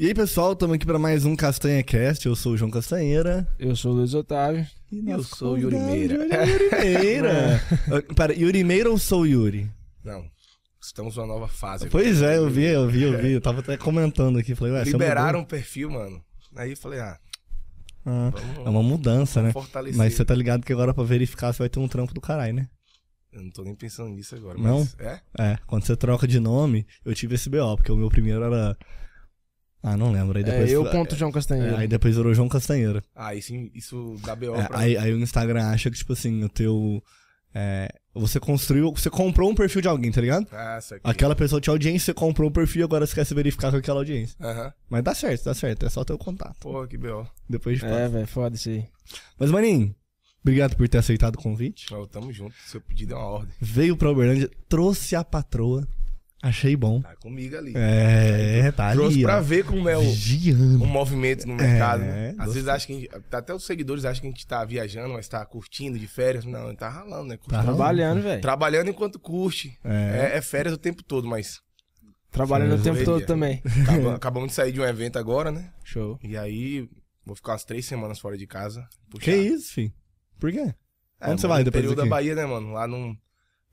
E aí, pessoal, estamos aqui para mais um Castanha Cast. Eu sou o João Castanheira. Eu sou o Luiz Otávio. E eu sou o Yuri Meira. Yuri Meira. para, Yuri Meira ou sou Yuri? Não. Estamos numa nova fase. Pois é, eu vi, eu vi, eu vi. Eu tava até comentando aqui. Falei, Ué, é Liberaram o um perfil, mano. Aí eu falei, ah, ah, vamos, é uma mudança, né? Fortalecer. Mas você tá ligado que agora pra verificar você vai ter um trampo do caralho, né? Eu não tô nem pensando nisso agora, não? É? É, quando você troca de nome, eu tive esse BO, porque o meu primeiro era ah, não lembro. Aí é, depois, é, eu conto o João Castanheira. É, aí depois virou João Castanheira. Ah, isso, isso dá BO é, pra aí, aí, o Instagram acha que, tipo assim, o teu. É, você construiu. Você comprou um perfil de alguém, tá ligado? Ah, aqui. Aquela pessoa tinha audiência, você comprou o um perfil agora você quer se verificar com aquela audiência. Uhum. Mas dá certo, dá certo. É só teu contato. Porra, que BO. Depois de É, velho, foda isso aí. Mas, maninho, Obrigado por ter aceitado o convite. Oh, tamo junto. Seu pedido é uma ordem. Veio pra Uberlândia, trouxe a patroa. Achei bom. Tá comigo ali. É, né? tá ali. Trouxe ó. pra ver como é o, o movimento no mercado. É, né? Às vezes acho que gente, até os seguidores acham que a gente tá viajando, mas tá curtindo de férias. Não, a gente tá ralando, né? Tá trabalhando, velho. Trabalhando enquanto curte. É. É, é. férias o tempo todo, mas. Trabalhando Sim, o tempo todo também. acabamos de sair de um evento agora, né? Show. E aí, vou ficar umas três semanas fora de casa. Puxar. Que isso, filho? Por quê? É, Onde você vai depois? No período da Bahia, né, mano? Lá num.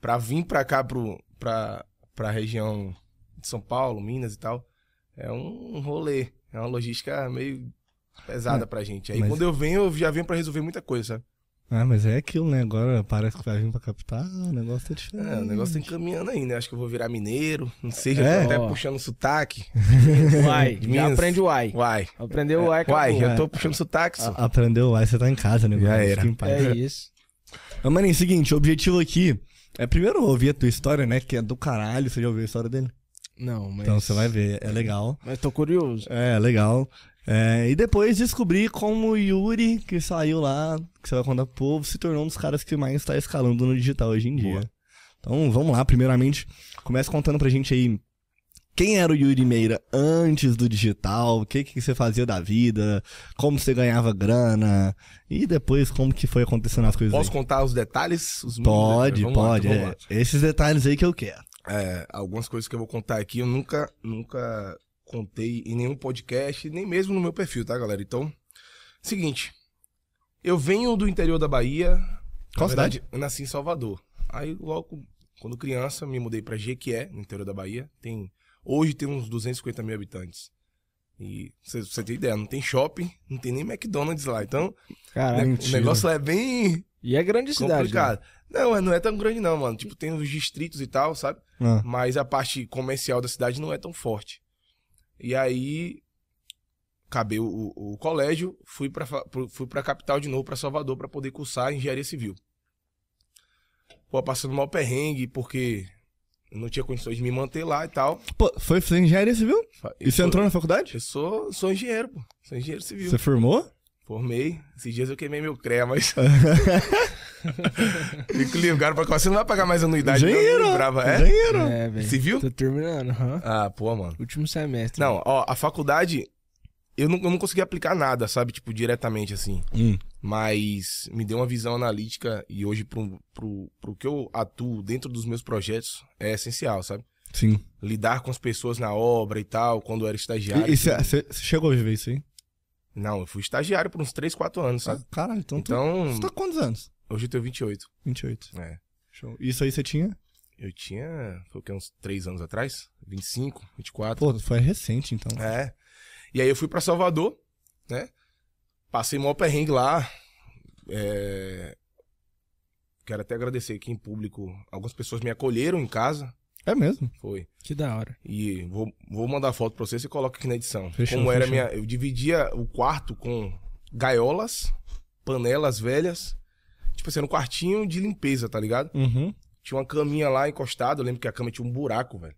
Pra vir pra cá pro. Pra para a região de São Paulo, Minas e tal, é um rolê, é uma logística meio pesada é, pra gente. Aí mas... quando eu venho, eu já venho para resolver muita coisa, sabe? Ah, mas é aquilo, né? Agora parece que vai vir pra capital, o negócio tá diferente. É, o negócio tá encaminhando ainda. Né? Acho que eu vou virar mineiro, não sei, já é? até oh. puxando sotaque. Uai, já aprende o ai. Uai. Aprendeu o é, ai, Uai, já tô puxando sotaque. A, aprendeu o ai, você tá em casa, né? Já era. É isso. Mas, maninho, é seguinte, o objetivo aqui é, primeiro eu ouvi a tua história, né? Que é do caralho. Você já ouviu a história dele? Não, então mas. Então você vai ver, é legal. Mas tô curioso. É, legal. É, e depois descobri como o Yuri, que saiu lá, que você vai contar pro povo, se tornou um dos caras que mais está escalando no digital hoje em dia. Boa. Então vamos lá, primeiramente, começa contando pra gente aí quem era o Yuri Meira antes do digital? O que, que você fazia da vida? Como você ganhava grana? E depois, como que foi acontecendo as coisas? Posso aí? contar os detalhes? Os pode, então pode. Lá, é, esses detalhes aí que eu quero. É, algumas coisas que eu vou contar aqui, eu nunca, nunca contei em nenhum podcast, nem mesmo no meu perfil, tá, galera? Então, seguinte. Eu venho do interior da Bahia. Qual cidade? Eu nasci em Salvador. Aí, logo, quando criança, me mudei pra Jequié, no interior da Bahia. Tem Hoje tem uns 250 mil habitantes. E pra você ter ideia, não tem shopping, não tem nem McDonald's lá. Então, né, o negócio é bem. E é grande cidade. Né? Complicado. Né? Não, é, não é tão grande, não, mano. Tipo, tem os distritos e tal, sabe? Ah. Mas a parte comercial da cidade não é tão forte. E aí, acabei o, o colégio, fui pra, fui pra capital de novo, pra Salvador, para poder cursar engenharia civil. Pô, passando mal perrengue, porque não tinha condições de me manter lá e tal. Pô, foi engenheiro engenharia civil? E você entrou na faculdade? Eu sou, sou engenheiro, pô. Sou engenheiro civil. Você formou? Formei. Esses dias eu queimei meu CREA, mas. Fico ligado pra cá. Você não vai pagar mais anuidade, engenheiro, não. Brava, é? Engenheiro. É, velho. Civil? Tô terminando, huh? Ah, pô, mano. Último semestre. Não, ó, a faculdade eu não, eu não consegui aplicar nada, sabe? Tipo, diretamente assim. Hum. Mas me deu uma visão analítica e hoje pro, pro, pro que eu atuo dentro dos meus projetos é essencial, sabe? Sim. Lidar com as pessoas na obra e tal, quando eu era estagiário. E você chegou a viver isso aí? Não, eu fui estagiário por uns 3, 4 anos, sabe? Ah, caralho, então, então tu, tá quantos anos? Hoje eu tenho 28. 28. É. Show. Isso aí você tinha? Eu tinha, foi o que, uns 3 anos atrás? 25, 24. Pô, foi recente então. É. E aí eu fui para Salvador, né? Passei mó perrengue lá. É... Quero até agradecer aqui em público. Algumas pessoas me acolheram em casa. É mesmo? Foi. Que da hora. E vou, vou mandar foto pra você, você coloca aqui na edição. Fechou, Como era fechou. minha. Eu dividia o quarto com gaiolas, panelas velhas. Tipo assim, era um quartinho de limpeza, tá ligado? Uhum. Tinha uma caminha lá encostada. Eu lembro que a cama tinha um buraco, velho.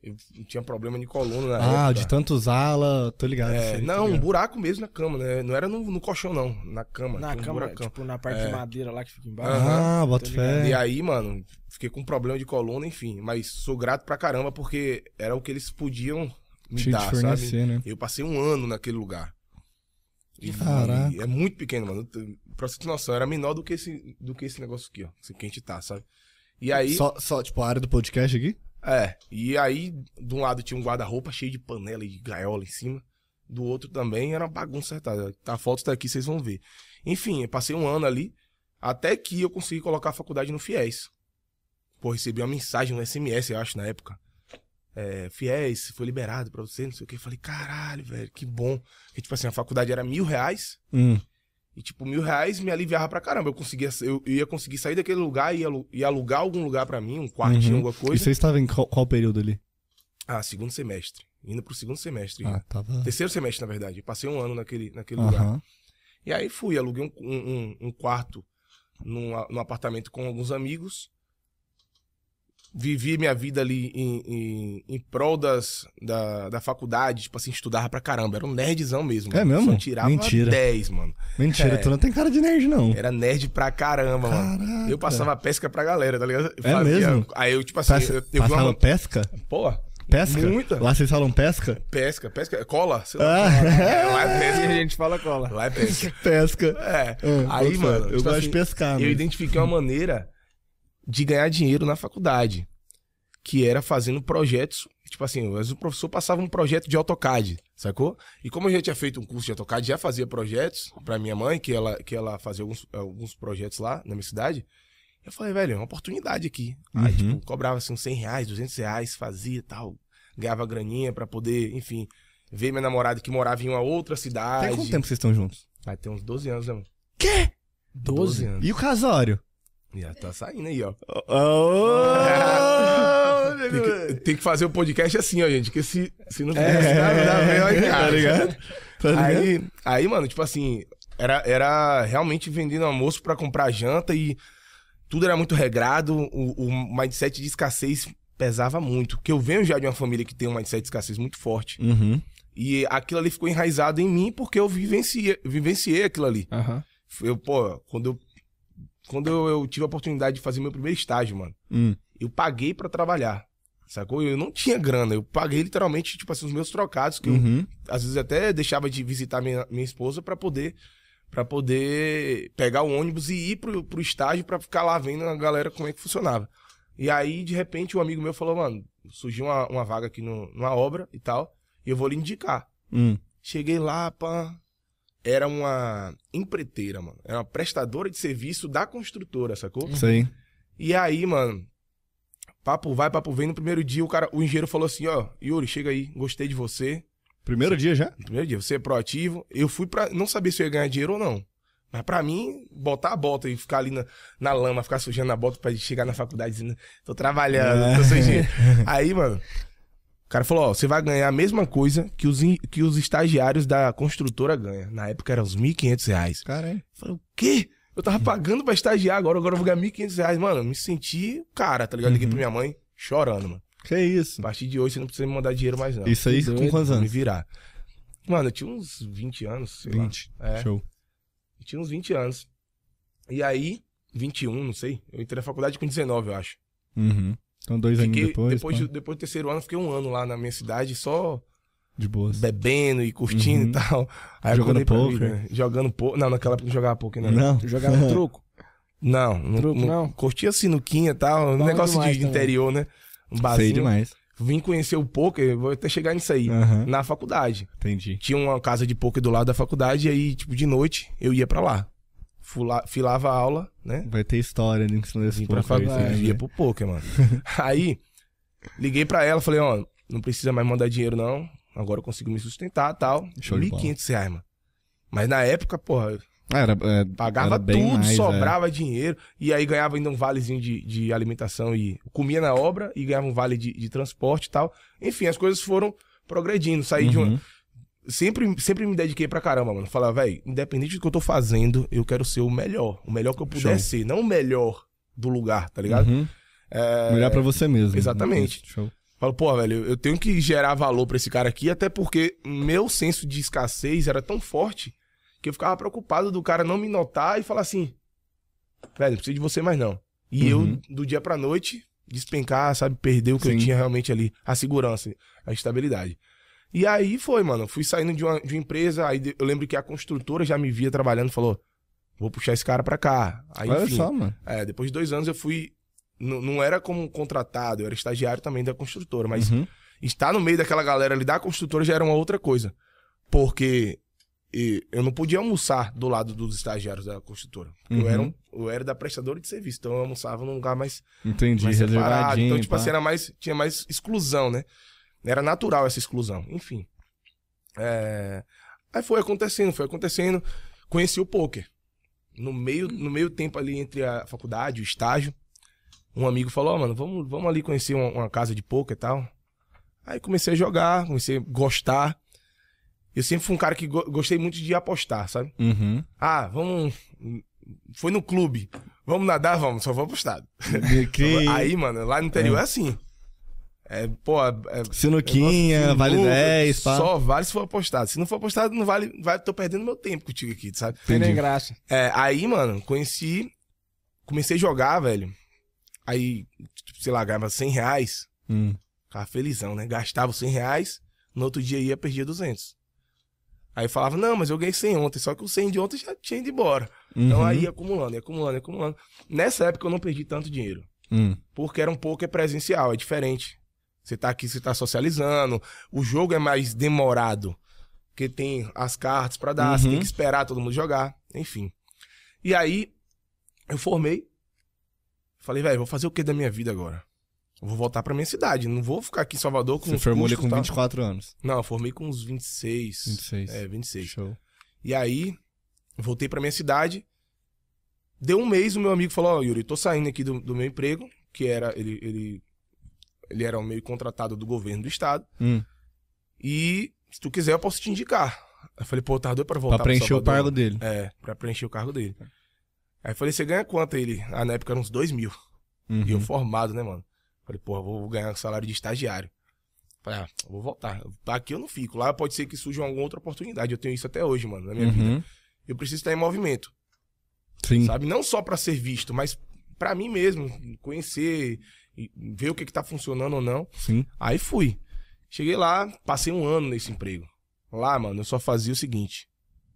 Eu tinha problema de coluna na ah, época. de usá-la, tô ligado. É, aí, não, ligado. um buraco mesmo na cama, né? Não era no, no colchão, não. Na cama. Na cama, um tipo, na parte é. de madeira lá que fica embaixo. Ah, bota né? fé. E aí, mano, fiquei com um problema de coluna, enfim. Mas sou grato pra caramba porque era o que eles podiam me Te dar, sabe? Né? Eu passei um ano naquele lugar. E, Caraca. E é muito pequeno, mano. Pra você ter noção, era menor do que esse, do que esse negócio aqui, ó. Esse que a gente tá, sabe? E aí... Só, só, tipo, a área do podcast aqui? É, e aí, de um lado tinha um guarda-roupa cheio de panela e de gaiola em cima, do outro também era uma bagunça, tá? A foto tá aqui, vocês vão ver. Enfim, eu passei um ano ali, até que eu consegui colocar a faculdade no FIES. Pô, recebi uma mensagem, um SMS, eu acho, na época. É, FIES, foi liberado pra você, não sei o que. Eu falei, caralho, velho, que bom. Porque, tipo assim, a faculdade era mil reais. Hum. E, tipo, mil reais me aliviava pra caramba. Eu, conseguia, eu, eu ia conseguir sair daquele lugar e, e alugar algum lugar para mim, um quartinho, uhum. alguma coisa. E você estava em qual, qual, período ali? Ah, segundo semestre. Indo pro segundo semestre. Ah, tava... Terceiro semestre, na verdade. passei um ano naquele, naquele uhum. lugar. E aí fui, aluguei um, um, um quarto num, num apartamento com alguns amigos vivi minha vida ali em, em, em prol das, da, da faculdade, tipo assim, estudava pra caramba. Era um nerdzão mesmo. É mano. mesmo? tirava Mentira. 10, mano. Mentira, é. tu não tem cara de nerd, não. Era nerd pra caramba, Caraca. mano. Eu passava pesca pra galera, tá ligado? Eu é fazia... mesmo? Aí eu, tipo assim... Passa, eu, eu passava uma... pesca? Pô... Pesca? Muita. Lá vocês falam pesca? Pesca, pesca. Cola? Sei lá, ah. Né? lá é pesca. a gente fala cola. Lá é pesca. pesca. É. Hum, aí, mano... Eu tipo gosto de assim, pescar. Eu né? identifiquei uma maneira de ganhar dinheiro na faculdade, que era fazendo projetos. Tipo assim, o professor passava um projeto de AutoCAD, sacou? E como eu já tinha feito um curso de AutoCAD, já fazia projetos para minha mãe, que ela, que ela fazia alguns, alguns projetos lá na minha cidade. Eu falei, velho, é uma oportunidade aqui. Uhum. Aí, tipo, cobrava assim, uns 100 reais, 200 reais, fazia tal. Ganhava graninha para poder, enfim, ver minha namorada que morava em uma outra cidade. Tem quanto tempo vocês estão juntos? Vai ter uns 12 anos, né, mano? Quê? 12 anos. E o casório? Já tá saindo aí, ó. Oh, oh, tem, que, tem, que, fazer o um podcast assim, ó, gente. Que se, se não fizer é, nada, é, aí, cara, tá ligado? Tá ligado? Aí, aí, mano, tipo assim, era, era realmente vendendo almoço para comprar janta e tudo era muito regrado. O, o mindset de escassez pesava muito. Porque eu venho já de uma família que tem um mindset de escassez muito forte. Uhum. E aquilo ali ficou enraizado em mim porque eu vivenciei, vivenciei aquilo ali. Uhum. Eu, pô, quando eu quando eu, eu, tive a oportunidade de fazer meu primeiro estágio, mano, hum. eu paguei para trabalhar. Sacou? Eu não tinha grana, eu paguei literalmente, tipo assim, os meus trocados, que uhum. eu às vezes até deixava de visitar minha, minha esposa para poder para poder pegar o ônibus e ir pro, pro estágio para ficar lá vendo a galera como é que funcionava. E aí, de repente, um amigo meu falou, mano, surgiu uma, uma vaga aqui no, numa obra e tal, e eu vou lhe indicar. Hum. Cheguei lá, pá, era uma empreiteira, mano. Era uma prestadora de serviço da construtora, sacou? Uhum. Sim. E aí, mano, papo vai, papo vem. No primeiro dia, o cara, o engenheiro falou assim, ó, Yuri, chega aí, gostei de você. Primeiro dia já? Primeiro dia, você é proativo. Eu fui pra. Não sabia se eu ia ganhar dinheiro ou não. Mas pra mim, botar a bota e ficar ali na, na lama, ficar sujando a bota pra chegar na faculdade dizendo, tô trabalhando, tô é. sem Aí, mano, o cara falou, ó, você vai ganhar a mesma coisa que os, que os estagiários da construtora ganham. Na época era uns 1.500 reais. Caralho. Falei, o quê? Eu tava pagando pra estagiar agora, agora eu vou ganhar 1.500 reais. Mano, eu me senti cara, tá ligado? Liguei uhum. pra minha mãe chorando, mano. Que isso? A partir de hoje você não precisa me mandar dinheiro mais não. Isso aí com quantos anos? Me virar. Mano, eu tinha uns 20 anos, sei 20. lá. É. Show. Eu tinha uns 20 anos. E aí, 21, não sei. Eu entrei na faculdade com 19, eu acho. Uhum. Então, dois fiquei, anos depois. Depois, depois do terceiro ano, fiquei um ano lá na minha cidade, só de boas. Bebendo e curtindo uhum. e tal. Aí jogando poker. né? Jogando poker. Não, naquela época não jogava poker, né? Não. Eu jogava truco. Não, não, truco, não. não. Curtia sinuquinha assim, e tal. Um negócio de também. interior, né? Um barzinho. Sei demais. Vim conhecer o poker, vou até chegar nisso aí, uhum. na faculdade. Entendi. Tinha uma casa de poker do lado da faculdade, e aí, tipo, de noite eu ia para lá fula, filava a aula, né? Vai ter história nisso nesse pra faculdade. Né? Ia pro poker, mano. Aí, liguei pra ela, falei, ó, não precisa mais mandar dinheiro, não. Agora eu consigo me sustentar tal. Show 1.500 reais, mano. Mas na época, porra, ah, era, é, pagava era tudo, mais, é. sobrava é. dinheiro. E aí ganhava ainda um valezinho de, de alimentação e comia na obra e ganhava um vale de, de transporte e tal. Enfim, as coisas foram progredindo. Saí uhum. de um sempre, sempre me dediquei pra caramba, mano. Falava, velho, independente do que eu tô fazendo, eu quero ser o melhor. O melhor que eu puder Show. ser. Não o melhor do lugar, tá ligado? Uhum. É... Melhor pra você mesmo. Exatamente. Uhum. Show. Falo, pô, velho, eu tenho que gerar valor pra esse cara aqui, até porque meu senso de escassez era tão forte que eu ficava preocupado do cara não me notar e falar assim: velho, não preciso de você mais não. E uhum. eu, do dia pra noite, despencar, sabe, perder o que Sim. eu tinha realmente ali, a segurança, a estabilidade. E aí foi, mano. Fui saindo de uma, de uma empresa, aí eu lembro que a construtora já me via trabalhando, falou: vou puxar esse cara pra cá. Aí, Olha enfim, só, mano. É, depois de dois anos eu fui. Não, não era como contratado, eu era estagiário também da construtora, mas uhum. estar no meio daquela galera ali da construtora já era uma outra coisa. Porque eu não podia almoçar do lado dos estagiários da construtora. Uhum. Eu, era uhum. um, eu era da prestadora de serviço, então eu almoçava num lugar mais. Entendi, mais Então, tipo assim, pá. assim, era mais, tinha mais exclusão, né? Era natural essa exclusão. Enfim. É... Aí foi acontecendo, foi acontecendo. Conheci o poker. No meio, no meio tempo ali entre a faculdade o estágio, um amigo falou: oh, mano, vamos, vamos ali conhecer uma, uma casa de poker e tal. Aí comecei a jogar, comecei a gostar. Eu sempre fui um cara que go gostei muito de apostar, sabe? Uhum. Ah, vamos. Foi no clube. Vamos nadar? Vamos, só vou apostar. Que... Aí, mano, lá no interior é, é assim. É, pô, é, é Sinuquinha, é vale 10, pá. Só vale se for apostado. Se não for apostado, não vale. vai tô perdendo meu tempo contigo aqui, sabe? Tem nem graça. É, aí, mano, conheci. Comecei a jogar, velho. Aí, tipo, sei lá, ganhava 100 reais. Hum. Ficava felizão, né? Gastava 100 reais. No outro dia ia, perdia 200. Aí falava, não, mas eu ganhei 100 ontem. Só que o 100 de ontem já tinha ido embora. Então, uhum. Então aí ia acumulando, ia acumulando, ia acumulando. Nessa época eu não perdi tanto dinheiro. Hum. Porque era um pouco é presencial, é diferente. Você tá aqui, você tá socializando. O jogo é mais demorado. Porque tem as cartas para dar, uhum. você tem uhum. que esperar todo mundo jogar, enfim. E aí, eu formei. Falei, velho, vou fazer o que da minha vida agora? vou voltar pra minha cidade, não vou ficar aqui em Salvador com Você formou custos, ali com 24 anos? Não, eu formei com uns 26. 26. É, 26. Show. E aí, voltei pra minha cidade. Deu um mês, o meu amigo falou, ó, oh, Yuri, tô saindo aqui do, do meu emprego, que era, ele, ele ele era um meio contratado do governo do estado. Hum. E se tu quiser, eu posso te indicar. Eu falei, pô, tá doido pra voltar. Pra preencher o cargo dele. É, pra preencher o cargo dele. Aí eu falei, você ganha quanto ele? Ah, na época eram uns dois mil. Uhum. E eu uhum. formado, né, mano? Falei, pô vou ganhar salário de estagiário. Falei, ah, vou voltar. Tá aqui eu não fico. Lá pode ser que surja alguma outra oportunidade. Eu tenho isso até hoje, mano, na minha uhum. vida. Eu preciso estar em movimento. Sim. Sabe? Não só para ser visto, mas para mim mesmo. Conhecer, ver o que, que tá funcionando ou não. Sim. Aí fui. Cheguei lá, passei um ano nesse emprego. Lá, mano, eu só fazia o seguinte: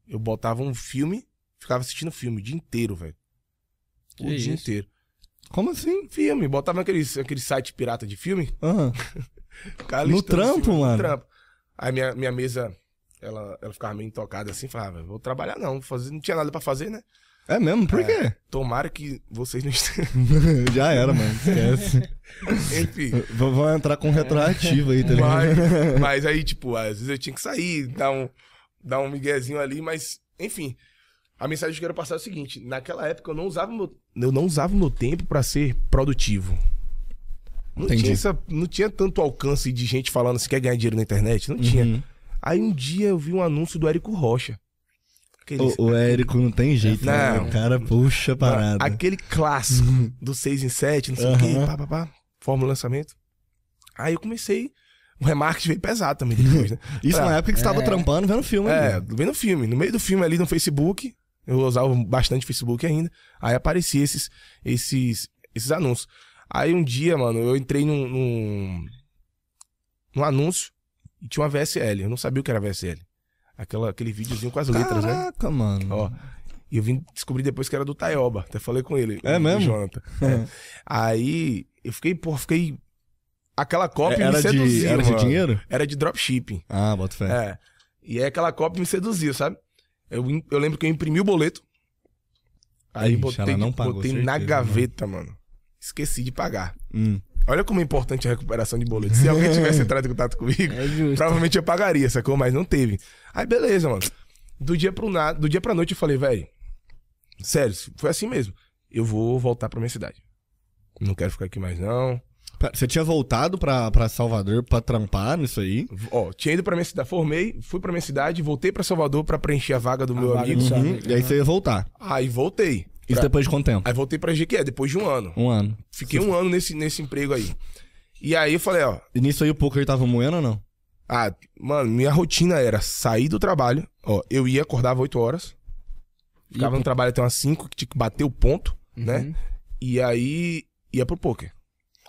eu botava um filme, ficava assistindo filme o dia inteiro, velho. O que dia isso? inteiro. Como assim? Filme. Botava aquele aquele site pirata de filme. Uhum. no trampo, filme, mano. No trampo. Aí minha, minha mesa, ela, ela ficava meio intocada assim, falava, vou trabalhar não, vou fazer, não tinha nada para fazer, né? É mesmo? Por é. quê? tomara que vocês não estejam. Já era, mano. Esquece. Enfim. Vou, entrar com retroativo aí, tá ligado? Mas, mas, aí, tipo, às vezes eu tinha que sair, dar um, dar um miguezinho ali, mas, enfim. A mensagem que eu quero passar é o seguinte: naquela época eu não usava meu, eu não usava meu tempo para ser produtivo. Não tinha, essa, não tinha tanto alcance de gente falando se quer ganhar dinheiro na internet. Não uhum. tinha. Aí um dia eu vi um anúncio do Érico Rocha. Aquele, o, o, Érico não tem jeito, né? não, né? O cara puxa parada. Não, aquele clássico uhum. do 6 em 7, não sei o quê, pá, pá, pá, fórmula lançamento. Aí eu comecei. O remarketing veio pesado também depois, né? Isso pra, na época que você tava é. trampando, vendo filme. É, ainda. vendo filme. No meio do filme ali no Facebook, eu usava bastante Facebook ainda. Aí aparecia esses, esses, esses anúncios. Aí um dia, mano, eu entrei num, num, num anúncio e tinha uma VSL. Eu não sabia o que era VSL. Aquela, aquele videozinho com as Caraca, letras, né? Caraca, mano. Ó, e eu vim descobrir depois que era do Taioba. Até falei com ele. É mesmo? Jonathan. É. Aí eu fiquei, pô, fiquei. Aquela cópia é, me seduziu. De, era de dinheiro? Era de dropshipping. Ah, bota fé. É. E aí aquela cópia me seduziu, sabe? Eu, eu lembro que eu imprimi o boleto. Aí Ixi, botei, não pagou, botei certeza, na né? gaveta, mano. mano esqueci de pagar. Hum. Olha como é importante a recuperação de boleto. Se alguém tivesse entrado em contato comigo, é provavelmente eu pagaria, sacou? Mas não teve. Aí beleza, mano. Do dia, pro na... Do dia pra noite eu falei, velho, sério, foi assim mesmo. Eu vou voltar pra minha cidade. Não quero ficar aqui mais, não. Você tinha voltado pra, pra Salvador pra trampar nisso aí? Ó, tinha ido pra minha cidade, formei, fui pra minha cidade, voltei pra Salvador pra preencher a vaga do a meu vaga amigo. Uhum. E aí né? você ia voltar. Aí voltei. Isso pra... depois de quanto tempo? Aí voltei pra GQ, depois de um ano. Um ano. Fiquei Sim. um ano nesse, nesse emprego aí. E aí eu falei, ó. E nisso aí o poker tava moendo ou não? Ah, mano, minha rotina era sair do trabalho, ó, eu ia, acordava 8 horas, ficava e... no trabalho até umas 5, que tinha que bater o ponto, uhum. né? E aí ia pro poker.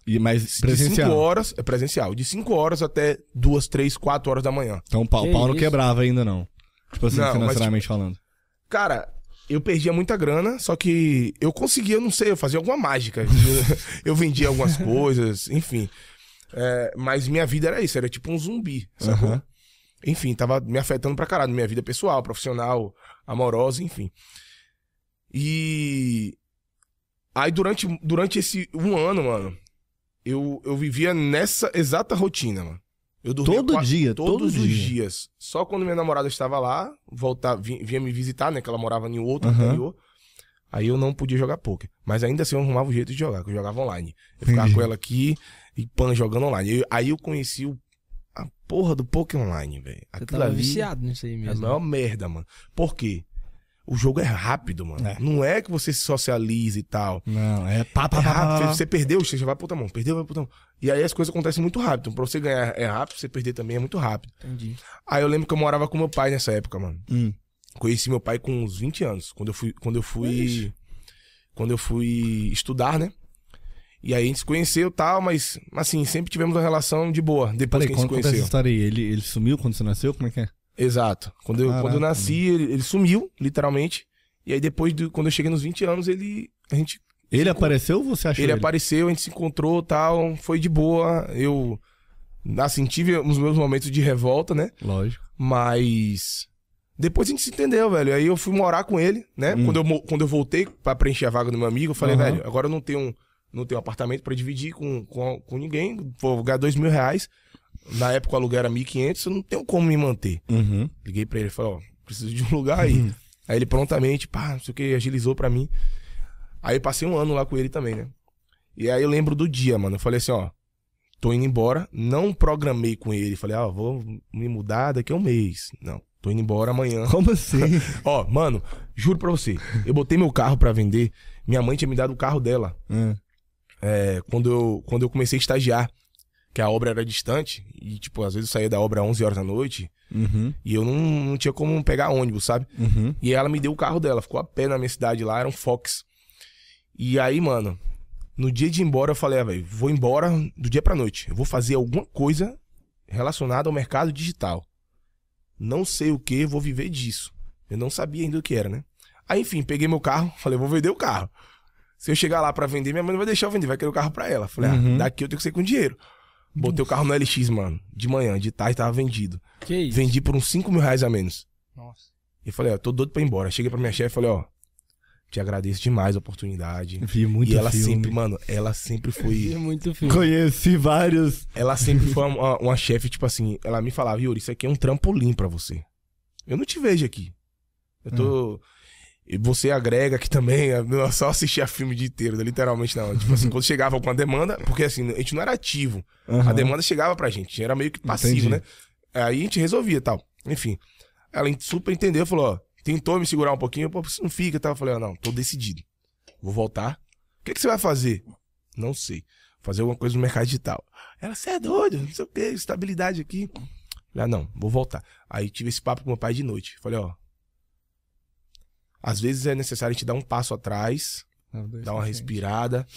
E mais presencial. De 5 horas, é presencial, de 5 horas até 2, 3, 4 horas da manhã. Então o pau, que pau não quebrava ainda não. Tipo assim, não, financeiramente mas, tipo, falando. Cara, eu perdia muita grana, só que eu conseguia, não sei, eu fazia alguma mágica. eu vendia algumas coisas, enfim. É, mas minha vida era isso, era tipo um zumbi, sacou? Uhum. Enfim, tava me afetando pra caralho, minha vida pessoal, profissional, amorosa, enfim. E. Aí durante, durante esse um ano, mano, eu, eu vivia nessa exata rotina, mano. Eu dormia todo quase, dia, todos todo os dia. dias. Só quando minha namorada estava lá, voltar, vinha, vinha me visitar, né? Que ela morava em outro uhum. interior. Aí eu não podia jogar poker. Mas ainda assim eu arrumava o um jeito de jogar, que eu jogava online. Eu ficava com ela aqui e pan jogando online. Eu, aí eu conheci o, a porra do poker online, velho. Aquilo ali. viciado nisso aí mesmo. É a maior merda, mano. Por quê? O jogo é rápido, mano. É. Não é que você se socialize e tal. Não, é pá, pá, é rápido. Pá, você perdeu, você já vai pra outra mão. Perdeu, vai pra outra mão. E aí as coisas acontecem muito rápido. Então, pra você ganhar é rápido, pra você perder também é muito rápido. Entendi. Aí eu lembro que eu morava com meu pai nessa época, mano. Hum. Conheci meu pai com uns 20 anos. Quando eu fui. Quando eu fui. Ixi. Quando eu fui estudar, né? E aí a gente se conheceu e tal, mas assim, sempre tivemos uma relação de boa depois Peraí, que a gente se conheceu. Essa história aí? Ele, ele sumiu quando você nasceu? Como é que é? Exato. Quando eu, quando eu nasci, ele, ele, sumiu, literalmente. E aí depois, do, quando eu cheguei nos 20 anos, ele. A gente. Ele apareceu ou você achou? Ele, ele apareceu, a gente se encontrou tal. Foi de boa. Eu. Assim, tive os meus momentos de revolta, né? Lógico. Mas. Depois a gente se entendeu, velho. Aí eu fui morar com ele, né? Hum. Quando, eu, quando eu voltei para preencher a vaga do meu amigo, eu falei, uhum. velho, agora eu não tenho, não tenho apartamento para dividir com, com, com ninguém. Vou ganhar dois mil reais na época o aluguel era 1.500, eu não tenho como me manter. Uhum. Liguei para ele e falei, ó, preciso de um lugar aí. Uhum. Aí ele prontamente, pá, não sei o que, agilizou para mim. Aí passei um ano lá com ele também, né? E aí eu lembro do dia, mano. Eu falei assim, ó, tô indo embora. Não programei com ele. Falei, ah, vou me mudar daqui a um mês. Não, tô indo embora amanhã. Como assim? ó, mano, juro pra você. Eu botei meu carro para vender. Minha mãe tinha me dado o carro dela. Hum. É, quando, eu, quando eu comecei a estagiar que a obra era distante e, tipo, às vezes eu saía da obra às 11 horas da noite uhum. e eu não, não, tinha como pegar ônibus, sabe? Uhum. E ela me deu o carro dela, ficou a pé na minha cidade lá, era um Fox. E aí, mano, no dia de ir embora eu falei, ah, velho, vou embora do dia pra noite. Eu vou fazer alguma coisa relacionada ao mercado digital. Não sei o que, vou viver disso. Eu não sabia ainda o que era, né? Aí, enfim, peguei meu carro, falei, vou vender o carro. Se eu chegar lá para vender, minha mãe não vai deixar eu vender, vai querer o carro para ela. Falei, ah, uhum. ah, daqui eu tenho que ser com dinheiro. Botei o carro no LX, mano. De manhã, de tarde tava vendido. Que isso? Vendi por uns 5 mil reais a menos. Nossa. E falei, ó, tô doido pra ir embora. Cheguei pra minha chefe e falei, ó, te agradeço demais a oportunidade. Vi muito E ela filme. sempre, mano, ela sempre foi. Vi muito filme. Conheci vários. Ela sempre foi uma, uma chefe, tipo assim, ela me falava, Yuri, isso aqui é um trampolim para você. Eu não te vejo aqui. Eu tô. Hum. E você agrega aqui também, eu só assistia filme de inteiro, né, literalmente não. Tipo assim, quando chegava com a demanda, porque assim, a gente não era ativo. Uhum. A demanda chegava pra gente, era meio que passivo, Entendi. né? Aí a gente resolvia tal. Enfim. Ela super entendeu, falou, ó, tentou me segurar um pouquinho, pô, você não fica, tá? Eu falei, ó, não, tô decidido. Vou voltar. O que, que você vai fazer? Não sei. Fazer alguma coisa no mercado digital. Ela, você é doido, não sei o que, estabilidade aqui. Ela, ah, não, vou voltar. Aí tive esse papo com meu pai de noite. Falei, ó, às vezes é necessário a gente dar um passo atrás, dar uma respirada.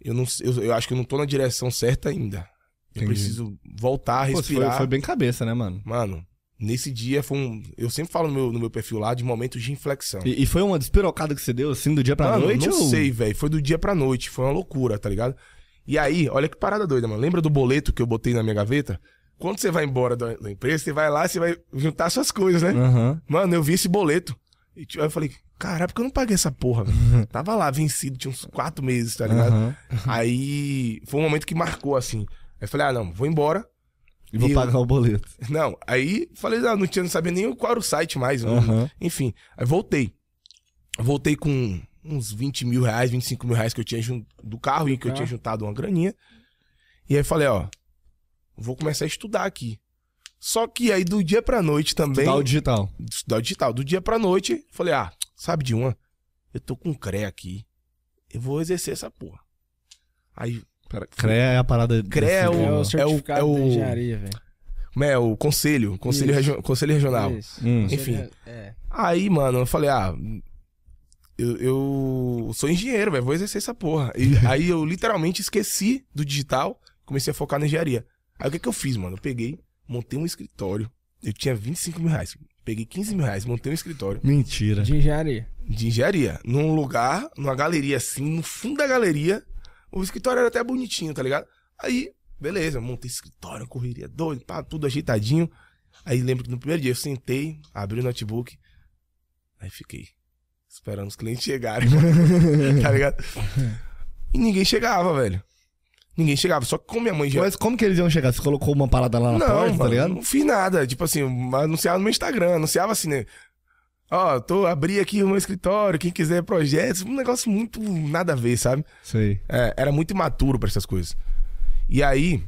Eu, não, eu, eu acho que eu não tô na direção certa ainda. Eu Entendi. preciso voltar a respirar. Pô, foi, foi, bem cabeça, né, mano? Mano, nesse dia foi um. Eu sempre falo no meu, no meu perfil lá de momentos de inflexão. E, e foi uma despirocada que você deu, assim, do dia pra mano, noite? Eu não ou... sei, velho. Foi do dia pra noite. Foi uma loucura, tá ligado? E aí, olha que parada doida, mano. Lembra do boleto que eu botei na minha gaveta? Quando você vai embora da, da empresa, você vai lá, você vai juntar suas coisas, né? Uhum. Mano, eu vi esse boleto. E tipo, eu falei, Caralho, porque eu não paguei essa porra, velho. Uhum. Tava lá, vencido, tinha uns quatro meses, tá ligado? Uhum. Aí foi um momento que marcou, assim. Aí falei, ah, não, vou embora. E, e vou eu... pagar o boleto. Não, aí falei, ah, não tinha, não sabia nem qual era o site mais. Uhum. Enfim, aí voltei. Voltei com uns 20 mil reais, 25 mil reais que eu tinha jun... do carro e que eu uhum. tinha juntado uma graninha. E aí falei, ó, vou começar a estudar aqui. Só que aí do dia pra noite também. Estudar o digital. Estudar o digital. Do dia pra noite, falei, ah, Sabe de uma? Eu tô com CRE aqui. Eu vou exercer essa porra. Aí. Pera, CRE é a parada. CRE é, é o, é o certificado é o, é o, de engenharia, velho. é? O conselho. Conselho, regi conselho regional. Hum. Enfim. É. Aí, mano, eu falei, ah. Eu, eu sou engenheiro, velho. Vou exercer essa porra. E aí eu literalmente esqueci do digital. Comecei a focar na engenharia. Aí o que, que eu fiz, mano? Eu peguei, montei um escritório. Eu tinha 25 mil reais. Peguei 15 mil reais, montei um escritório. Mentira. De engenharia. De engenharia. Num lugar, numa galeria assim, no fundo da galeria. O escritório era até bonitinho, tá ligado? Aí, beleza, montei escritório, correria doido, pá, tudo ajeitadinho. Aí lembro que no primeiro dia eu sentei, abri o notebook, aí fiquei esperando os clientes chegarem, tá ligado? E ninguém chegava, velho. Ninguém chegava. Só que com minha mãe já. Mas como que eles iam chegar? Você colocou uma parada lá na não, porta, tá mano, tá ligado? Não fiz nada. Tipo assim, anunciava no meu Instagram, anunciava assim, né? Ó, oh, tô abri aqui o meu escritório, quem quiser projetos, um negócio muito nada a ver, sabe? Sei. É, era muito imaturo para essas coisas. E aí,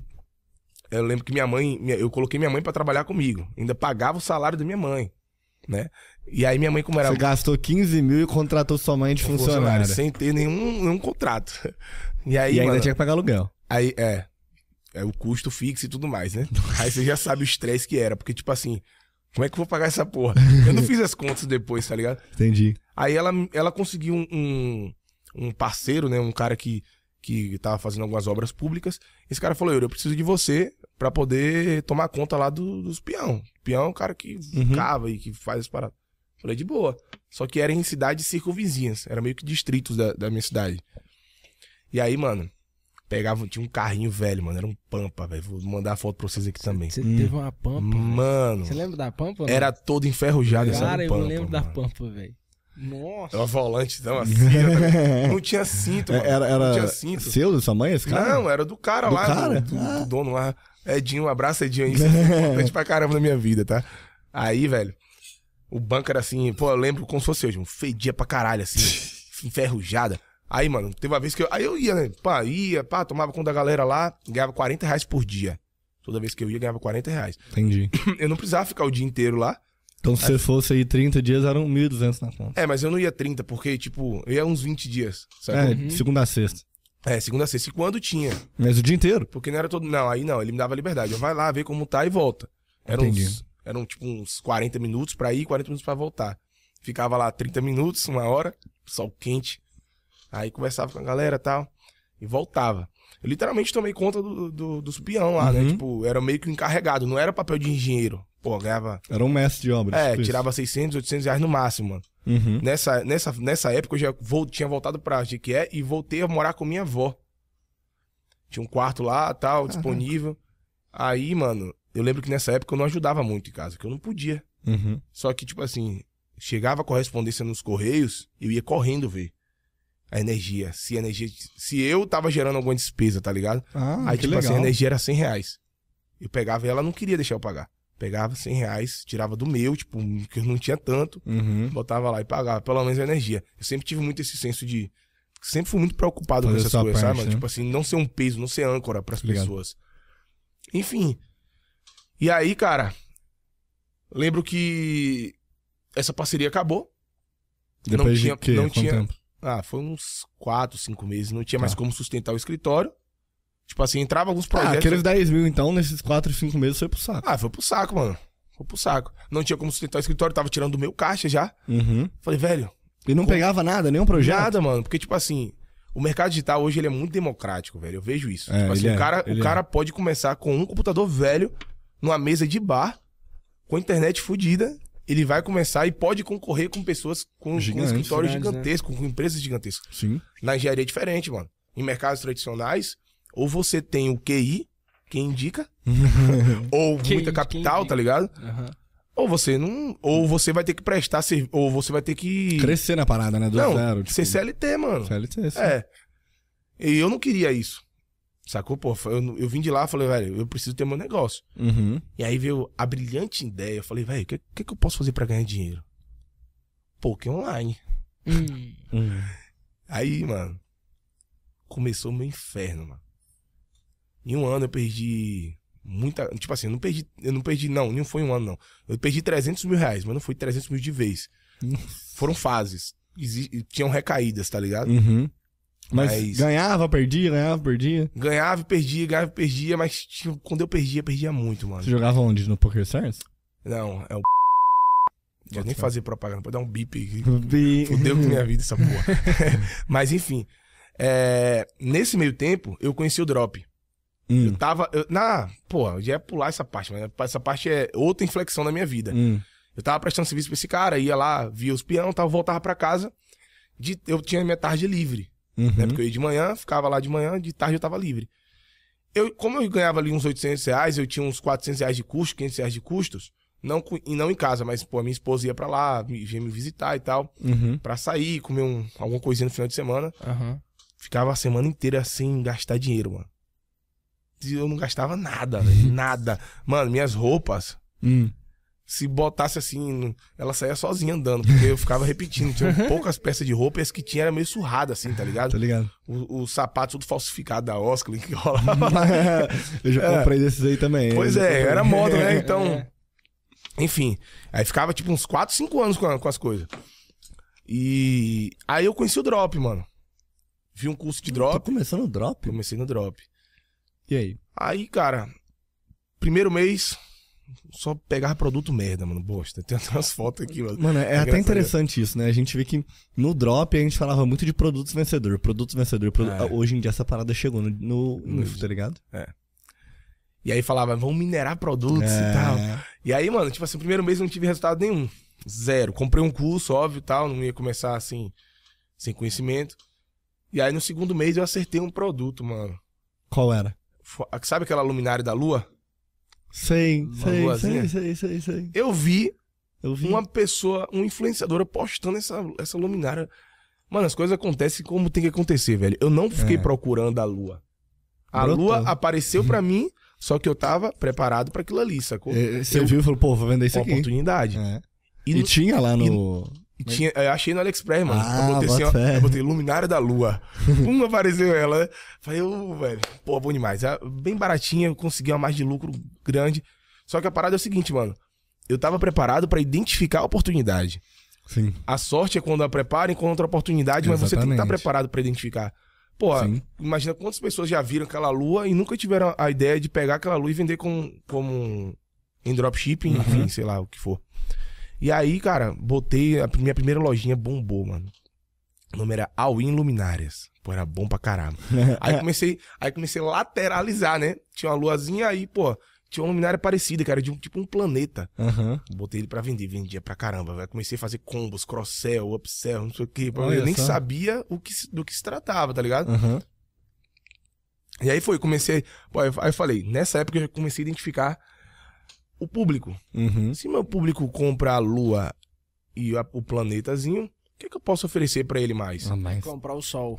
eu lembro que minha mãe, eu coloquei minha mãe para trabalhar comigo. Ainda pagava o salário da minha mãe, né? E aí minha mãe, como era. Você gastou 15 mil e contratou sua mãe de funcionário. Sem ter nenhum, nenhum contrato. E aí. E ainda mano, tinha que pagar aluguel. Aí, é. É o custo fixo e tudo mais, né? Aí você já sabe o estresse que era, porque, tipo assim, como é que eu vou pagar essa porra? Eu não fiz as contas depois, tá ligado? Entendi. Aí ela, ela conseguiu um, um, um parceiro, né? Um cara que, que tava fazendo algumas obras públicas. Esse cara falou, eu, eu preciso de você para poder tomar conta lá do, dos peão. Peão é o cara que uhum. cava e que faz as paradas. Falei, de boa. Só que era em cidades circunvizinhas. Era meio que distritos da, da minha cidade. E aí, mano, pegava, tinha um carrinho velho, mano. Era um Pampa, velho. Vou mandar a foto pra vocês aqui também. Você hum. teve uma Pampa? Mano. Você lembra da Pampa? Era todo enferrujado essa Cara, eu lembro mano. da Pampa, velho. Nossa. Era volante, não, assim. não tinha cinto, mano. Era, era não tinha cinto. seu, da sua mãe, esse cara? Não, era do cara do lá. Cara? Do, do, ah. do dono lá. Edinho, um abraço, Edinho. Isso é importante pra caramba na minha vida, tá? Aí, velho, o banco era assim, pô, eu lembro como se fosse hoje, um fedia pra caralho, assim, enferrujada. Aí, mano, teve uma vez que eu. Aí eu ia, né? Pá, ia, pá, tomava conta da galera lá, ganhava 40 reais por dia. Toda vez que eu ia, ganhava 40 reais. Entendi. Eu não precisava ficar o dia inteiro lá. Então, se aí... você fosse aí 30 dias, eram 1.200 na conta. É, mas eu não ia 30, porque, tipo, eu ia uns 20 dias. Sabe? É, uhum. segunda a sexta. É, segunda a sexta. E quando tinha? Mas o dia inteiro? Porque não era todo. Não, aí não, ele me dava liberdade. Eu vai lá, vê como tá e volta. Entendi. Uns... Eram tipo uns 40 minutos pra ir, 40 minutos pra voltar. Ficava lá 30 minutos, uma hora, sol quente. Aí conversava com a galera e tal, e voltava. Eu literalmente tomei conta do, do, dos peão lá, né? uhum. né? Tipo, era meio que um encarregado, não era papel de engenheiro. Pô, ganhava. Era um mestre de obras. É, tipo tirava 600, 800 reais no máximo, mano. Uhum. Nessa, nessa, nessa época eu já vou, tinha voltado pra é e voltei a morar com minha avó. Tinha um quarto lá, tal, Caraca. disponível. Aí, mano, eu lembro que nessa época eu não ajudava muito em casa, que eu não podia. Uhum. Só que, tipo assim, chegava a correspondência nos correios, eu ia correndo ver a energia. Se, a energia, se eu tava gerando alguma despesa, tá ligado? Ah, Aí, que tipo legal. assim, a energia era 100 reais. Eu pegava e ela não queria deixar eu pagar. Pegava 100 reais, tirava do meu, tipo, que eu não tinha tanto, uhum. botava lá e pagava, pelo menos a energia. Eu sempre tive muito esse senso de. Sempre fui muito preocupado Fazer com essas coisas, parte, sabe? Né? Mas, tipo assim, não ser um peso, não ser âncora para as pessoas. Enfim. E aí, cara, lembro que essa parceria acabou. Depois não tinha, de não Quanto tinha tempo? Ah, foi uns 4, 5 meses. Não tinha tá. mais como sustentar o escritório. Tipo assim, entrava alguns ah, projetos. Ah, aqueles 10 mil, então, nesses 4, 5 meses foi pro saco. Ah, foi pro saco, mano. Foi pro saco. Não tinha como sustentar o escritório, tava tirando o meu caixa já. Uhum. Falei, velho. E não pegava nada, nenhum projeto? Nada, mano. Porque, tipo assim, o mercado digital hoje ele é muito democrático, velho. Eu vejo isso. É, tipo assim, o é, cara, o é. cara é. pode começar com um computador velho, numa mesa de bar, com internet fodida, ele vai começar e pode concorrer com pessoas com, com escritórios né? gigantescos, né? com empresas gigantescas. Sim. Na engenharia é diferente, mano. Em mercados tradicionais, ou você tem o QI, quem indica, ou muita capital, tá ligado? Uhum. Ou você não. Ou você vai ter que prestar Ou você vai ter que. Crescer na parada, né? Do não, zero. Tipo, ser CLT, mano. CLT, sim. É. E eu não queria isso. Sacou? Pô, eu, eu vim de lá, falei, velho, eu preciso ter meu negócio. Uhum. E aí veio a brilhante ideia. Eu falei, velho, o que, que, que, eu posso fazer para ganhar dinheiro? Poké online. Hum. Hum. aí, mano, começou meu inferno, mano. Em um ano eu perdi muita. Tipo assim, eu não perdi. Eu não perdi, não, não foi um ano, não. Eu perdi 300 mil reais, mas não foi 300 mil de vez. Hum. Foram fases. Exi tinham recaídas, tá ligado? Uhum. Mas, mas, é ganhava, perdia, ganhava, perdia. Ganhava e perdia, ganhava e perdia, mas tipo, quando eu perdia, perdia muito, mano. Você jogava onde? No Poker Stars? Não, é o. Pode nem fazer propaganda, pode dar um bip. Fudeu com minha vida essa porra. mas enfim. É... Nesse meio tempo, eu conheci o Drop. Hum. Eu tava. Eu, na, pô, eu já ia pular essa parte, mas essa parte é outra inflexão da minha vida. Hum. Eu tava prestando serviço pra esse cara, ia lá, via os peão, tava voltava pra casa. De, eu tinha minha tarde livre. Uhum. Né? Porque eu ia de manhã, ficava lá de manhã, de tarde eu tava livre. Eu, como eu ganhava ali uns 800 reais, eu tinha uns 400 reais de custo, 500 reais de custos, não, e não em casa, mas, pô, a minha esposa ia pra lá, vinha me visitar e tal, uhum. pra sair, comer um, alguma coisinha no final de semana. Uhum. Ficava a semana inteira sem gastar dinheiro, mano. E eu não gastava nada, nada. Mano, minhas roupas, hum se botasse assim, ela saía sozinha andando, porque eu ficava repetindo. Tinha poucas peças de roupa e as que tinha era meio surrada, assim, tá ligado? Tá ligado. O, sapatos sapato tudo falsificado da Oscar que rolava. eu já é. comprei é. desses aí também. Pois é, era moda, né? Então. Enfim. Aí ficava tipo uns 4, 5 anos com, a, com as coisas. E aí eu conheci o Drop, mano. Vi um curso de Drop. Tô começando o Drop? Comecei no Drop. E aí? Aí, cara, primeiro mês, só pegar produto merda, mano. Bosta. Tem umas fotos aqui, mano. Mano, é, é até interessante isso, né? A gente vê que no drop a gente falava muito de produtos vencedor, produtos vencedor. Produ... É. Hoje em dia essa parada chegou no, no, no, tá ligado? É. E aí falava, vamos minerar produtos é. e tal. E aí, mano, tipo assim, no primeiro mês não tive resultado nenhum. Zero. Comprei um curso, óbvio e tal, não ia começar assim, sem conhecimento. E aí no segundo mês eu acertei um produto, mano. Qual era? Sabe aquela luminária da lua? sim sim sim sim sei, Eu vi, eu vi uma pessoa, um influenciador postando essa, essa luminária. Mano, as coisas acontecem como tem que acontecer, velho. Eu não fiquei é. procurando a lua. A Brotou. lua apareceu para mim, só que eu tava preparado para aquilo ali, sacou? você viu e falou, pô, vou vender isso aqui. Oportunidade. É. E, e no, tinha lá no. E Mas... tinha, eu achei no AliExpress, mano. Ah, eu, botei, assim, ó, eu botei Luminária da Lua. Pum, apareceu ela. Falei, oh, velho, pô, bom demais. Ah, bem baratinha, eu consegui uma margem de lucro grande. Só que a parada é o seguinte, mano. Eu tava preparado para identificar a oportunidade. Sim. A sorte é quando a prepara e encontra a oportunidade, mas Exatamente. você tem que tá estar preparado para identificar. Pô, Sim. imagina quantas pessoas já viram aquela lua e nunca tiveram a ideia de pegar aquela lua e vender com, como em dropshipping, uhum. enfim, sei lá o que for. E aí, cara, botei. A minha primeira lojinha bombou, mano. O nome era All-in Luminárias. Pô, era bom pra caramba. aí comecei, aí comecei a lateralizar, né? Tinha uma luazinha aí, pô. Tinha uma luminária parecida, cara, de um tipo um planeta. Uhum. Botei ele pra vender, vendia pra caramba. Véio. Comecei a fazer combos, cross-sell, upsell, não sei o quê. Olha eu nem só. sabia o que, do que se tratava, tá ligado? Uhum. E aí foi, comecei. Pô, aí eu falei, nessa época eu comecei a identificar o público. Uhum. Se meu público compra a Lua e a, o planetazinho, o que, é que eu posso oferecer para ele mais? Ah, mas... Comprar o Sol.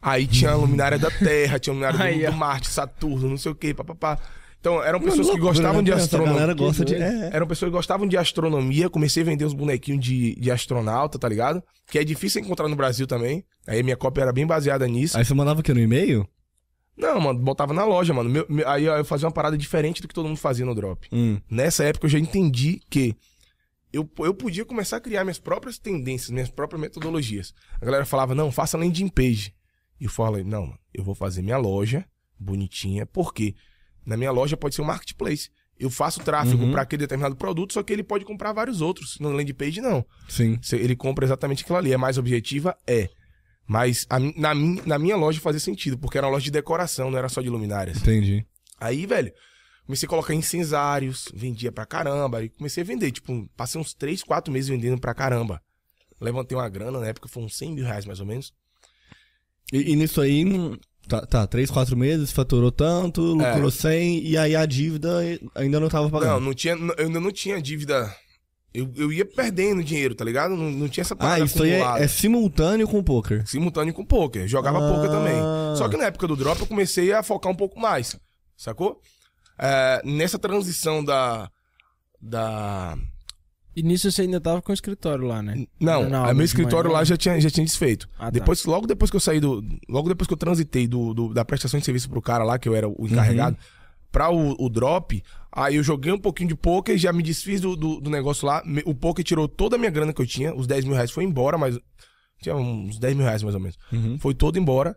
Aí tinha a luminária da Terra, tinha a luminária Aí, do, Marte, Saturno, não sei o quê, papapá. Então, eram pessoas que gostavam né? de astronomia. Gosta de... É. É, é. Eram pessoas que gostavam de astronomia. Comecei a vender uns bonequinhos de, de astronauta, tá ligado? Que é difícil encontrar no Brasil também. Aí minha cópia era bem baseada nisso. Aí você mandava o quê? No e-mail? Não, mano, botava na loja, mano. Meu, meu, aí eu fazia uma parada diferente do que todo mundo fazia no drop. Hum. Nessa época eu já entendi que eu, eu podia começar a criar minhas próprias tendências, minhas próprias metodologias. A galera falava, não, faça landing page. E eu falei, não, mano, eu vou fazer minha loja bonitinha, porque na minha loja pode ser um marketplace. Eu faço tráfego uhum. para aquele determinado produto, só que ele pode comprar vários outros. Na landing page, não. Sim. Ele compra exatamente aquilo ali. É mais objetiva? É. Mas a, na, na minha loja fazia sentido, porque era uma loja de decoração, não era só de luminárias. Entendi. Aí, velho, comecei a colocar incensários, vendia pra caramba. Aí comecei a vender, tipo, passei uns 3, 4 meses vendendo pra caramba. Levantei uma grana, na época foi uns 100 mil reais mais ou menos. E, e nisso aí, tá, tá, 3, 4 meses, faturou tanto, lucrou é. 100, e aí a dívida ainda não tava pagando. Não, não tinha, eu ainda não tinha dívida eu, eu ia perdendo dinheiro, tá ligado? Não, não tinha essa ah, parada Ah, isso acumulada. aí é, é simultâneo com o poker. Simultâneo com poker. Jogava Ah. poker também. Só que na época do drop eu comecei a focar um pouco mais, sacou? É, nessa transição da. Da. Início você ainda tava com o escritório lá, né? Não, Não, meu escritório lá já tinha, já tinha desfeito. Ah, tá. depois, logo depois que eu saí do. Logo depois que eu transitei do, do- da prestação de serviço pro cara lá, que eu era o encarregado, uhum pra o, o drop, aí eu joguei um pouquinho de poker, já me desfiz do, do, do negócio lá. O poker tirou toda a minha grana que eu tinha, os 10 mil reais foi embora, mas. Tinha uns 10 mil reais mais ou menos. Uhum. Foi todo embora.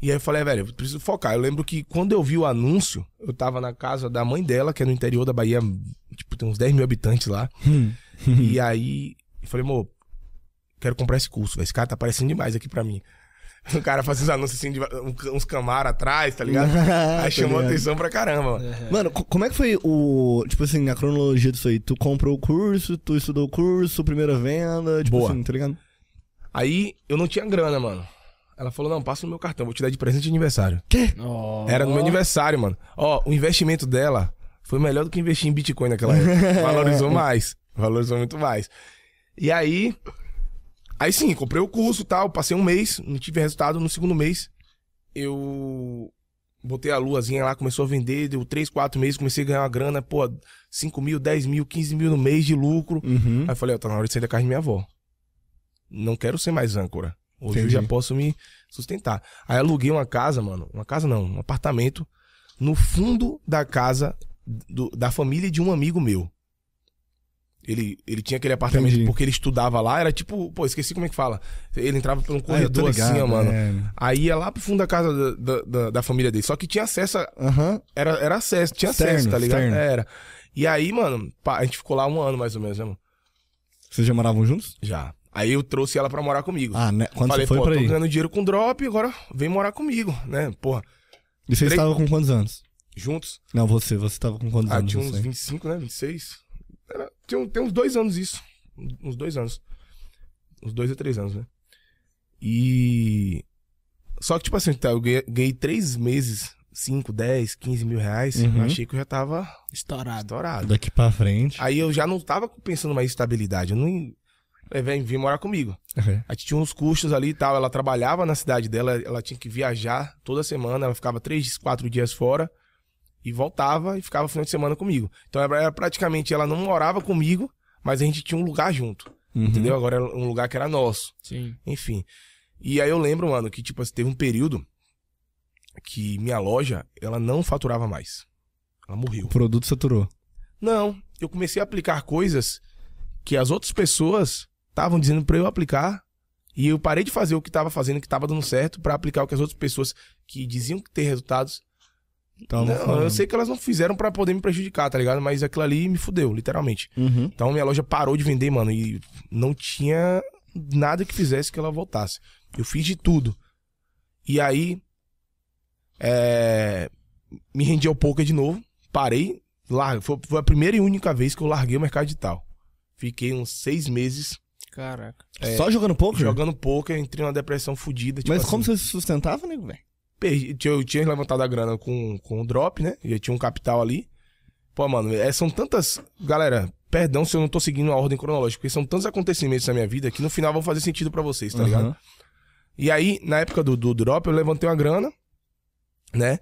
E aí eu falei, ah, velho, eu preciso focar. Eu lembro que quando eu vi o anúncio, eu tava na casa da mãe dela, que é no interior da Bahia, tipo, tem uns 10 mil habitantes lá. Hum. e aí eu falei, amor, quero comprar esse curso, véio. esse cara tá aparecendo demais aqui para mim. Um cara faz uns anúncios assim, de, uns camaros atrás, tá ligado? Aí tá chamou ligado. atenção pra caramba, mano. Uhum. Mano, como é que foi o. Tipo assim, a cronologia disso aí? Tu comprou o curso, tu estudou o curso, primeira venda, tipo Boa. assim, tá ligado? Aí eu não tinha grana, mano. Ela falou: não, passa no meu cartão, vou te dar de presente de aniversário. Quê? Oh. Era no meu aniversário, mano. Ó, o investimento dela foi melhor do que investir em Bitcoin naquela época. Valorizou mais. Valorizou muito mais. E aí, Aí sim, comprei o curso tal, passei um mês, não tive resultado. No segundo mês, eu botei a luazinha lá, começou a vender, deu 3, 4 meses, comecei a ganhar uma grana, pô, 5 mil, 10 mil, 15 mil no mês de lucro. Uhum. Aí eu falei, ó, tá na hora de sair da casa de minha avó. Não quero ser mais âncora. Hoje Entendi. eu já posso me sustentar. Aí aluguei uma casa, mano. Uma casa não, um apartamento. No fundo da casa do, da família de um amigo meu. Ele, ele tinha aquele apartamento Entendi. porque ele estudava lá, era tipo, pô, esqueci como é que fala. Ele entrava por um ah, corredor ah, ligado, assim, ó, mano. É. Aí ia lá pro fundo da casa da, da, da família dele. Só que tinha acesso. A, uhum. era, era acesso, tinha externo, acesso, tá ligado? Externo. Era. E aí, mano, a gente ficou lá um ano mais ou menos, né, mano? Vocês já moravam juntos? Já. Aí eu trouxe ela pra morar comigo. Ah, né? Quando Falei, você foi pô, pra tô aí? ganhando dinheiro com drop, agora vem morar comigo, né? Porra. E vocês estavam com quantos anos? Juntos? Não, você, você tava com quantos ah, anos? Ah, tinha uns 25, né? 26. Era, tem, tem uns dois anos isso. Uns dois anos. Uns dois a três anos, né? E. Só que, tipo assim, tá, eu ganhei, três meses 5, 10, 15 mil reais, uhum. eu achei que eu já tava estourado. estourado. Daqui pra frente. Aí eu já não tava pensando mais em estabilidade. Eu não. É, vem, vem morar comigo. Uhum. Aí tinha uns custos ali e tal. Ela trabalhava na cidade dela, ela tinha que viajar toda semana, ela ficava três quatro dias fora e voltava e ficava final de semana comigo. Então era praticamente ela não morava comigo, mas a gente tinha um lugar junto. Uhum. Entendeu? Agora era é um lugar que era nosso. Sim. Enfim. E aí eu lembro, mano, que tipo, assim, teve um período que minha loja, ela não faturava mais. Ela morreu. O produto saturou. Não, eu comecei a aplicar coisas que as outras pessoas estavam dizendo para eu aplicar e eu parei de fazer o que estava fazendo, que estava dando certo, para aplicar o que as outras pessoas que diziam que ter resultados então, não, eu sei que elas não fizeram para poder me prejudicar, tá ligado? Mas aquilo ali me fudeu, literalmente. Uhum. Então minha loja parou de vender, mano, e não tinha nada que fizesse que ela voltasse. Eu fiz de tudo. E aí. É, me rendi ao poker de novo. Parei. Larga, foi, foi a primeira e única vez que eu larguei o mercado digital. Fiquei uns seis meses Caraca. É, Só jogando poker? Jogando poker, entrei numa depressão fodida. Tipo Mas como assim. você se sustentava, nego, velho? Perdi, eu tinha levantado a grana com, com o drop, né? Já tinha um capital ali. Pô, mano, é, são tantas. Galera, perdão se eu não tô seguindo a ordem cronológica, porque são tantos acontecimentos na minha vida que no final vão fazer sentido para vocês, tá uhum. ligado? E aí, na época do, do drop, eu levantei uma grana, né?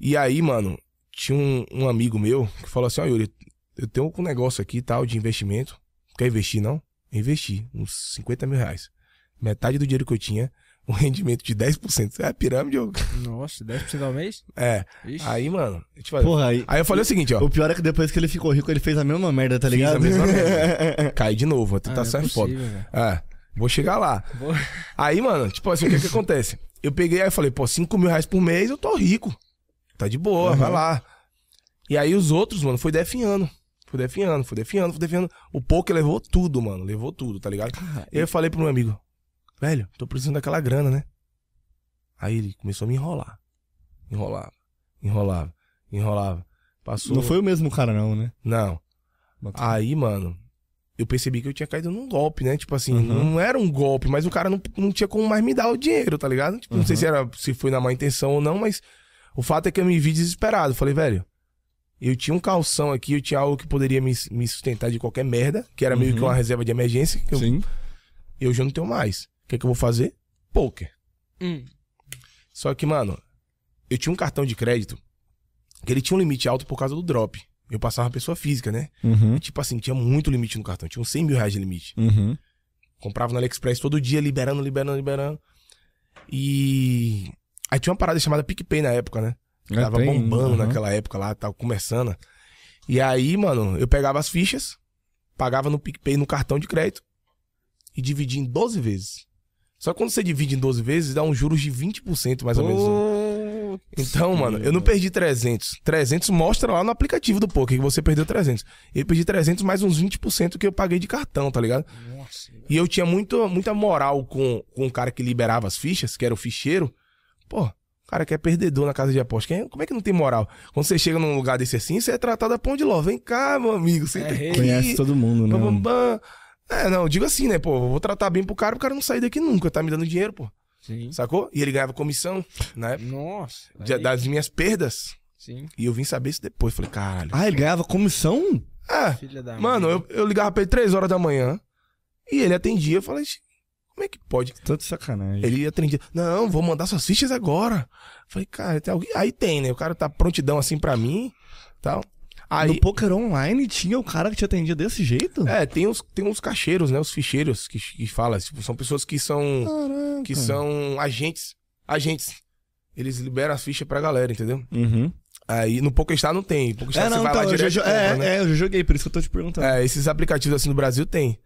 E aí, mano, tinha um, um amigo meu que falou assim: Ó, oh, Yuri, eu tenho um negócio aqui tal de investimento. Quer investir, não? Investi uns 50 mil reais. Metade do dinheiro que eu tinha, um rendimento de 10%. Isso é pirâmide, ou Nossa, 10% ao mês? É. Ixi. Aí, mano, Porra, aí, aí eu falei o seguinte, ó. O pior é que depois que ele ficou rico, ele fez a mesma merda, tá ligado? Fiz a mesma merda. Cai de novo, vou tentar ah, é foda. É. Vou chegar lá. Aí, mano, tipo assim, o que, que acontece? Eu peguei aí falei, pô, 5 mil reais por mês, eu tô rico. Tá de boa, uhum. vai lá. E aí os outros, mano, foi definhando. Fui definhando, fui definhando, fui definhando. O poker levou tudo, mano. Levou tudo, tá ligado? Ah, eu falei pro meu amigo, velho, tô precisando daquela grana, né? Aí ele começou a me enrolar. Enrolava, enrolava, enrolava. Passou. Não foi o mesmo cara, não, né? Não. Bacana. Aí, mano, eu percebi que eu tinha caído num golpe, né? Tipo assim, uhum. não era um golpe, mas o cara não, não tinha como mais me dar o dinheiro, tá ligado? Tipo, uhum. Não sei uhum. se era se foi na má intenção ou não, mas o fato é que eu me vi desesperado. Falei, velho, eu tinha um calção aqui, eu tinha algo que poderia me, me sustentar de qualquer merda, que era uhum. meio que uhum. uma reserva de emergência. Que eu, Sim. Eu já não tenho mais. O que, é que eu vou fazer? Poker. Hum. Só que, mano, eu tinha um cartão de crédito que ele tinha um limite alto por causa do drop. Eu passava uma pessoa física, né? Uhum. E, tipo assim, tinha muito limite no cartão. Tinha uns 100 mil reais de limite. Uhum. Comprava no AliExpress todo dia, liberando, liberando, liberando. E. Aí tinha uma parada chamada PicPay na época, né? Que é, tava bombando uhum. naquela época lá, tava começando. E aí, mano, eu pegava as fichas, pagava no PicPay no cartão de crédito e dividia em 12 vezes. Só quando você divide em 12 vezes, dá um juros de 20% mais ou menos. Então, mano, eu não perdi 300. 300 mostra lá no aplicativo do poker que você perdeu 300. Eu perdi 300 mais uns 20% que eu paguei de cartão, tá ligado? Nossa, e eu tinha muito, muita moral com, com o cara que liberava as fichas, que era o ficheiro. Pô, cara que é perdedor na casa de aposta. como é que não tem moral? Quando você chega num lugar desse assim, você é tratado a pão de ló. Vem cá, meu amigo. Senta é, aqui. Conhece todo mundo, né? Bambam. É, não, digo assim, né, pô, vou tratar bem pro cara, o cara não sair daqui nunca, tá me dando dinheiro, pô. Sim. Sacou? E ele ganhava comissão, né? Nossa. das minhas perdas. Sim. E eu vim saber isso depois. Falei, caralho. Ah, ele ganhava comissão? Ah, mãe. mano, eu, eu ligava pra ele três horas da manhã e ele atendia. Eu falei, como é que pode? Tanto sacanagem. Ele atendia, não, vou mandar suas fichas agora. falei, cara, tem alguém... aí tem, né? O cara tá prontidão assim pra mim tal. Aí, no poker online tinha o cara que te atendia desse jeito? É, tem uns, tem uns cacheiros, né? Os ficheiros que, que falam. Tipo, são pessoas que são. Caraca. Que são agentes. Agentes. Eles liberam as fichas pra galera, entendeu? Uhum. Aí no PokerStar não tem. é, não, você vai então, lá direto. Já, compra, é, né? é, eu joguei, por isso que eu tô te perguntando. É, esses aplicativos assim no Brasil tem.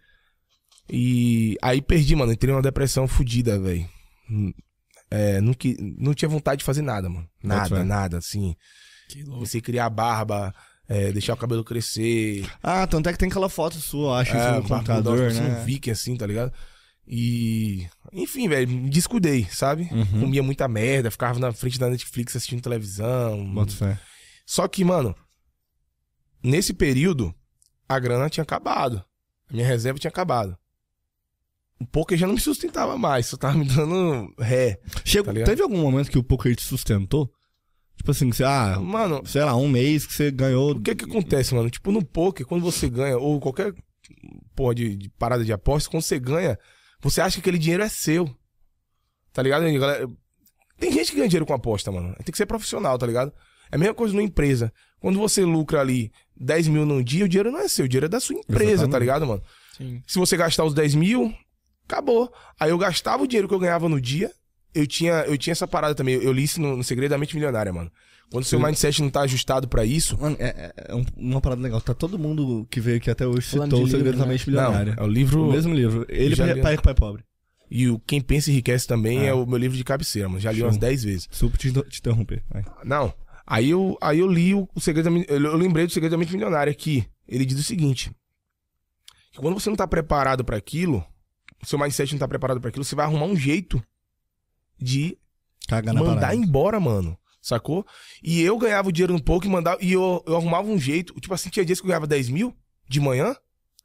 E aí perdi, mano. Entrei numa depressão fodida, velho. É, não, que, não tinha vontade de fazer nada, mano. Nada, nada, assim. Que louco. Você a criar barba, é, deixar o cabelo crescer. Ah, tanto é que tem aquela foto sua, eu acho, é, assim, no computador, né? Assim, um Vic, assim, tá ligado? E. Enfim, velho, me descuidei, sabe? Uhum. Comia muita merda, ficava na frente da Netflix assistindo televisão. Bota fé. Só que, mano, nesse período, a grana tinha acabado. A minha reserva tinha acabado. O poker já não me sustentava mais, só tava me dando ré. Chegou, tá teve algum momento que o poker te sustentou? Tipo assim, você, ah, mano, sei lá, um mês que você ganhou. O que que acontece, mano? Tipo, no poker, quando você ganha, ou qualquer porra de, de parada de aposta, quando você ganha, você acha que aquele dinheiro é seu. Tá ligado, galera? Tem gente que ganha dinheiro com aposta, mano. Tem que ser profissional, tá ligado? É a mesma coisa numa empresa. Quando você lucra ali 10 mil num dia, o dinheiro não é seu, o dinheiro é da sua empresa, tá Exatamente. tá ligado, mano? Sim. Se você gastar os 10 mil, acabou. Aí eu gastava o dinheiro que eu ganhava no dia eu tinha, eu tinha essa parada também. Eu li isso no, no Segredo da Mente Milionária, mano. Quando seu mindset não tá ajustado para isso. Mano, é, é, é uma parada legal. Tá todo mundo que veio aqui até hoje Falando citou o Segredo da né? Mente né? Milionária. Não, é o livro. O mesmo livro. Ele é já pai, pai pobre. E o Quem Pensa e Enriquece também ah. é o meu livro de cabeceira, mano. Já li umas 10 vezes. Supo te, te interromper. Vai. Não. Aí eu, aí eu li o, Segredo da, Eu lembrei do Segredo da Mente Milionária que ele diz o seguinte: que quando você não tá preparado para aquilo, seu mindset não tá preparado para aquilo, você vai arrumar um jeito de Caga na mandar parada. embora, mano. Sacou? E eu ganhava o dinheiro no poker e mandava. E eu, eu arrumava um jeito. Tipo assim, tinha dias que eu ganhava 10 mil de manhã.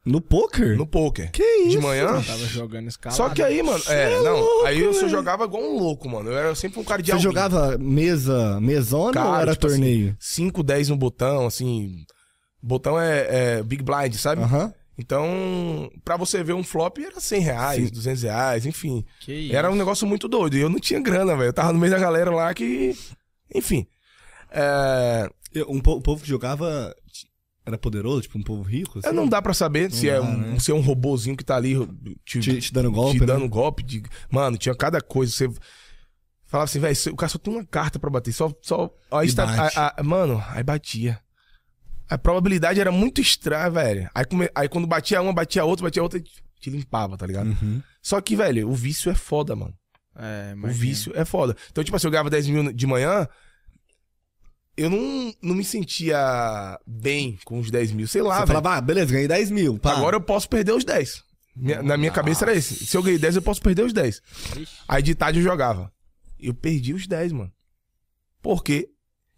No poker? No poker. Que isso? De manhã. Eu tava jogando escalada. Só que aí, mano, é, é não. Louco, aí eu só jogava igual um louco, mano. Eu era sempre um cara de Você alguém. jogava mesa, mesona cara, ou era tipo assim, torneio? 5, assim, 10 no botão, assim. Botão é, é, Big Blind, sabe? Aham. Uh -huh. Então, para você ver um flop era 100 reais, Sim. 200 reais, enfim. Era um negócio muito doido. E eu não tinha grana, velho. Eu tava no meio da galera lá que. Enfim. É... Um po o povo que jogava era poderoso, tipo um povo rico? Assim? É, não dá para saber se, é dá, é um, né? se é um robozinho que tá ali te, te, te dando golpe. Te né? dando né? golpe. De... Mano, tinha cada coisa. Você falava assim, velho, o cara só tem uma carta para bater. Só. só... Aí está... a, a... Mano, aí batia. A probabilidade era muito estranha, velho. Aí, come... aí quando batia uma, batia outra, batia outra, te limpava, tá ligado? Uhum. Só que, velho, o vício é foda, mano. É, mas. O vício é foda. Então, tipo assim, eu ganhava 10 mil de manhã, eu não, não me sentia bem com os 10 mil, sei lá. Você véio. falava, ah, beleza, ganhei 10 mil. Pá. Agora eu posso perder os 10. Minha, na minha cabeça era esse. Se eu ganhei 10, eu posso perder os 10. Ixi. Aí de tarde eu jogava. Eu perdi os 10, mano. Porque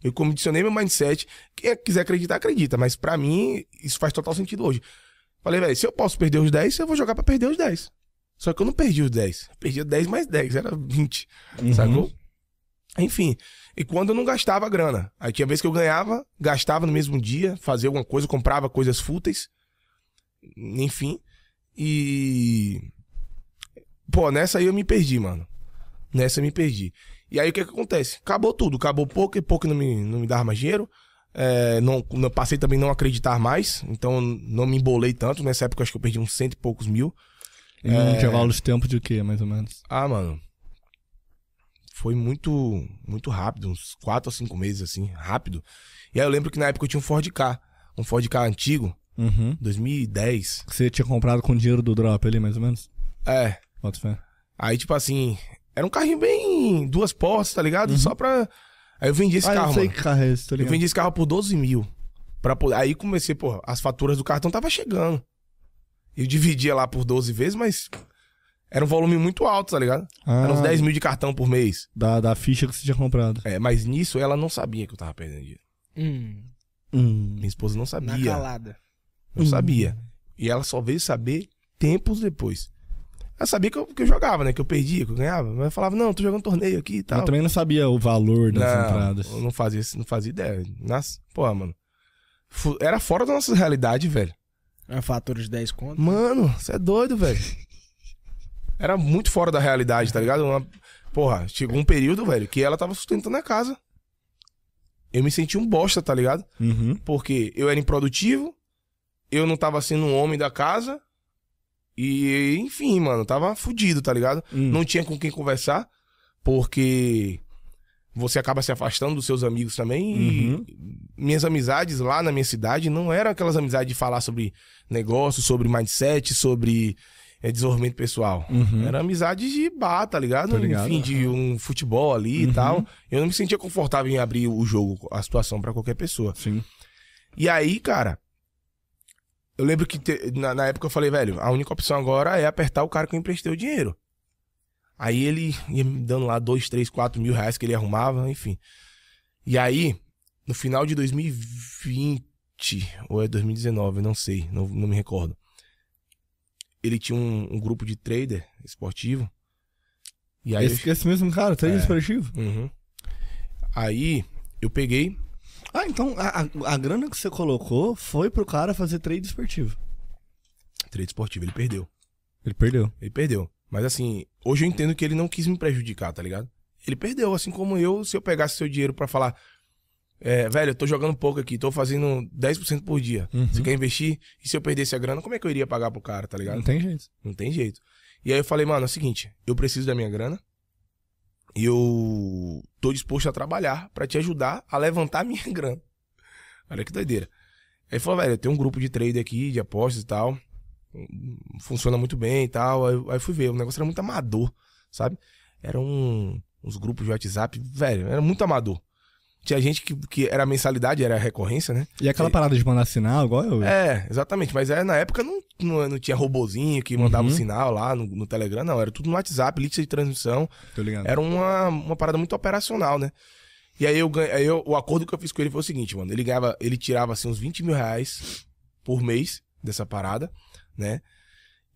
eu condicionei meu mindset. Quem quiser acreditar, acredita. Mas para mim, isso faz total sentido hoje. Falei, velho, se eu posso perder os 10, eu vou jogar para perder os 10. Só que eu não perdi os 10. Eu perdi 10 mais 10, era 20. Uhum. Sacou? Enfim. E quando eu não gastava grana. Aí tinha vez que eu ganhava, gastava no mesmo dia, fazia alguma coisa, comprava coisas fúteis. Enfim. E. Pô, nessa aí eu me perdi, mano. Nessa eu me perdi. E aí o que, é que acontece? Acabou tudo, acabou pouco e pouco não me, não me dava mais dinheiro. É, não, não, passei também não acreditar mais, então não me embolei tanto. Nessa época acho que eu perdi uns cento e poucos mil. Em é... um intervalo de tempo de o quê, mais ou menos? Ah, mano. Foi muito muito rápido, uns quatro ou cinco meses, assim, rápido. E aí eu lembro que na época eu tinha um Ford K, um Ford K antigo, uhum. 2010. Que você tinha comprado com o dinheiro do drop ali, mais ou menos? É. Aí, tipo assim, era um carrinho bem. duas portas, tá ligado? Uhum. Só pra. Aí eu vendi esse ah, carro. Eu sei mano. que carro é esse, tá ligado? Eu vendi esse carro por 12 mil. Pra... Aí comecei, pô, as faturas do cartão tava chegando. Eu dividia lá por 12 vezes, mas era um volume muito alto, tá ligado? Ah, Era uns 10 mil de cartão por mês. Da, da ficha que você tinha comprado. É, mas nisso ela não sabia que eu tava perdendo dinheiro. Hum. Hum. Minha esposa não sabia. Na calada. Não hum. sabia. E ela só veio saber tempos depois. Eu sabia que eu, que eu jogava, né? Que eu perdia, que eu ganhava. Mas eu falava, não, tô jogando torneio aqui e tal. Eu também não sabia o valor das não, entradas. Eu não fazia, não fazia ideia. Nas, porra, mano. Era fora da nossa realidade, velho. é fator de 10 conto? Mano, você é doido, velho. Era muito fora da realidade, tá ligado? Uma... Porra, chegou um período, velho, que ela tava sustentando a casa. Eu me senti um bosta, tá ligado? Uhum. Porque eu era improdutivo, eu não tava sendo um homem da casa, e, enfim, mano, tava fudido, tá ligado? Hum. Não tinha com quem conversar, porque você acaba se afastando dos seus amigos também. Uhum. minhas amizades lá na minha cidade não eram aquelas amizades de falar sobre negócio, sobre mindset, sobre é, desenvolvimento pessoal. Uhum. Era amizade de bar, tá ligado? ligado. Enfim, de uhum. um futebol ali uhum. e tal. Eu não me sentia confortável em abrir o jogo, a situação para qualquer pessoa. Sim. E aí, cara, eu lembro que te, na, na, época eu falei, velho, a única opção agora é apertar o cara que eu emprestei o dinheiro. Aí ele ia me dando lá dois, três, quatro mil reais que ele arrumava, enfim. E aí, no final de 2020, ou é 2019, não sei, não, não me recordo. Ele tinha um, um grupo de trader esportivo. E aí esse, eu... esse mesmo cara, trader é, esportivo? Uhum. Aí eu peguei, ah, então a, a, grana que você colocou foi pro cara fazer trade esportivo. Trade esportivo, ele perdeu. Ele perdeu. Ele perdeu. Mas assim, hoje eu entendo que ele não quis me prejudicar, tá ligado? Ele perdeu, assim como eu, se eu pegasse seu dinheiro para falar, é, velho, eu tô jogando pouco aqui, tô fazendo 10% por dia. Uhum. Você quer investir? E se eu perdesse a grana, como é que eu iria pagar pro cara, tá ligado? Não tem jeito. Não tem jeito. E aí eu falei, mano, é o seguinte, eu preciso da minha grana, e eu tô disposto a trabalhar para te ajudar a levantar minha grana. Olha que doideira. Aí falou, velho, tem um grupo de trade aqui, de apostas e tal. Funciona muito bem e tal. Aí, aí fui ver, o negócio era muito amador, sabe? Era um, uns grupos de WhatsApp, velho, era muito amador. Tinha gente que, que era mensalidade, era recorrência, né? E aquela e... É. parada de mandar sinal, igual eu. É, exatamente. Mas era é, na época não, não, não tinha robozinho que mandava uhum. sinal lá no, no, Telegram, não. Era tudo no WhatsApp, lista de transmissão. Tô ligado. Era uma, uma parada muito operacional, né? E aí eu, aí eu o acordo que eu fiz com ele foi o seguinte, mano. Ele ganhava, ele tirava assim uns 20 mil reais por mês dessa parada, né?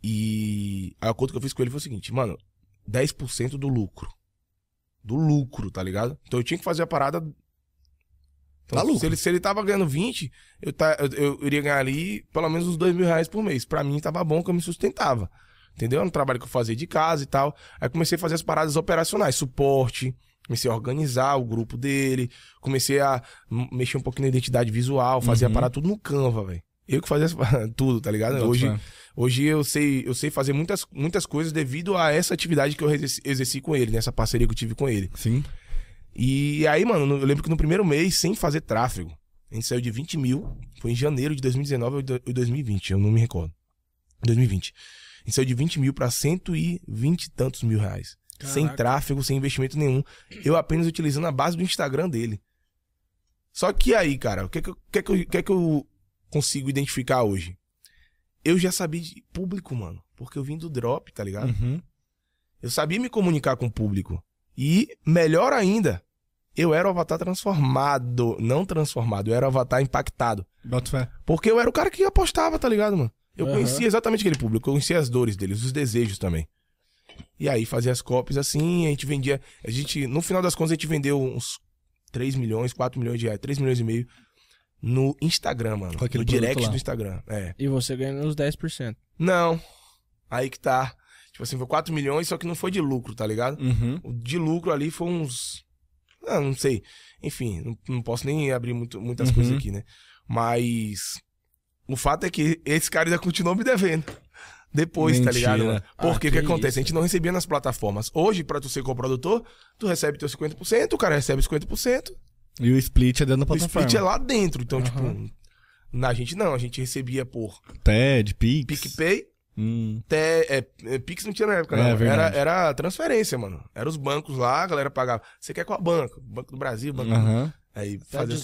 E o acordo que eu fiz com ele foi o seguinte, mano, 10% do lucro. Do lucro, tá ligado? Então eu tinha que fazer a parada tá então, louco. Se ele, se ele tava ganhando 20, eu, tá, eu, eu, iria ganhar ali pelo menos uns dois mil reais por mês. Pra mim tava bom que eu me sustentava. Entendeu? Era é um trabalho que eu fazia de casa e tal. Aí comecei a fazer as paradas operacionais, suporte. Comecei a organizar o grupo dele. Comecei a mexer um pouquinho na identidade visual, fazer uhum. parada tudo no Canva, velho. Eu que fazia tudo, tá ligado? hoje, bem. hoje eu sei eu sei fazer muitas, muitas coisas devido a essa atividade que eu exerci, exerci com ele, nessa parceria que eu tive com ele. Sim. E aí, mano, eu lembro que no primeiro mês, sem fazer tráfego, a gente saiu de 20 mil. Foi em janeiro de 2019 ou 2020, eu não me recordo. 2020. A gente saiu de 20 mil pra 120 e tantos mil reais. Caraca. Sem tráfego, sem investimento nenhum. Eu apenas utilizando a base do Instagram dele. Só que aí, cara, o que é que eu, que é que eu, que é que eu consigo identificar hoje? Eu já sabia de público, mano. Porque eu vim do drop, tá ligado? Uhum. Eu sabia me comunicar com o público. E melhor ainda, eu era o avatar transformado. Não transformado, eu era o avatar impactado. Boto fé. Porque eu era o cara que apostava, tá ligado, mano? Eu uhum. conhecia exatamente aquele público, eu conhecia as dores deles, os desejos também. E aí fazia as copies assim, a gente vendia. A gente, no final das contas, a gente vendeu uns 3 milhões, 4 milhões de reais, 3 milhões e meio no Instagram, mano. no direct lá. do Instagram. É. E você ganha uns 10%. Não. Aí que tá. Tipo assim, foi 4 milhões, só que não foi de lucro, tá ligado? Uhum. O de lucro ali foi uns. Ah, não sei. Enfim, não, não posso nem abrir muito, muitas uhum. coisas aqui, né? Mas. O fato é que esse cara ainda continuou me devendo. Depois, Mentira. tá ligado? Mano? Porque ah, o que, que acontece? Isso. A gente não recebia nas plataformas. Hoje, pra tu ser co-produtor tu recebe teu 50%, o cara recebe 50%. E o split é dentro da plataforma. O split é lá dentro. Então, uhum. tipo, na gente não, a gente recebia por TED, Pix, PicPay Hum. Até, é, é, Pix não tinha na época, é, Era, era transferência, mano. Era os bancos lá, a galera pagava. Você quer qual banco? Banco do Brasil, Banco uhum. Aí fazia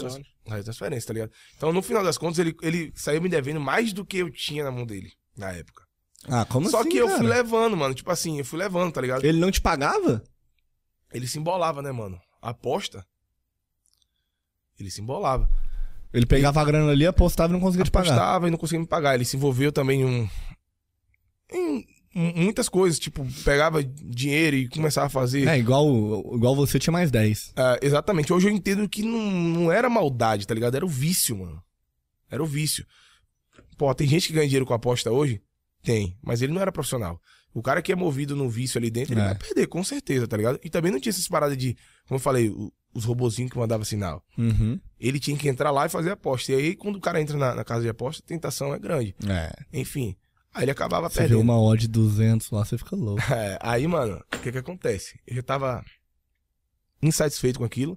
transferência, tá ligado? Então, no final das contas, ele, ele saiu me devendo mais do que eu tinha na mão dele, na época. Ah, como Só assim, que eu fui levando, mano. Tipo assim, eu fui levando, tá ligado? Ele não te pagava? Ele se embolava, né, mano? aposta. Ele se embolava. Ele pegava ele... a grana ali, apostava e não conseguia apostava te pagar. Apostava e não conseguia me pagar. Ele se envolveu também em um em muitas coisas, tipo, pegava dinheiro e começava a fazer. É, igual, igual você tinha mais 10. É, exatamente. Hoje eu entendo que não, não era maldade, tá ligado? Era o vício, mano. Era o vício. Pô, tem gente que ganha dinheiro com aposta hoje? Tem, mas ele não era profissional. O cara que é movido no vício ali dentro, ele é. vai perder, com certeza, tá ligado? E também não tinha essas paradas de, como eu falei, os robozinhos que mandavam sinal. Uhum. Ele tinha que entrar lá e fazer aposta. E aí, quando o cara entra na, na casa de aposta, a tentação é grande. É. Enfim. Aí ele acabava você perdendo. Você uma odd de 200 lá, você fica louco. É, aí, mano, o que que acontece? Eu já tava insatisfeito com aquilo.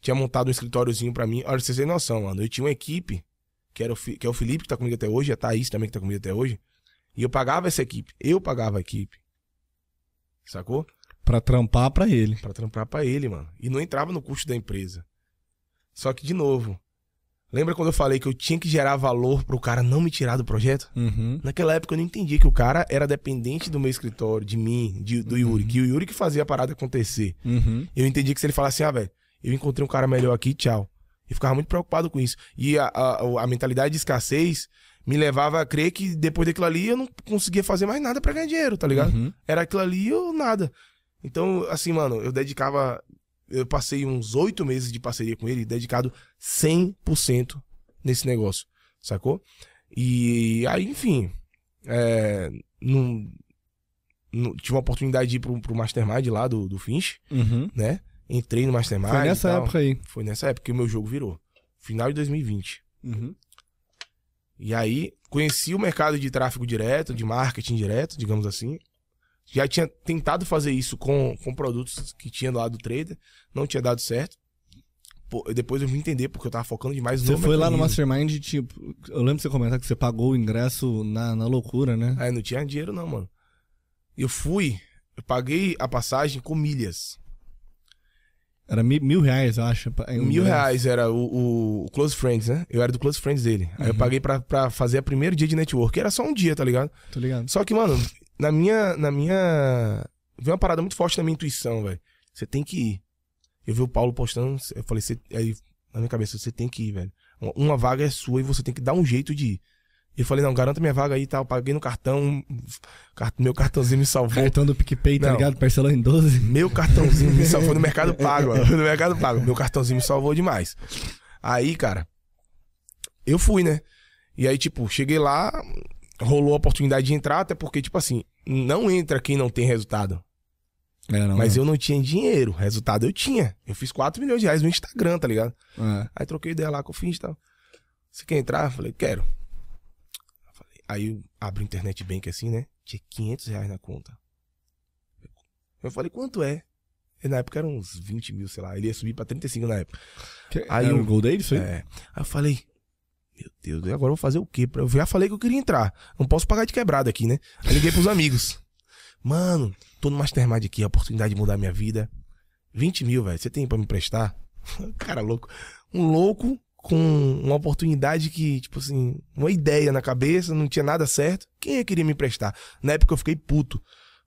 Tinha montado um escritóriozinho pra mim. Olha, vocês têm noção, mano. Eu tinha uma equipe, que, era o, que é o Felipe, que tá comigo até hoje, a Thaís também, que tá comigo até hoje. E eu pagava essa equipe. Eu pagava a equipe. Sacou? Pra trampar pra ele. Pra trampar pra ele, mano. E não entrava no custo da empresa. Só que, de novo, Lembra quando eu falei que eu tinha que gerar valor para o cara não me tirar do projeto? Uhum. Naquela época eu não entendi que o cara era dependente do meu escritório, de mim, de, do uhum. Yuri, que o Yuri que fazia a parada acontecer. Uhum. Eu entendi que se ele falasse, ah, velho, eu encontrei um cara melhor aqui, tchau. e ficava muito preocupado com isso. E a, a, a mentalidade de escassez me levava a crer que depois daquilo ali eu não conseguia fazer mais nada para ganhar dinheiro, tá ligado? Uhum. Era aquilo ali ou nada. Então, assim, mano, eu dedicava eu passei uns oito meses de parceria com ele, dedicado 100% nesse negócio, sacou? E aí, enfim, é, num, num, tive uma oportunidade de ir pro, pro Mastermind lá do, do Finch, uhum. né? Entrei no Mastermind. Foi nessa época aí. Foi nessa época que o meu jogo virou. Final de 2020. Uhum. E aí, conheci o mercado de tráfego direto, de marketing direto, digamos assim. Já tinha tentado fazer isso com, com produtos que tinha lá do trader, não tinha dado certo. Pô, depois eu vim entender, porque eu tava focando demais no Você foi lá no Mastermind, tipo, eu lembro de você comentar que você pagou o ingresso na, na loucura, né? aí ah, não tinha dinheiro não, mano. Eu fui, eu paguei a passagem com milhas. Era mil, mil reais, eu acho. Mil reais era o, o, Close Friends, né? Eu era do Close Friends dele. Uhum. Aí eu uhum. paguei pra, pra fazer o primeiro dia de network. Era só um dia, tá ligado? Tô ligado. Só que, mano, na minha. Na minha. viu uma parada muito forte na minha intuição, velho. Você tem que ir. Eu vi o Paulo postando, eu falei, cê... aí na minha cabeça, você tem que ir, velho. Uma vaga é sua e você tem que dar um jeito de ir. Eu falei, não, garanta minha vaga aí e tá? tal. Paguei no cartão, meu cartãozinho me salvou. Cartão do PicPay, tá não. ligado? Parcelou em 12. Meu cartãozinho me salvou no Mercado Pago, no Mercado Pago. Meu cartãozinho me salvou demais. Aí, cara, eu fui, né? E aí, tipo, cheguei lá, rolou a oportunidade de entrar, até porque, tipo assim, não entra quem não tem resultado. É, não, mas né? eu não tinha dinheiro. Resultado eu tinha. Eu fiz 4 milhões de reais no Instagram, tá ligado? É. Aí troquei ideia lá com o Finch e tal. Você quer entrar? Eu falei, quero. Eu falei, aí eu o Internet Bank assim, né? Tinha 500 reais na conta. Eu falei, quanto é? E na época eram uns 20 mil, sei lá. Ele ia subir pra 35 na época. Que, aí era eu, o gol dele, isso aí? É. Aí eu falei, meu Deus, e né? agora eu vou fazer o quê? Eu já falei que eu queria entrar. Não posso pagar de quebrado aqui, né? Aí liguei pros amigos. Mano, tô no Mastermind aqui, a oportunidade de mudar minha vida. 20 mil, velho. Você tem para me prestar? Cara louco. Um louco com uma oportunidade que, tipo assim, uma ideia na cabeça, não tinha nada certo. Quem ia é querer queria me emprestar? Na época eu fiquei puto.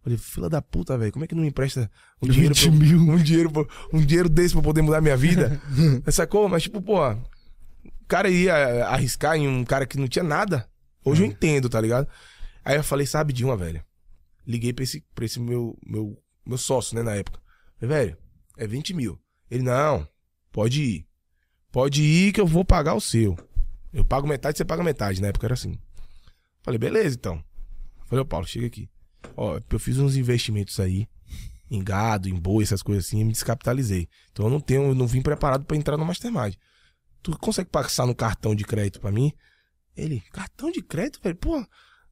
Falei, fila da puta, velho, como é que não me empresta um dinheiro, pra, mil. Um, dinheiro pra, um dinheiro desse pra poder mudar minha vida? Sacou? Mas, tipo, pô, cara ia eh, arriscar em um cara que não tinha nada. Hoje hum. eu entendo, tá ligado? Aí eu falei, sabe de uma, velho. Liguei pra esse, pra esse meu, meu, meu sócio, né, na época. Falei, velho, é 20 mil. Ele, não, pode ir. Pode ir que eu vou pagar o seu. Eu pago metade, você paga metade. Na época era assim. Falei, beleza, então. Falei, ô Paulo, chega aqui. Ó, eu fiz uns investimentos aí. Em gado, em boi, essas coisas assim, e me descapitalizei. Então eu não tenho, eu não vim preparado para entrar no Mastermind tu consegue passar no cartão de crédito para mim? Ele, cartão de crédito, velho? Pô,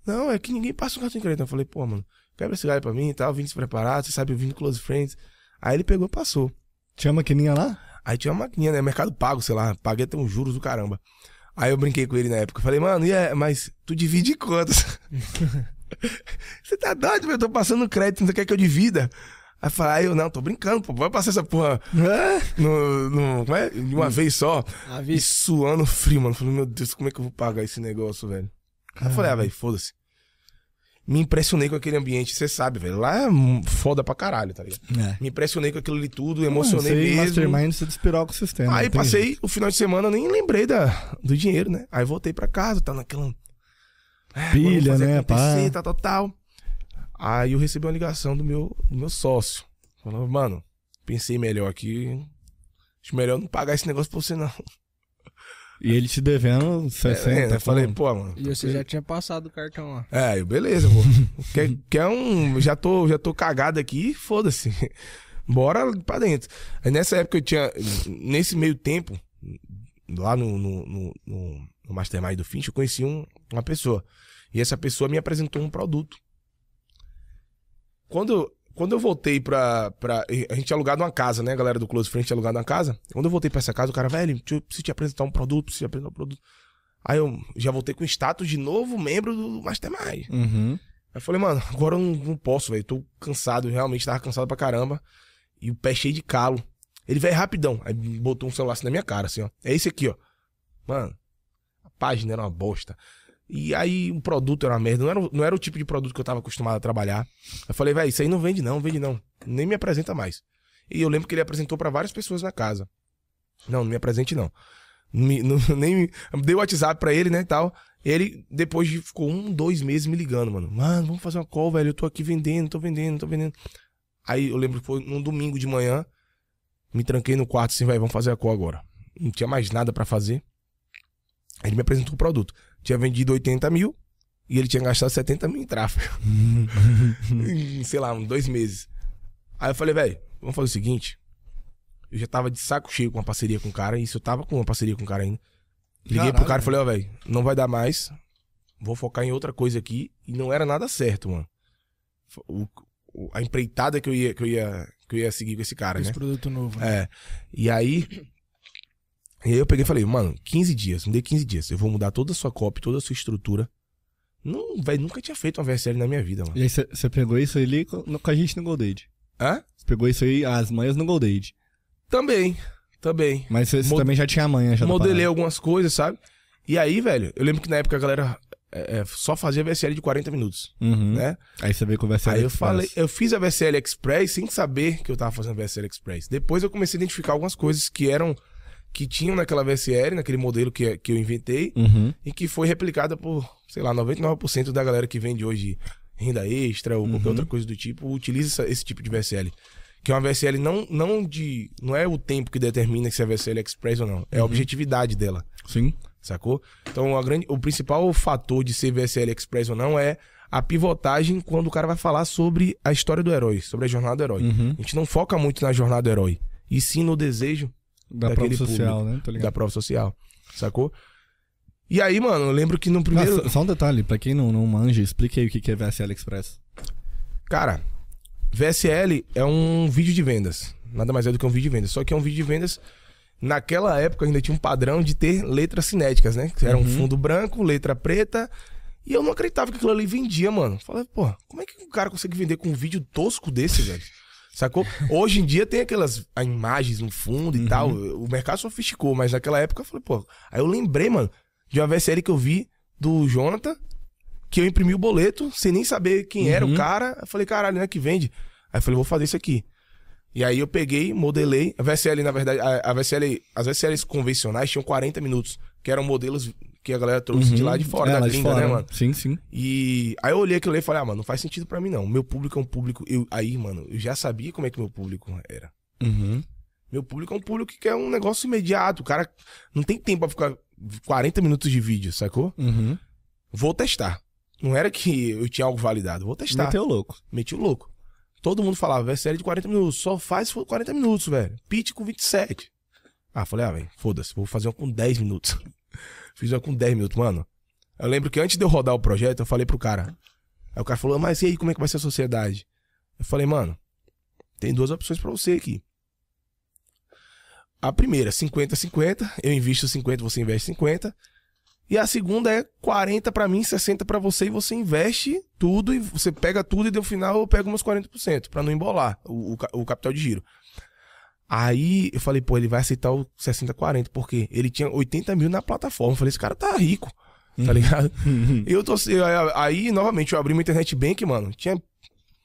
não, é que ninguém passa o cartão de crédito. Eu falei, pô, mano, quebra esse galho pra mim e tal, vim despreparado, você sabe, eu vim close friends. Aí ele pegou e passou. Tinha uma maquininha lá? Aí tinha uma maquininha, né? Mercado Pago, sei lá, paguei até uns juros do caramba. Aí eu brinquei com ele na época. Falei, mano, e é, mas tu divide quantas? Você tá doido, meu? Eu tô passando crédito, você quer que eu divida? Aí fala, aí ah, eu não, tô brincando, pô, vai passar essa porra no, no, como é? de uma hum. vez só. Ah, e suando frio, mano. Falei, meu Deus, como é que eu vou pagar esse negócio, velho? Aí eu falei, ah, velho, foda-se. Me impressionei com aquele ambiente, você sabe, velho. Lá é foda pra caralho, tá ligado? É. Me impressionei com aquilo ali tudo, emocionei não, mesmo. Mastermind, você despirou com o sistema. Aí passei jeito. o final de semana, eu nem lembrei da, do dinheiro, né? Aí voltei pra casa, tá naquela... É, Pilha, né, pai Tal, tal, tal. Aí eu recebi uma ligação do meu, do meu sócio. falou mano, pensei melhor aqui. Acho melhor não pagar esse negócio pra você, não. E ele te devendo 60. É, né? eu falei, pô, mano. E você já tinha passado o cartão lá. É, eu, beleza, pô. quer, quer um. Já tô, já tô cagado aqui, foda-se. Bora pra dentro. Aí nessa época eu tinha. Nesse meio tempo, lá no, no, no, no Mastermind do Finch, eu conheci um, uma pessoa. E essa pessoa me apresentou um produto quando, quando eu voltei pra, pra. A gente tinha alugado uma casa, né, galera do Close Friend tinha alugado uma casa. Quando eu voltei pra essa casa, o cara, velho, eu preciso te apresentar um produto, preciso te apresentar um produto. Aí eu já voltei com status de novo membro do Mastermind. Uhum. Aí eu falei, mano, agora eu não, não posso, velho. Tô cansado, realmente tava cansado pra caramba. E o pé cheio de calo. Ele veio rapidão. Aí botou um celular assim na minha cara, assim, ó. É esse aqui, ó. Mano, a página era uma bosta. E aí o produto era uma merda. Não era, não era o tipo de produto que eu tava acostumado a trabalhar. Eu falei, velho, isso aí não vende não, vende não. Nem me apresenta mais. E eu lembro que ele apresentou para várias pessoas na casa. Não, não me apresente não. Me, não nem dei o WhatsApp pra ele, né, tal. Ele, depois de, ficou um, dois meses me ligando, mano. Mano, vamos fazer uma call, velho. Eu tô aqui vendendo, tô vendendo, tô vendendo. Aí eu lembro que foi num domingo de manhã. Me tranquei no quarto assim, velho vamos fazer a call agora. Não tinha mais nada para fazer. Ele me apresentou o produto tinha vendido 80 mil e ele tinha gastado 70 mil em tráfego. Uhum. sei lá, uns dois meses. Aí eu falei, velho, vamos fazer o seguinte. Eu já tava de saco cheio com uma parceria com o cara, e isso eu tava com uma parceria com o cara ainda. Liguei Caralho, pro cara e falei, ó, oh, velho, não vai dar mais. Vou focar em outra coisa aqui. E não era nada certo, mano. O, o, a empreitada que eu ia, que eu ia, que eu ia seguir com esse cara, esse né? produto novo. Né? É. E aí, e aí eu peguei e falei, mano, 15 dias, me dei 15 dias. Eu vou mudar toda a sua copy, toda a sua estrutura. Não, velho, nunca tinha feito uma VSL na minha vida, mano. E aí você pegou isso ali com, com a gente no Gold Age? Hã? Você pegou isso aí, as manhas no Gold Age? Também, também. Mas você também já tinha manha já Modelei algumas coisas, sabe? E aí, velho, eu lembro que na época a galera é, é, só fazia VSL de 40 minutos, uhum. né? Aí você veio com o VSL Aí Express. É eu falei, eu fiz a VSL Express sem saber que eu tava fazendo VSL Express. Depois eu comecei a identificar algumas coisas que eram que tinham naquela VSL, naquele modelo que, que eu inventei, uhum. e que foi replicada por, sei lá, 99% da galera que vende hoje renda extra ou uhum. qualquer outra coisa do tipo, utiliza esse tipo de VSL. Que é uma VSL não, não de. não é o tempo que determina se a VSL é Express ou não, é a uhum. objetividade dela. Sim. Sacou? Então a grande, o principal fator de ser VSL Express ou não é a pivotagem quando o cara vai falar sobre a história do herói, sobre a jornada do herói. Uhum. A gente não foca muito na jornada do herói, e sim no desejo da prova social, né? Tô Da prova social, sacou? E aí, mano, eu lembro que no primeiro. Ah, só um detalhe, pra quem não, não manja, explique aí o que é VSL Express. Cara, VSL é um vídeo de vendas. Nada mais é do que um vídeo de vendas. Só que é um vídeo de vendas. Naquela época ainda tinha um padrão de ter letras cinéticas, né? Que era uhum. um fundo branco, letra preta. E eu não acreditava que aquilo ali vendia, mano. Falei, pô, como é que um cara consegue vender com um vídeo tosco desse, velho? Sacou? Hoje em dia tem aquelas imagens no fundo e uhum. tal. O mercado sofisticou, mas naquela época eu falei, pô. Aí eu lembrei, mano, de uma VSL que eu vi do Jonathan, que eu imprimi o boleto, sem nem saber quem uhum. era o uhum. cara. Eu falei, caralho, não é que vende? Aí eu falei, vou fazer isso aqui. E aí eu peguei, modelei. A VSL, na verdade, a, a VSL, as VSLs convencionais tinham 40 minutos, que eram modelos que a galera trouxe uhum. de lá de uhum. fora, é, da gringa, né, fora. né, mano? Sim, sim. E aí eu olhei aquilo ali e falei, ah, mano, não faz sentido para mim não. Meu público é um público. Eu... Aí, mano, eu já sabia como é que meu público era. Uhum. Meu público é um público que quer é um negócio imediato. O cara não tem tempo pra ficar 40 minutos de vídeo, sacou? Uhum. Vou testar. Não era que eu tinha algo validado. Vou testar. Meteu louco. Meti o louco. Todo mundo falava, velho, série de 40 minutos. Só faz 40 minutos, velho. Pitch com 27. Ah, falei, ah, velho, foda-se. Vou fazer uma com 10 minutos. Fiz com 10 minutos, mano. Eu lembro que antes de eu rodar o projeto, eu falei pro cara. Aí o cara falou, mas e aí, como é que vai ser a sociedade? Eu falei, mano, tem duas opções para você aqui. A primeira, 50-50, eu invisto 50, você investe 50. E a segunda é 40 para mim, 60 para você e você investe tudo e você pega tudo e no final eu pego meus 40% para não embolar o, o, o, capital de giro. Aí eu falei, pô, ele vai aceitar o 60-40, porque ele tinha 80 mil na plataforma. Eu falei, esse cara tá rico, tá ligado? Uhum. eu tô. Eu, aí, novamente, eu abri uma internet bank, mano. Tinha.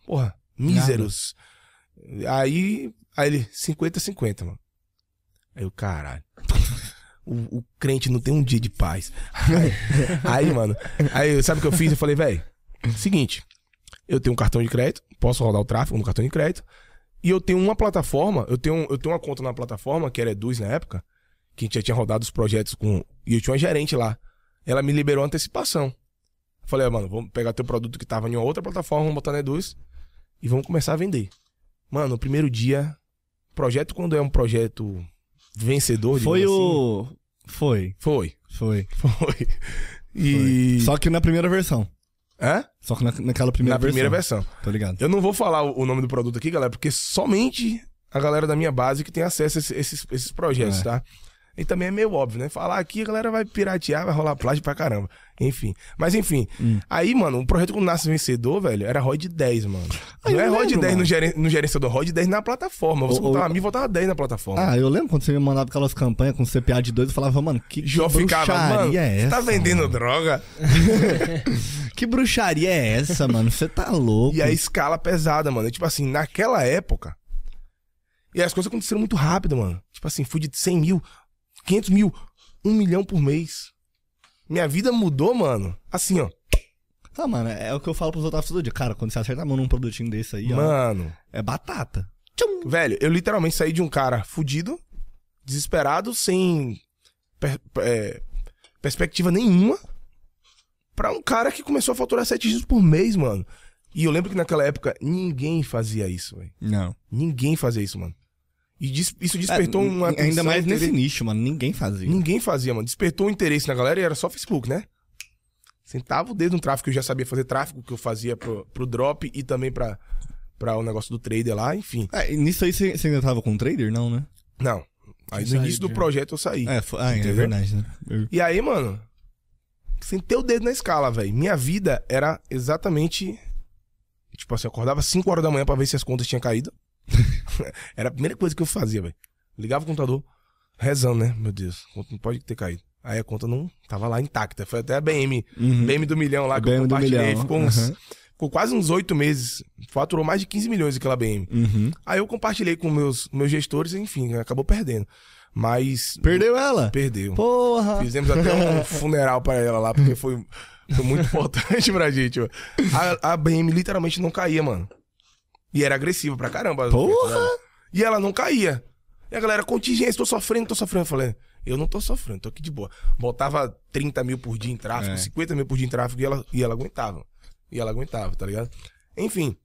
Porra, míseros. Nada. Aí. Aí ele, 50-50, mano. Aí eu, caralho. O, o, crente não tem um dia de paz. Aí, aí, mano, aí sabe o que eu fiz? Eu falei, velho, seguinte, eu tenho um cartão de crédito, posso rodar o tráfego no cartão de crédito. E eu tenho uma plataforma, eu tenho, eu tenho uma conta na plataforma, que era Eduz na época, que a gente já tinha rodado os projetos com. E eu tinha uma gerente lá. Ela me liberou antecipação. falei, ah, mano, vamos pegar teu produto que tava em uma outra plataforma, vamos botar na Eduz e vamos começar a vender. Mano, no primeiro dia, projeto quando é um projeto vencedor. Foi o. Assim, foi. Foi. Foi. Foi. E... Só que na primeira versão. É? Só que na, naquela primeira na versão. primeira versão. Tô tá ligado. Eu não vou falar o, o nome do produto aqui, galera, porque somente a galera da minha base que tem acesso a esses, esses, esses projetos, é. tá? E também é meio óbvio, né? Falar aqui, a galera vai piratear, vai rolar plágio pra caramba. Enfim. Mas enfim. Hum. Aí, mano, um projeto como Nasce Vencedor, velho, era ROD 10, mano. Ah, não é lembro, ROD 10 no, geren no gerenciador, ROD 10 na plataforma. Você botava mil, voltava 10 na plataforma. Ah, eu lembro quando você me mandava aquelas campanhas com CPA de 2, eu falava, mano, que, que ficava, mano, é essa, você tá vendendo mano? droga? que bruxaria é essa, mano? Você tá louco. E a escala pesada, mano. tipo assim, naquela época... E as coisas aconteceram muito rápido, mano. Tipo assim, fui de 100 mil 500 mil, um milhão por mês. Minha vida mudou, mano. Assim, ó. Tá, mano, é o que eu falo pros outros todo dia. Cara, quando você acerta a mão num produtinho desse aí, mano, ó, é batata. Tchum. Velho, eu literalmente saí de um cara fudido, desesperado, sem per é, perspectiva nenhuma, pra um cara que começou a faturar 7 dígitos por mês, mano. E eu lembro que naquela época ninguém fazia isso, velho. Não. Ninguém fazia isso, mano. E isso despertou é, uma Ainda mais nesse nicho, mano. Ninguém fazia. Ninguém fazia, mano. Despertou um interesse na galera e era só Facebook, né? Sentava o dedo no tráfego. Eu já sabia fazer tráfego, que eu fazia pro, pro drop e também pra, pra o negócio do trader lá, enfim. É, nisso aí você, ainda tava com o trader, não, né? Não. Aí no início do projeto eu saí. É, foi, ah, é verdade, né? Eu... E aí, mano, sentei o dedo na escala, velho. Minha vida era exatamente. Tipo assim, eu acordava 5 horas da manhã para ver se as contas tinham caído. Era a primeira coisa que eu fazia, velho. Ligava o computador, rezando, né? Meu Deus, não pode ter caído. Aí a conta não tava lá intacta. Foi até a BM, uhum. BM do milhão lá que BM eu compartilhei. Ficou, uns, uhum. ficou quase uns oito meses. Faturou mais de 15 milhões aquela BM. Uhum. Aí eu compartilhei com meus, meus gestores, enfim, acabou perdendo. Mas. Perdeu ela? Perdeu. Porra! Fizemos até um funeral para ela lá, porque foi, foi muito importante pra gente. Mano. A, a BM literalmente não caía, mano. E era agressiva pra caramba. Porra! Né? E ela não caía. E a galera, contingência, tô sofrendo, tô sofrendo. Eu falei, eu não tô sofrendo, tô aqui de boa. Botava 30 mil por dia em tráfego, é. 50 mil por dia em tráfego e ela, e ela aguentava. E ela aguentava, tá ligado? Enfim.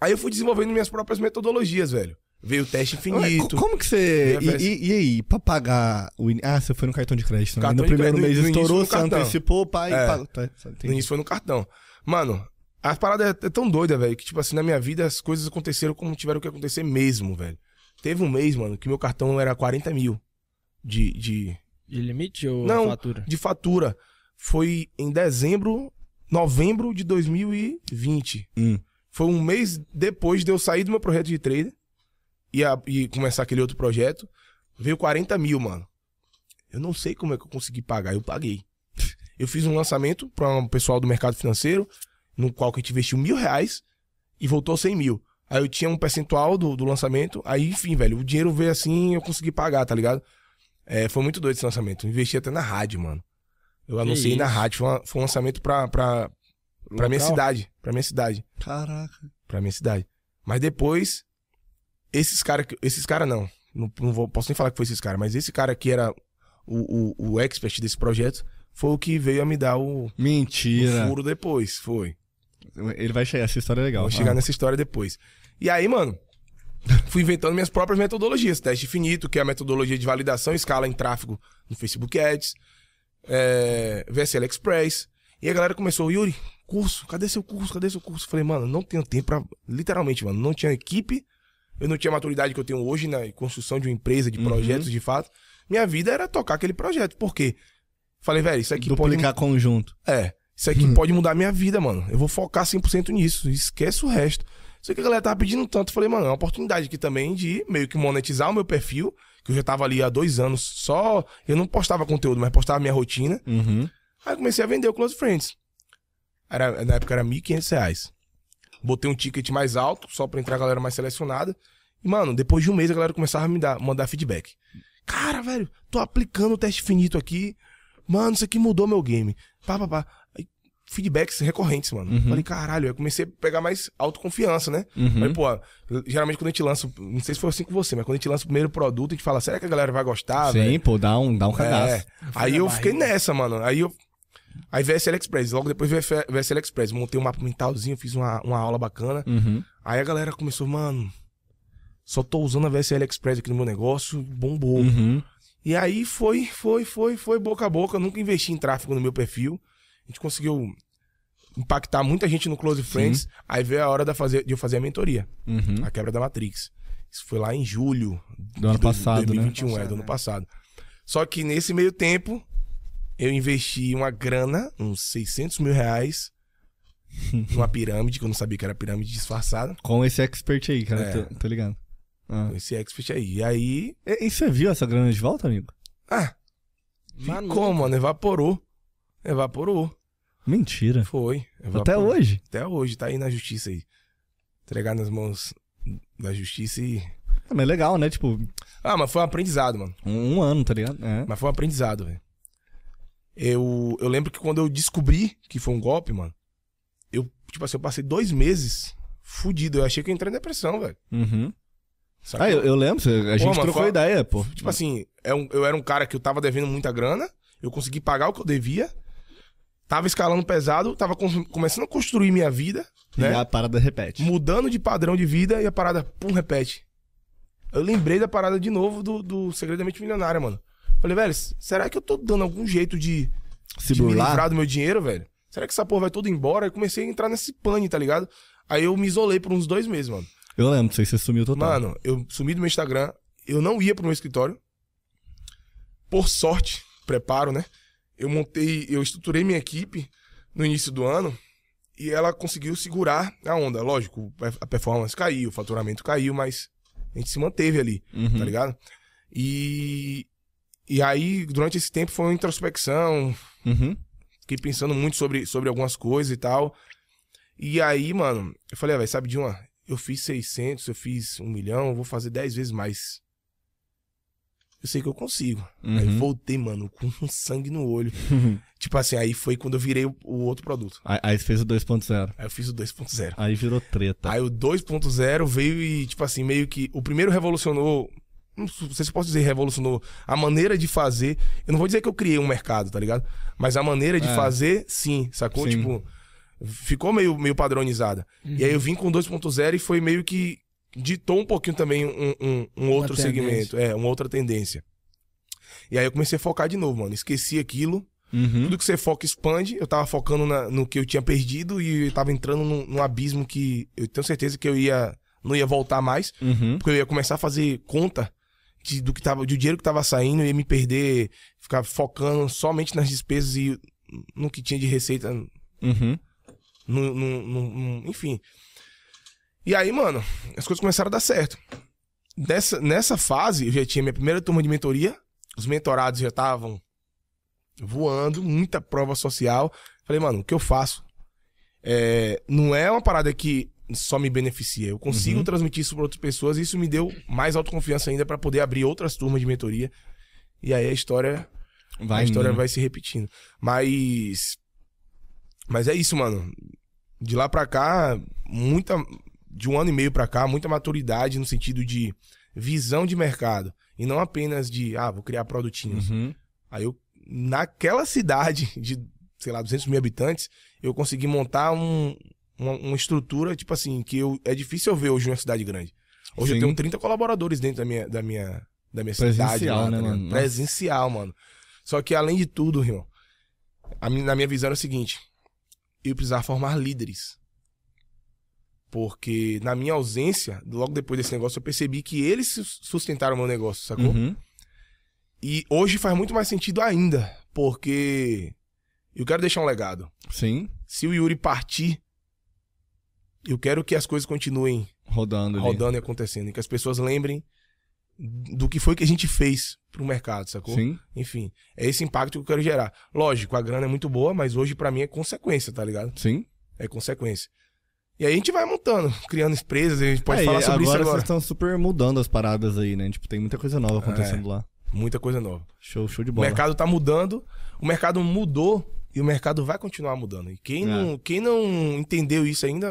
Aí eu fui desenvolvendo minhas próprias metodologias, velho. Veio o teste infinito. Como que você. E, e, e, aí, pra pagar o. In... Ah, você foi no cartão de crédito, né? Cartão no primeiro mês estourou, você antecipou, pai. É. tá, no início foi no cartão. Mano, a paradas é, é tão doida, velho, que, tipo assim, na minha vida as coisas aconteceram como tiveram que acontecer mesmo, velho. Teve um mês, mano, que meu cartão era 40 mil de. De, de limite ou Não, fatura? De fatura. Foi em dezembro, novembro de 2020. Hum. Foi um mês depois de eu sair do meu projeto de trader e, a, e começar aquele outro projeto. Veio 40 mil, mano. Eu não sei como é que eu consegui pagar, eu paguei. Eu fiz um lançamento para um pessoal do mercado financeiro, no qual que a gente investiu mil reais e voltou 100 mil. Aí eu tinha um percentual do, do lançamento, aí enfim, velho, o dinheiro veio assim eu consegui pagar, tá ligado? É, foi muito doido esse lançamento. Eu investi até na rádio, mano. Eu que anunciei isso? na rádio, foi, uma, foi um lançamento pra, pra, pra minha cidade. Pra minha cidade. Caraca. Pra minha cidade. Mas depois, esses caras, esses cara não, não, não vou, posso nem falar que foi esses caras, mas esse cara que era o, o, o expert desse projeto, foi o que veio a me dar o. Mentira. O furo depois, foi. Ele vai chegar, essa história é legal. Vou chegar ah. nessa história depois. E aí, mano, fui inventando minhas próprias metodologias. Teste finito, que é a metodologia de validação escala em tráfego no Facebook Ads, é, eh, VSL Express. E a galera começou, Yuri, curso, cadê seu curso? Cadê seu curso? Falei, mano, não tenho tempo pra. Literalmente, mano, não tinha equipe, eu não tinha a maturidade que eu tenho hoje na construção de uma empresa, de uhum. projetos, uhum. de fato. Minha vida era tocar aquele projeto. Por quê? Falei, velho, isso aqui Duplicar pode. conjunto. É. Isso aqui hum. pode mudar minha vida, mano. Eu vou focar 100% nisso. Esquece o resto. Isso que a galera tava pedindo tanto. Falei, mano, é uma oportunidade aqui também de meio que monetizar o meu perfil. Que eu já tava ali há dois anos só. Eu não postava conteúdo, mas postava minha rotina. Uhum. Aí comecei a vender o Close Friends. Era, na época era R$ reais Botei um ticket mais alto, só pra entrar a galera mais selecionada. E, mano, depois de um mês a galera começava a me dar, mandar feedback. Cara, velho, tô aplicando o teste finito aqui. Mano, isso aqui mudou meu game. Pá, pá, pá feedbacks recorrentes, mano. Uhum. Falei, caralho, eu comecei a pegar mais autoconfiança, né? Uhum. Falei, pô, geralmente quando a gente lança, não sei se foi assim com você, mas quando a gente lança o primeiro produto, a gente fala, será que a galera vai gostar? Sim, véio? pô, dá um, dá um cadastro. É. Aí eu fiquei nessa, mano. Aí eu. Aí VSL Express, logo depois VSL Express, montei um mapa mentalzinho, fiz uma, uma aula bacana. Uhum. Aí a galera começou, mano, só tô usando a VSL Express aqui no meu negócio, bombou. Uhum. E aí foi, foi, foi, foi boca a boca. Eu nunca investi em tráfego no meu perfil a gente conseguiu impactar muita gente no Close Friends. Sim. Aí veio a hora de, fazer, de eu fazer a mentoria, uhum. a quebra da Matrix. Isso foi lá em julho do ano passado, 2021, né? é, do ano é. passado. Só que nesse meio tempo, eu investi uma grana, uns 600 mil reais, numa pirâmide, que eu não sabia que era pirâmide disfarçada. Com esse expert aí, cara, é. tô, tô ligado. Ah. esse expert aí. E aí. E, e você viu essa grana de volta, amigo? Ah, Mano. como, mano? Evaporou. Evaporou. Mentira. Foi. Até hoje? Até hoje, tá aí na justiça aí. Entregar nas mãos da justiça e. Ah, é, mas legal, né? Tipo. Ah, mas foi um aprendizado, mano. Um, um ano, tá ligado? É. Mas foi um aprendizado, velho. Eu, eu lembro que quando eu descobri que foi um golpe, mano, eu, tipo assim, eu passei dois meses fudido. Eu achei que eu entrei em depressão, velho. Uhum. Ah, eu, eu, lembro, a gente pô, trocou a... ideia, pô. Tipo assim, é eu era um cara que eu tava devendo muita grana, eu consegui pagar o que eu devia, Tava escalando pesado, tava com, começando a construir minha vida. E né? a parada repete. Mudando de padrão de vida e a parada, pum, repete. Eu lembrei da parada de novo do, do Segredamente Milionária, mano. Falei, velho, será que eu tô dando algum jeito de, Se de me livrar do meu dinheiro, velho? Será que essa porra vai toda embora? E comecei a entrar nesse pane, tá ligado? Aí eu me isolei por uns dois meses, mano. Eu lembro, não sei se você sumiu total. Mano, eu sumi do meu Instagram, eu não ia pro meu escritório. Por sorte, preparo, né? Eu montei, eu estruturei minha equipe no início do ano e ela conseguiu segurar a onda. Lógico, a performance caiu, o faturamento caiu, mas a gente se manteve ali, uhum. tá ligado? E, e aí, durante esse tempo, foi uma introspecção. Uhum. Fiquei pensando muito sobre, sobre algumas coisas e tal. E aí, mano, eu falei, ah, sabe de uma? Eu fiz 600, eu fiz um milhão, eu vou fazer 10 vezes mais eu sei que eu consigo. Uhum. Aí voltei, mano, com um sangue no olho. tipo assim, aí foi quando eu virei o, o outro produto. Aí, aí fez o 2.0. Aí eu fiz o 2.0. Aí virou treta. Aí o 2.0 veio e, tipo assim, meio que. O primeiro revolucionou. Não sei se eu posso dizer revolucionou a maneira de fazer. Eu não vou dizer que eu criei um mercado, tá ligado? Mas a maneira de é. fazer, sim, sacou? Sim. Tipo, ficou meio, meio padronizada. Uhum. E aí eu vim com 2.0 e foi meio que ditou um pouquinho também um, um, um outro segmento, é, uma outra tendência. E aí eu comecei a focar de novo, mano. Esqueci aquilo. Uhum. Tudo que você foca expande. Eu tava focando na, no que eu tinha perdido e eu tava entrando num, num, abismo que eu tenho certeza que eu ia não ia voltar mais, uhum. porque eu ia começar a fazer conta de, do que tava, do dinheiro que tava saindo, eu ia me perder, ficar focando somente nas despesas e no que tinha de receita. Uhum. No, no, no, no enfim, e aí, mano, as coisas começaram a dar certo. Nessa, nessa fase, eu já tinha minha primeira turma de mentoria, os mentorados já estavam voando, muita prova social. Falei, mano, o que eu faço? É, não é uma parada que só me beneficia. Eu consigo uhum. transmitir isso para outras pessoas e isso me deu mais autoconfiança ainda para poder abrir outras turmas de mentoria. E aí a história vai a história né? vai se repetindo. Mas mas é isso, mano. De lá para cá, muita de um ano e meio para cá, muita maturidade no sentido de visão de mercado. E não apenas de, ah, vou criar produtinhos. Uhum. Aí eu, naquela cidade de, sei lá, 200 mil habitantes, eu consegui montar um, uma, uma, estrutura, tipo assim, que eu, é difícil eu ver hoje em uma cidade grande. Hoje Sim. eu tenho 30 colaboradores dentro da minha, da minha, da minha Presencial, cidade. Tá né, mano? Presencial, mano. Só que além de tudo, irmão, a, na minha visão era o seguinte: eu precisava formar líderes. Porque na minha ausência, logo depois desse negócio, eu percebi que eles sustentaram meu negócio, sacou? Uhum. E hoje faz muito mais sentido ainda, porque eu quero deixar um legado. Sim. Se o Yuri partir, eu quero que as coisas continuem rodando, rodando e acontecendo, e que as pessoas lembrem do que foi que a gente fez pro mercado, sacou? Sim. Enfim, é esse impacto que eu quero gerar. Lógico, a grana é muito boa, mas hoje para mim é consequência, tá ligado? Sim. É consequência. E aí a gente vai montando, criando empresas, a gente pode é, falar sobre isso agora. Agora vocês estão super mudando as paradas aí, né? Tipo, tem muita coisa nova acontecendo é, lá. Muita coisa nova. Show, show de bola. O mercado tá mudando, o mercado mudou e o mercado vai continuar mudando. E quem, é. não, quem não entendeu isso ainda,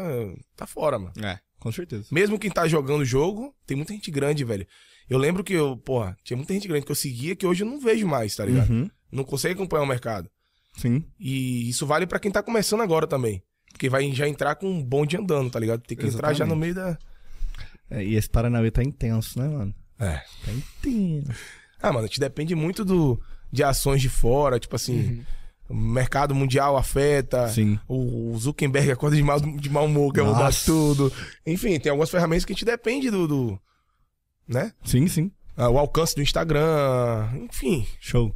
tá fora, mano. É, com certeza. Mesmo quem tá jogando o jogo, tem muita gente grande, velho. Eu lembro que eu, porra, tinha muita gente grande que eu seguia que hoje eu não vejo mais, tá ligado? Uhum. Não consegue acompanhar o mercado. Sim. E isso vale para quem tá começando agora também. Porque vai já entrar com um bonde andando, tá ligado? Tem que Exatamente. entrar já no meio da. É, e esse Paranauê tá intenso, né, mano? É. Tá intenso. Ah, mano, a gente depende muito do, de ações de fora, tipo assim. Uhum. O mercado mundial afeta. Sim. O, Zuckerberg acorda de mau, de mau humor, quer mudar tudo. Enfim, tem algumas ferramentas que a gente depende do. do né? Sim, sim. Ah, o alcance do Instagram. Enfim. Show.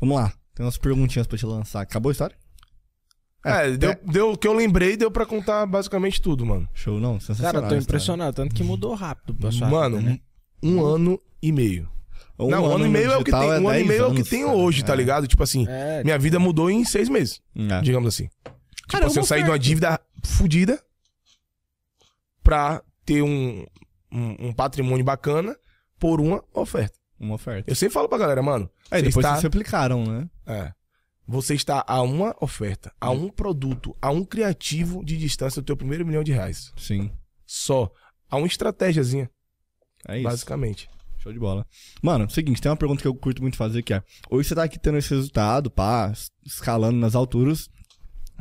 Vamos lá. Tem umas perguntinhas pra te lançar. Acabou a história? É, é, deu, é. deu que eu lembrei, deu pra contar basicamente tudo, mano. Show, não? Sensacional. Cara, eu tô impressionado, tanto que mudou rápido pra sua Mano, vida, né? um ano e meio. Um não, um ano, e meio é o que tem, um ano e meio é o que tem é é hoje, tá ligado? Tipo assim, minha vida tipo- mudou em seis meses, digamos assim. Tipo, cara, tipo assim, eu saí de uma dívida fodida pra ter um, um, um, patrimônio bacana por uma oferta. Uma oferta. Eu sempre falo pra galera, mano. Aí depois tá... vocês aplicaram, né? É. Você está a uma oferta, a um produto, a um criativo de distância do teu primeiro milhão de reais. Sim. Só. A uma estratégiazinha. É isso. Basicamente. Show de bola. Mano, seguinte, tem uma pergunta que eu curto muito fazer que é: hoje você tá aqui tendo esse resultado, pá, escalando nas alturas.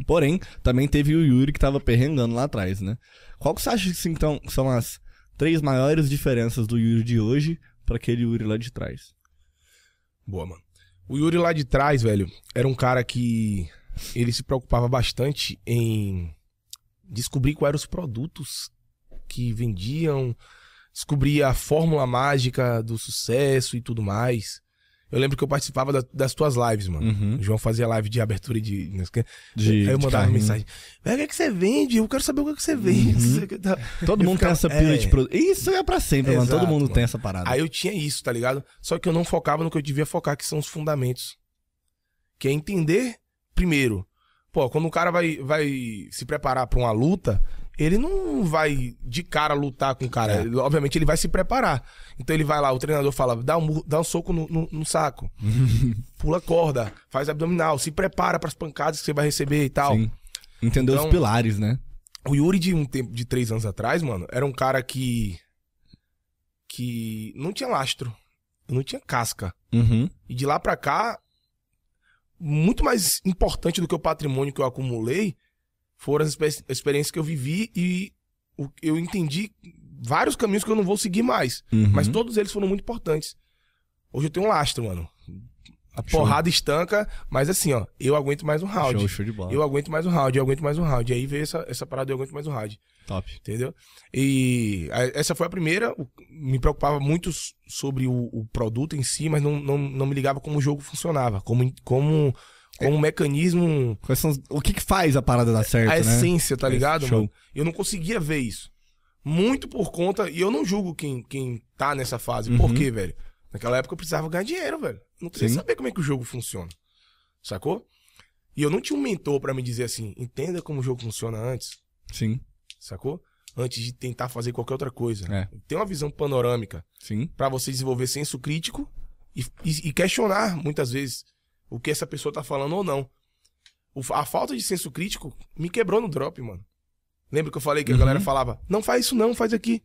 Porém, também teve o Yuri que tava perrengando lá atrás, né? Qual que você acha então, que são as três maiores diferenças do Yuri de hoje para aquele Yuri lá de trás? Boa, mano. O Yuri lá de trás, velho, era um cara que ele se preocupava bastante em descobrir quais eram os produtos que vendiam, descobrir a fórmula mágica do sucesso e tudo mais. Eu lembro que eu participava da, das tuas lives, mano. Uhum. O João fazia live de abertura de. de aí eu mandava mensagem. Velho, o que, é que você vende? Eu quero saber o que, é que você vende. Uhum. Tá. Todo eu mundo ficava, tem essa pilha é... de produto. Isso é pra sempre, Exato, mano. Todo mundo mano. tem essa parada. Aí eu tinha isso, tá ligado? Só que eu não focava no que eu devia focar, que são os fundamentos. Que é entender, primeiro. Pô, quando o cara vai, vai se preparar pra uma luta, ele não vai de cara lutar com o cara. É. Ele, obviamente ele vai se preparar. Então ele vai lá, o treinador fala, dá um, dá um soco no, no, no saco, pula corda, faz abdominal, se prepara para as pancadas que você vai receber e tal. Sim. Entendeu então, os pilares, né? O Yuri de um tempo de três anos atrás, mano, era um cara que que não tinha lastro, não tinha casca. Uhum. E de lá para cá, muito mais importante do que o patrimônio que eu acumulei foram as experiências que eu vivi e eu entendi vários caminhos que eu não vou seguir mais. Uhum. Mas todos eles foram muito importantes. Hoje eu tenho um lastro, mano. A show. porrada estanca, mas assim, ó, eu aguento mais um round. Show, show de bola. Eu aguento mais um round, eu aguento mais um round. E aí veio essa, essa parada, eu aguento mais um round. Top. Entendeu? E essa foi a primeira. Me preocupava muito sobre o, o produto em si, mas não, não, não me ligava como o jogo funcionava, como, como é. um mecanismo. São, o que, que faz a parada dar certo? A né? essência, tá ligado, Show. mano? Eu não conseguia ver isso. Muito por conta. E eu não julgo quem, quem tá nessa fase. Uhum. Por quê, velho? Naquela época eu precisava ganhar dinheiro, velho. Não queria Sim. saber como é que o jogo funciona. Sacou? E eu não tinha um mentor para me dizer assim: entenda como o jogo funciona antes. Sim. Sacou? Antes de tentar fazer qualquer outra coisa. É. Tem uma visão panorâmica. Sim. Pra você desenvolver senso crítico e, e, e questionar, muitas vezes o que essa pessoa tá falando ou não. O, a falta de senso crítico me quebrou no drop, mano. Lembra que eu falei que uhum. a galera falava, não faz isso não, faz aqui.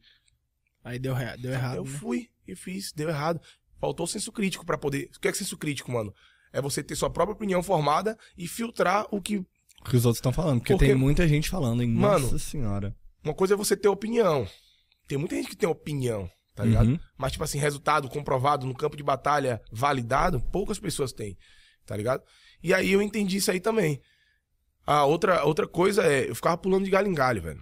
Aí deu, deu errado. Eu né? fui e fiz, deu errado. Faltou senso crítico para poder. O que é senso crítico, mano? É você ter sua própria opinião formada e filtrar o que. O que os outros estão falando, porque, porque, tem muita gente falando, hein? Mano, Nossa senhora. Uma coisa é você ter opinião. Tem muita gente que tem opinião, tá ligado? Uhum. Mas, tipo assim, resultado comprovado no campo de batalha validado, poucas pessoas têm tá ligado? E aí eu entendi isso aí também. A outra, outra coisa é, eu ficava pulando de galho em galho, velho.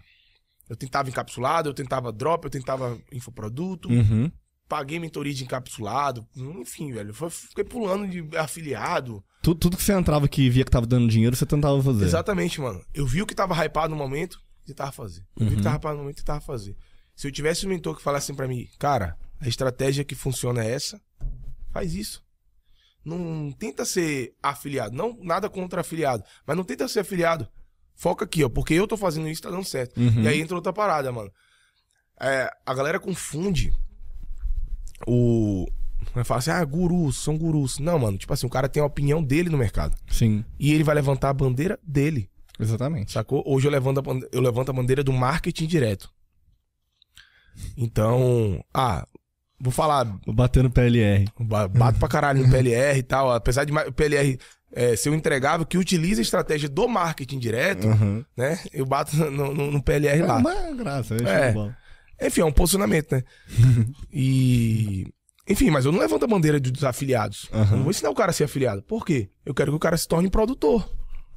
Eu tentava encapsulado, eu tentava drop, eu tentava infoproduto. Uhum. Paguei mentoria de encapsulado. Enfim, velho. fiquei pulando de afiliado. Tudo, tudo que você entrava que via que tava dando dinheiro, você tentava fazer. Exatamente, mano. Eu vi o que tava hypado no momento, tentava fazer. Eu uhum. vi o que uhum. tava hypado no momento, tentava fazer. Se eu tivesse um mentor que falasse assim pra mim, cara, a estratégia que funciona é essa, faz isso não tenta ser afiliado. Não, nada contra afiliado. Mas não tenta ser afiliado. Foca aqui, ó. Porque eu tô fazendo isso, tá dando certo. Uhum. E aí entra outra parada, mano. É, a galera confunde o. É fala assim, ah, gurus, são gurus. Não, mano. Tipo assim, o cara tem a opinião dele no mercado. Sim. E ele vai levantar a bandeira dele. Exatamente. Sacou? Hoje eu levanto a bandeira, eu levanto a bandeira do marketing direto. Então, ah, Vou falar. Vou bater no PLR. Bato pra caralho no PLR e tal. Apesar de o PLR é, ser um entregável que utiliza a estratégia do marketing direto, uhum. né? Eu bato no, no, no PLR é, lá. É graça, é é. Enfim, é um posicionamento, né? e. Enfim, mas eu não levanto a bandeira dos afiliados. Uhum. não vou ensinar o cara a ser afiliado. Por quê? Eu quero que o cara se torne produtor.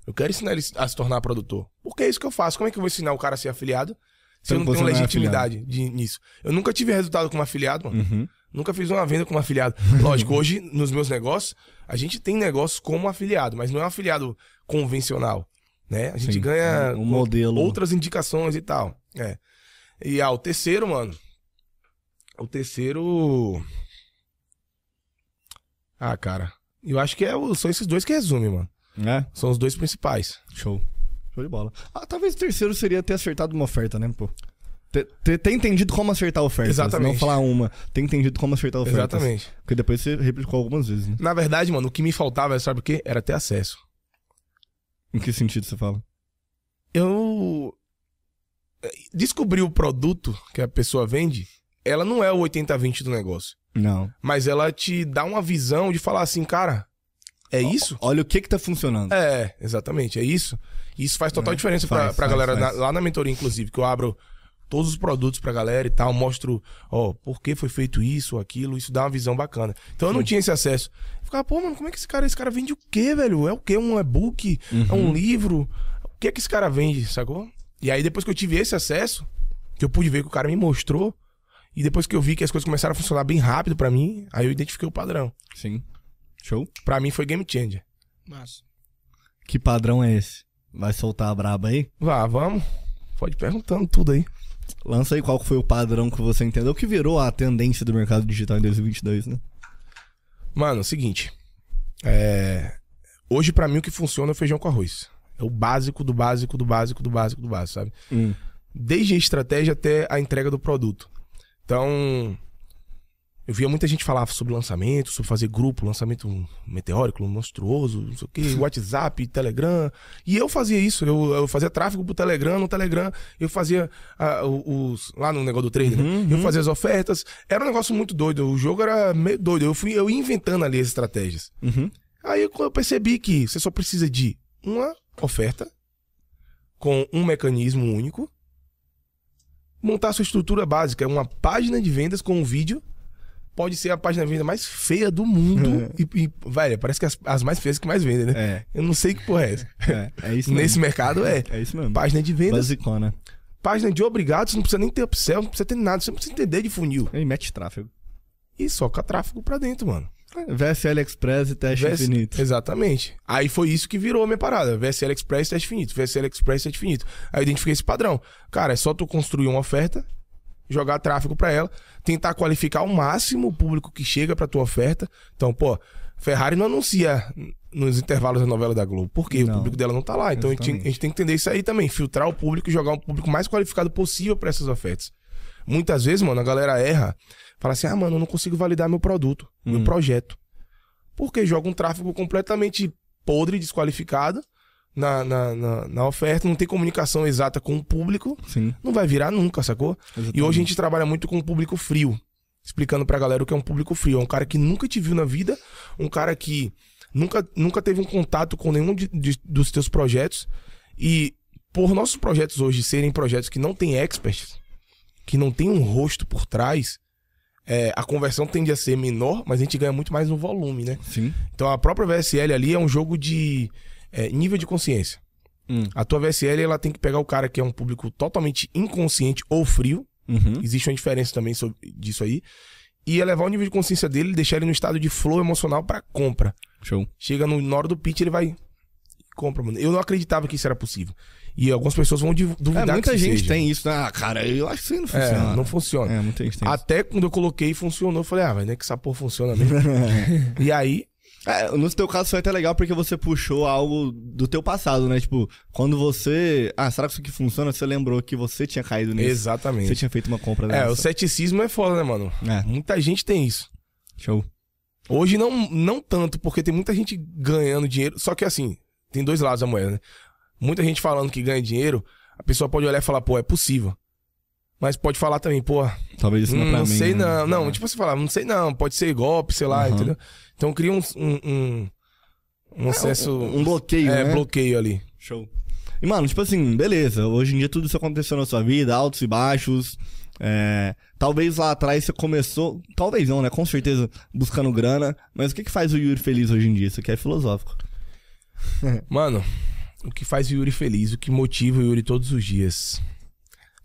Eu quero ensinar ele a se tornar produtor. Porque é isso que eu faço. Como é que eu vou ensinar o cara a ser afiliado se eu não tenho é legitimidade de, nisso. Eu nunca tive resultado como afiliado, mano. Uhum. Nunca fiz uma venda como afiliado. Lógico, hoje, nos meus negócios, a gente tem negócios como afiliado, mas não é um afiliado convencional. Né? A gente Sim, ganha é um modelo. outras indicações e tal. É. E ah, o terceiro, mano. O terceiro. Ah, cara. Eu acho que é, são esses dois que resume, mano. É? São os dois principais. Show. Show de bola. Ah, talvez o terceiro seria ter acertado uma oferta, né, pô? Ter, ter, entendido como acertar oferta né? Exatamente. Não falar uma. Ter entendido como acertar oferta Exatamente. Porque depois você replicou algumas vezes, né? Na verdade, mano, o que me faltava, sabe o quê? Era ter acesso. Em que sentido você fala? Eu. Eh, descobri o produto que a pessoa vende, ela não é o 80-20 do negócio. Não. Mas ela te dá uma visão de falar assim, cara, é isso? Olha o que que tá funcionando. É, exatamente, é isso. Isso faz total é, diferença faz, pra, pra faz, galera faz. Na, lá na mentoria, inclusive, que eu abro todos os produtos pra galera e tal, mostro, ó, por que foi feito isso, aquilo, isso dá uma visão bacana. Então eu Sim. não tinha esse acesso. Eu ficava, pô, mano, como é que esse cara, esse cara vende o quê, velho? É o quê? Um e-book? Uhum. É um uhum. livro? O que é que esse cara vende, sacou? E aí depois que eu tive esse acesso, que eu pude ver que o cara me mostrou, e depois que eu vi que as coisas começaram a funcionar bem rápido para mim, aí eu identifiquei o padrão. Sim. Show. Pra mim foi game changer. Massa. Que padrão é esse? Vai soltar a braba aí? Vá, vamos. Pode perguntando tudo aí. Lança aí qual foi o padrão que você entendeu que virou a tendência do mercado digital em 2022, né? Mano, é o seguinte. É... Hoje, para mim, o que funciona é o feijão com arroz. É o básico do básico do básico do básico do básico, sabe? Hum. Desde a estratégia até a entrega do produto. Então, eu via muita gente falar sobre lançamento, sobre fazer grupo, lançamento meteórico, monstruoso, não sei o quê, WhatsApp, Telegram. E eu fazia isso, eu, eu, fazia tráfego pro Telegram, no Telegram, eu fazia ah, os. lá no negócio do trader, né? uhum, né? Eu uhum. fazia as ofertas. Era um negócio muito doido, o jogo era meio doido. Eu fui eu inventando ali as estratégias. Uhum. Aí eu percebi que você só precisa de uma oferta com um mecanismo único, montar sua estrutura básica, uma página de vendas com um vídeo pode ser a página de venda mais feia do mundo. É. E, e, velho, parece que as, as, mais feias que mais vendem, né? É. Eu não sei que porra é essa. É, é isso mesmo. Nesse mercado é. É isso mesmo. Página de venda. Basicona. Página de obrigado, você não precisa nem ter upsell, não precisa ter nada, você não precisa entender de funil. E mete tráfego. E soca tráfego pra dentro, mano. VSL Express e teste VS... infinito. Exatamente. Aí foi isso que virou a minha parada. VSL Express, teste finito. VSL Express, teste finito. Aí eu identifiquei esse padrão. Cara, é só tu construir uma oferta jogar tráfego para ela, tentar qualificar ao máximo o público que chega para tua oferta. Então, pô, Ferrari não anuncia nos intervalos da novela da Globo, porque não, o público dela não tá lá. Então a gente, a gente, tem que entender isso aí também, filtrar o público e jogar um público mais qualificado possível para essas ofertas. Muitas vezes, mano, a galera erra, fala assim: "Ah, mano, eu não consigo validar meu produto, hum. meu projeto". Porque joga um tráfego completamente podre, desqualificado na, na, na, na, oferta, não tem comunicação exata com o público, Sim. não vai virar nunca, sacou? Exatamente. E hoje a gente trabalha muito com o público frio, explicando pra galera o que é um público frio. É um cara que nunca te viu na vida, um cara que nunca, nunca teve um contato com nenhum de, de, dos teus projetos. E por nossos projetos hoje serem projetos que não tem experts, que não tem um rosto por trás, é, a conversão tende a ser menor, mas a gente ganha muito mais no volume, né? Sim. Então a própria VSL ali é um jogo de é, nível de consciência. Hum. A tua VSL ela tem que pegar o cara que é um público totalmente inconsciente ou frio. Uhum. Existe uma diferença também sobre, disso aí. E elevar o nível de consciência dele, deixar ele no estado de flow emocional para compra. Show. Chega no, na hora do pitch, ele vai. Compra, mano. Eu não acreditava que isso era possível. E algumas pessoas vão duvidar é, muita que gente seja. tem isso, né? Ah, cara, eu acho que isso não é, funciona. É, não funciona. É, muita gente tem Até isso. quando eu coloquei funcionou, eu falei, ah, vai, né? Que essa porra funciona mesmo. e aí, é, no teu caso foi é até legal porque você puxou algo do teu passado, né? Tipo, quando você. Ah, será que isso aqui funciona? Você lembrou que você tinha caído nisso. Exatamente. Você tinha feito uma compra nessa. É, o ceticismo é foda, né, mano? É. Muita gente tem isso. Show. Hoje não, não tanto, porque tem muita gente ganhando dinheiro. Só que assim, tem dois lados da moeda, né? Muita gente falando que ganha dinheiro, a pessoa pode olhar e falar, pô, é possível. Mas pode falar também, pô. Talvez isso não é pra não mim. Sei, né? Não sei não. Não, é. tipo você falar, não sei não, pode ser golpe, sei lá, uhum. entendeu? Então cria um, um, é, um, acesso. Um, um bloqueio. É, né? bloqueio ali. Show. E, mano, tipo assim, beleza. Hoje em dia tudo isso aconteceu na sua vida, altos e baixos. É, talvez lá atrás você começou. Talvez não, né? Com certeza, buscando grana. Mas o que, que faz o Yuri feliz hoje em dia? Isso aqui é filosófico. mano, o que faz o Yuri feliz? O que motiva o Yuri todos os dias?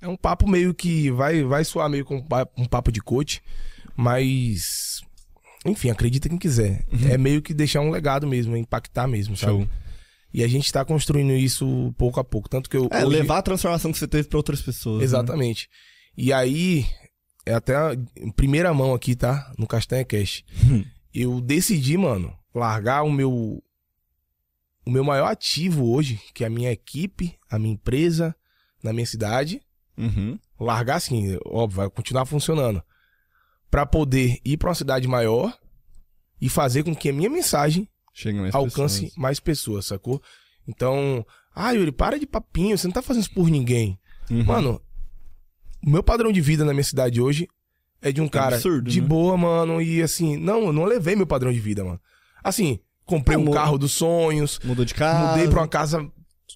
É um papo meio que vai, vai soar meio com um papo de coach, mas enfim, acredita quem quiser. Uhum. É meio que deixar um legado mesmo, é impactar mesmo, sabe? Show. E a gente está construindo isso pouco a pouco. Tanto que eu. É, hoje... levar a transformação que você teve para outras pessoas. Né? Exatamente. Né? E aí, é até em primeira mão aqui, tá? No Castanha Cash. Hum. Eu decidi, mano, largar o meu. O meu maior ativo hoje, que é a minha equipe, a minha empresa, na minha cidade. Uhum. Largar assim, óbvio, vai continuar funcionando para poder ir para uma cidade maior e fazer com que a minha mensagem mais alcance pessoas. mais pessoas, sacou? Então, ah, Yuri, para de papinho, você não tá fazendo isso por ninguém. Uhum. Mano, o meu padrão de vida na minha cidade hoje é de um é cara absurdo, de né? boa, mano, e assim, não, eu não levei meu padrão de vida, mano. Assim, comprei Amor. É, um carro dos sonhos, mudou de carro. mudei para uma casa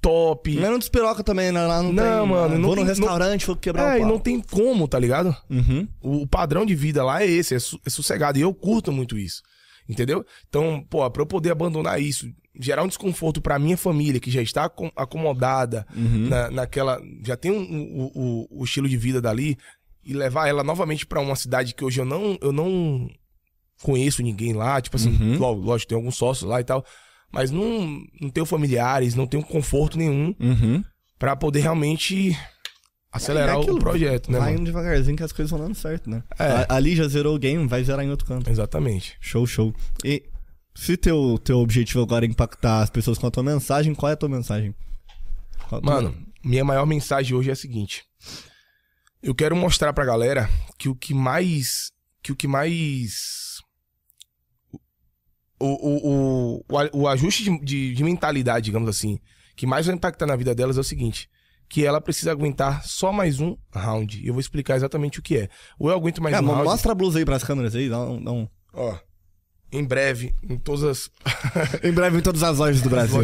top. Menos dos piroca também, né? Lá não, não tem, mano. Né? Não vou tem, no restaurante, não... vou quebrar é, o pau. É, e não tem como, tá ligado? Uhum. O, o, padrão de vida lá é esse, é, su é sossegado. E eu curto muito isso. Entendeu? Então, pô, pra eu poder abandonar isso, gerar um desconforto pra minha família, que já está acomodada uhum. na, naquela. Já tem um, o, o estilo de vida dali, e levar ela novamente para uma cidade que hoje eu não eu não conheço ninguém lá, tipo assim, uhum. lógico, tem alguns sócios lá e tal, mas não, não tenho familiares, não tenho conforto nenhum uhum. para poder realmente acelerar é o projeto, né? Vai indo devagarzinho que as coisas vão dando certo, né? É. Ali já zerou o game, vai zerar em outro canto. Exatamente. Show, show. E se teu, teu objetivo agora é impactar as pessoas com a tua mensagem, qual é a tua mensagem? mano, minha maior mensagem hoje é a seguinte. Eu quero mostrar pra galera que o que mais. Que o que mais o, o, o, o ajuste de, de, de, mentalidade, digamos assim, que mais vai impactar na vida delas é o seguinte. Que ela precisa aguentar só mais um round. Eu vou explicar exatamente o que é. Ou eu aguento mais é, um round. Mostra a blusa aí pras câmeras aí, dá um. Dá um... Ó. Em breve, em todas as. em breve, em todas as lojas do Brasil.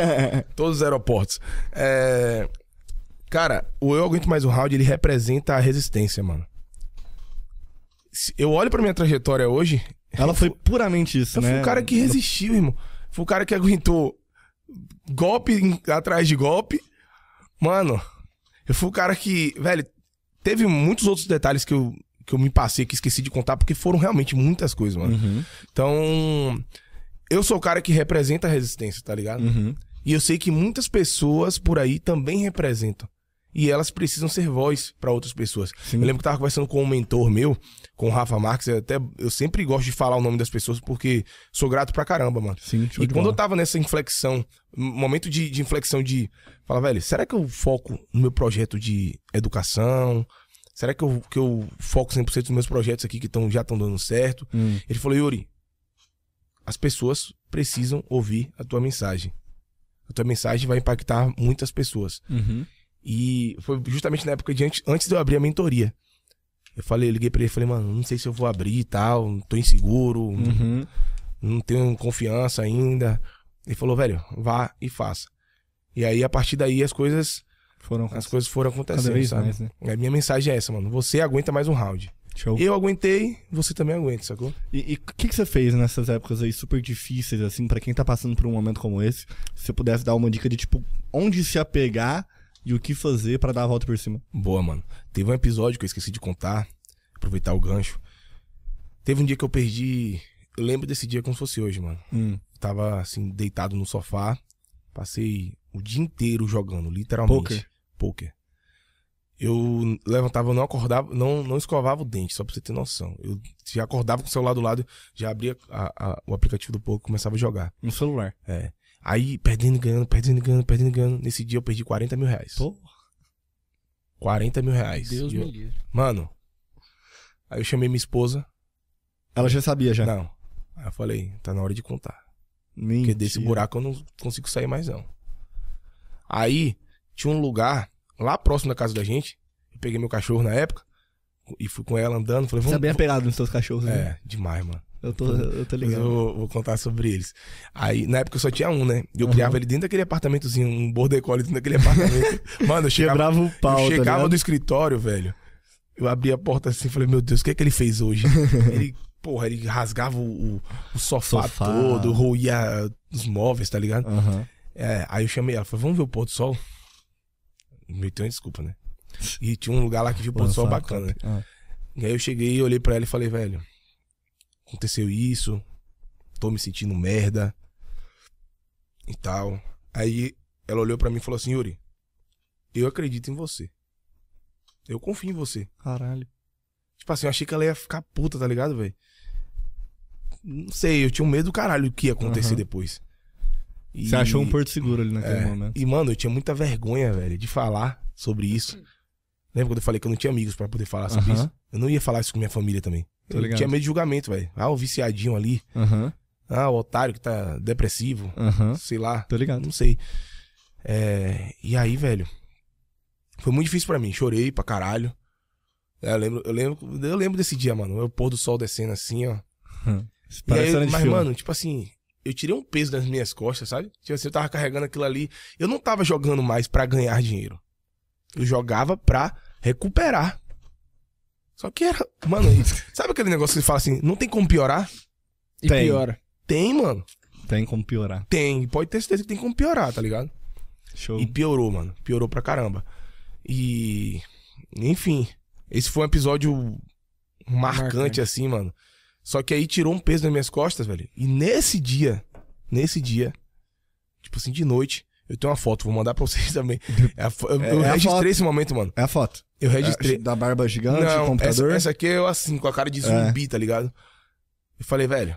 todos os aeroportos. É... Cara, o Eu Aguento Mais Um Round, ele representa a resistência, mano. Eu olho pra minha trajetória hoje ela foi puramente isso, eu né? Foi o cara que resistiu, irmão. Foi o cara que aguentou golpe atrás de golpe. Mano, eu fui o cara que, velho, teve muitos outros detalhes que eu, que eu me passei, que esqueci de contar, porque foram realmente muitas coisas, mano. Uhum. Então, eu sou o cara que representa a resistência, tá ligado? Uhum. E eu sei que muitas pessoas por aí também representam e elas precisam ser voz para outras pessoas. Sim. Eu lembro que eu tava conversando com um mentor meu, com o Rafa Marques, eu até eu sempre gosto de falar o nome das pessoas porque sou grato pra caramba, mano. Sim, e quando eu tava nessa inflexão, momento de, de inflexão de falar, velho, será que eu foco no meu projeto de educação? Será que eu, que eu foco 100% nos meus projetos aqui que tão, já estão dando certo? Hum. Ele falou, Yuri, as pessoas precisam ouvir a tua mensagem. A tua mensagem vai impactar muitas pessoas. Uhum. E foi justamente na época de antes, antes de eu abrir a mentoria. Eu falei, liguei pra ele, falei, mano, não sei se eu vou abrir e tal, tô inseguro, uhum. não, não tenho confiança ainda. Ele falou, velho, vá e faça. E aí, a partir daí, as coisas foram as coisas foram acontecendo, sabe? Mais, né? A minha mensagem é essa, mano. Você aguenta mais um round. Show. Eu aguentei, você também aguenta, sacou? E o que, que você fez nessas épocas aí super difíceis, assim, para quem tá passando por um momento como esse? Se você pudesse dar uma dica de, tipo, onde se apegar e o que fazer para dar a volta por cima. Boa, mano. Teve um episódio que eu esqueci de contar, aproveitar o gancho. Teve um dia que eu perdi. Eu lembro desse dia como se fosse hoje, mano. Hum. Tava assim, deitado no sofá. Passei o dia inteiro jogando, literalmente. Poker. Poker. Eu levantava, eu não acordava, não, não escovava o dente, só pra você ter noção. Eu já acordava com o celular do lado, já abria a, a, o aplicativo do pouco começava a jogar. No celular. É. Aí, perdendo ganhando, perdendo ganhando, perdendo ganhando. Nesse dia eu perdi 40 mil reais. Porra. 40 mil reais. Deus eu... me livre. Mano. Aí eu chamei minha esposa. Ela já sabia já? Não. Aí eu falei, tá na hora de contar. Mentira. Porque desse buraco eu não consigo sair mais não. Aí tinha um lugar lá próximo da casa da gente. Eu peguei meu cachorro na época e fui com ela andando. Falei, vamos. Você é bem apegado nos seus cachorros, né? É, demais, mano. Eu tô, uhum. eu tô ligado. Eu vou, vou, contar sobre eles. Aí, na época eu só tinha um, né? Eu uhum. criava ele dentro daquele apartamentozinho, um border collie dentro daquele apartamento. Mano, eu chegava, Quebrava o pau, Eu tá chegava tá do escritório, velho. Eu abri a porta assim e falei, meu Deus, o que é que ele fez hoje? ele, porra, ele rasgava o, o sofá, sofá, todo, roía os móveis, tá ligado? Uhum. É, aí eu chamei ela, falei, vamos ver o pôr do sol? Me tem uma desculpa, né? E tinha um lugar lá que viu o pôr do sol bacana. Né? E aí eu cheguei, olhei pra ela e falei, velho, aconteceu isso, tô me sentindo merda e tal. Aí ela olhou para mim e falou assim, Yuri, eu acredito em você. Eu confio em você. Caralho. Tipo assim, eu achei que ela ia ficar puta, tá ligado, velho? Não sei, eu tinha um medo do caralho do que ia acontecer uhum. depois. E... Você achou um porto seguro ali naquele é, momento. E, mano, eu tinha muita vergonha, velho, de falar sobre isso. Lembra quando eu falei que eu não tinha amigos para poder falar sobre uhum. isso? Eu não ia falar isso com minha família também tinha medo de julgamento, velho. Ah, o viciadinho ali. Uhum. Ah, o otário que tá depressivo. Uhum. Sei lá. Tô ligado. Não sei. É... E aí, velho. Foi muito difícil para mim. Chorei pra caralho. É, eu lembro, eu lembro, eu lembro desse dia, mano. O pôr do sol descendo assim, ó. Hum. e aí, mas, filme. mano, tipo assim, eu tirei um peso das minhas costas, sabe? Tipo assim, eu tava carregando aquilo ali. Eu não tava jogando mais para ganhar dinheiro. Eu jogava pra recuperar só que era. Mano, sabe aquele negócio que você fala assim, não tem como piorar? E tem. piora. Tem, mano. Tem como piorar. Tem, pode ter certeza que tem como piorar, tá ligado? Show. E piorou, mano. Piorou pra caramba. E. Enfim. Esse foi um episódio marcante, marcante, assim, mano. Só que aí tirou um peso nas minhas costas, velho. E nesse dia, nesse dia, tipo assim, de noite, eu tenho uma foto, vou mandar pra vocês também. É a, eu, é, eu é registrei esse momento, mano. É a foto. Eu é, registrei. da barba gigante, Não, computador? Essa, essa aqui eu assim, com a cara de zumbi, é. tá ligado? Eu falei, velho,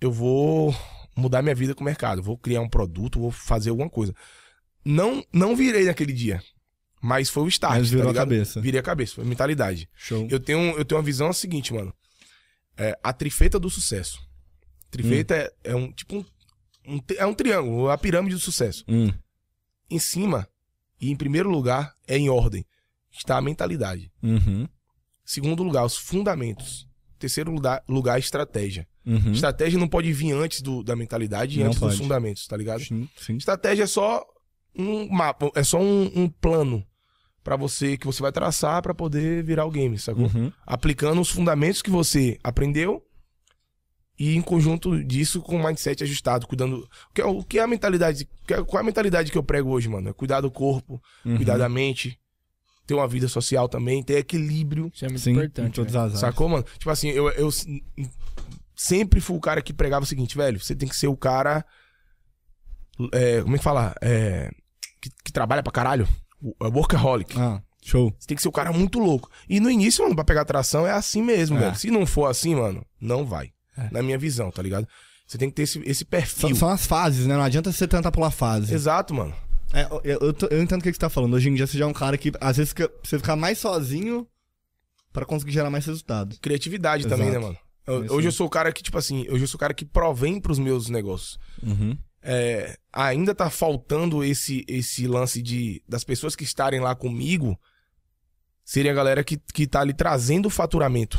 eu vou mudar minha vida com o mercado. Vou criar um produto, vou fazer alguma coisa. Não, não virei naquele dia. Mas foi o start. Mas virou tá a cabeça. Virei a cabeça, foi a mentalidade. Show. Eu tenho, eu tenho uma visão é a seguinte, mano. É, a trifeita do sucesso. Trifeita hum. é, é, um tipo um, um, é um triângulo, a pirâmide do sucesso. Hum. Em cima, e em primeiro lugar, é em ordem, está a mentalidade. Uhum. Segundo lugar, os fundamentos. Terceiro lugar, lugar a estratégia. Uhum. Estratégia não pode vir antes do, da mentalidade e antes pode. dos fundamentos, tá ligado? Sim, sim. Estratégia é só um mapa, é só um, um plano para você que você vai traçar para poder virar o game, sacou? Uhum. Aplicando os fundamentos que você aprendeu e em conjunto disso, com o mindset ajustado, cuidando. Que é, o que é a mentalidade? Que é, qual é a mentalidade que eu prego hoje, mano? É cuidar do corpo, uhum. cuidar da mente, ter uma vida social também, ter equilíbrio. Isso é muito Sim, importante. Em todas as áreas. Sacou, mano? Tipo assim, eu, eu sempre fui o cara que pregava o seguinte, velho, você tem que ser o cara. É, como é que fala? É, que, que, trabalha pra caralho. É workaholic. Ah, show. Você tem que ser o cara muito louco. E no início, mano, pra pegar atração é assim mesmo, é. velho. Se não for assim, mano, não vai. É. Na minha visão, tá ligado? Você tem que ter esse, esse perfil. São, são, as fases, né? Não adianta você tentar pular fase. Exato, mano. É, eu, eu, tô, eu entendo o que você tá falando. Hoje em dia você já é um cara que às vezes fica, você fica mais sozinho para conseguir gerar mais resultado. Criatividade Exato. também, né, mano? Eu, é hoje eu sou o cara que, tipo assim, hoje eu sou o cara que provém pros meus negócios. Uhum. É, ainda tá faltando esse esse lance de das pessoas que estarem lá comigo seria a galera que, que tá ali trazendo o faturamento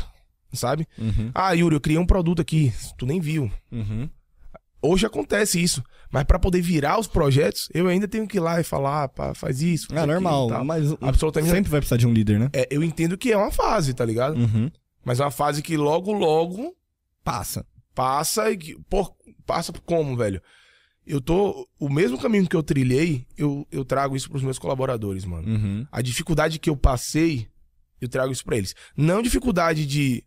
sabe? Uhum. Ah, Yuri, eu criei um produto aqui, tu nem viu. Uhum. Hoje acontece isso, mas para poder virar os projetos, eu ainda tenho que ir lá e falar, ah, pá, faz isso. Faz é normal, mas absolutamente sempre vai precisar de um líder, né? É, eu entendo que é uma fase, tá ligado? Uhum. Mas é uma fase que logo, logo passa, passa e por, passa como, velho? Eu tô o mesmo caminho que eu trilhei, eu, eu trago isso para os meus colaboradores, mano. Uhum. A dificuldade que eu passei, eu trago isso para eles. Não dificuldade de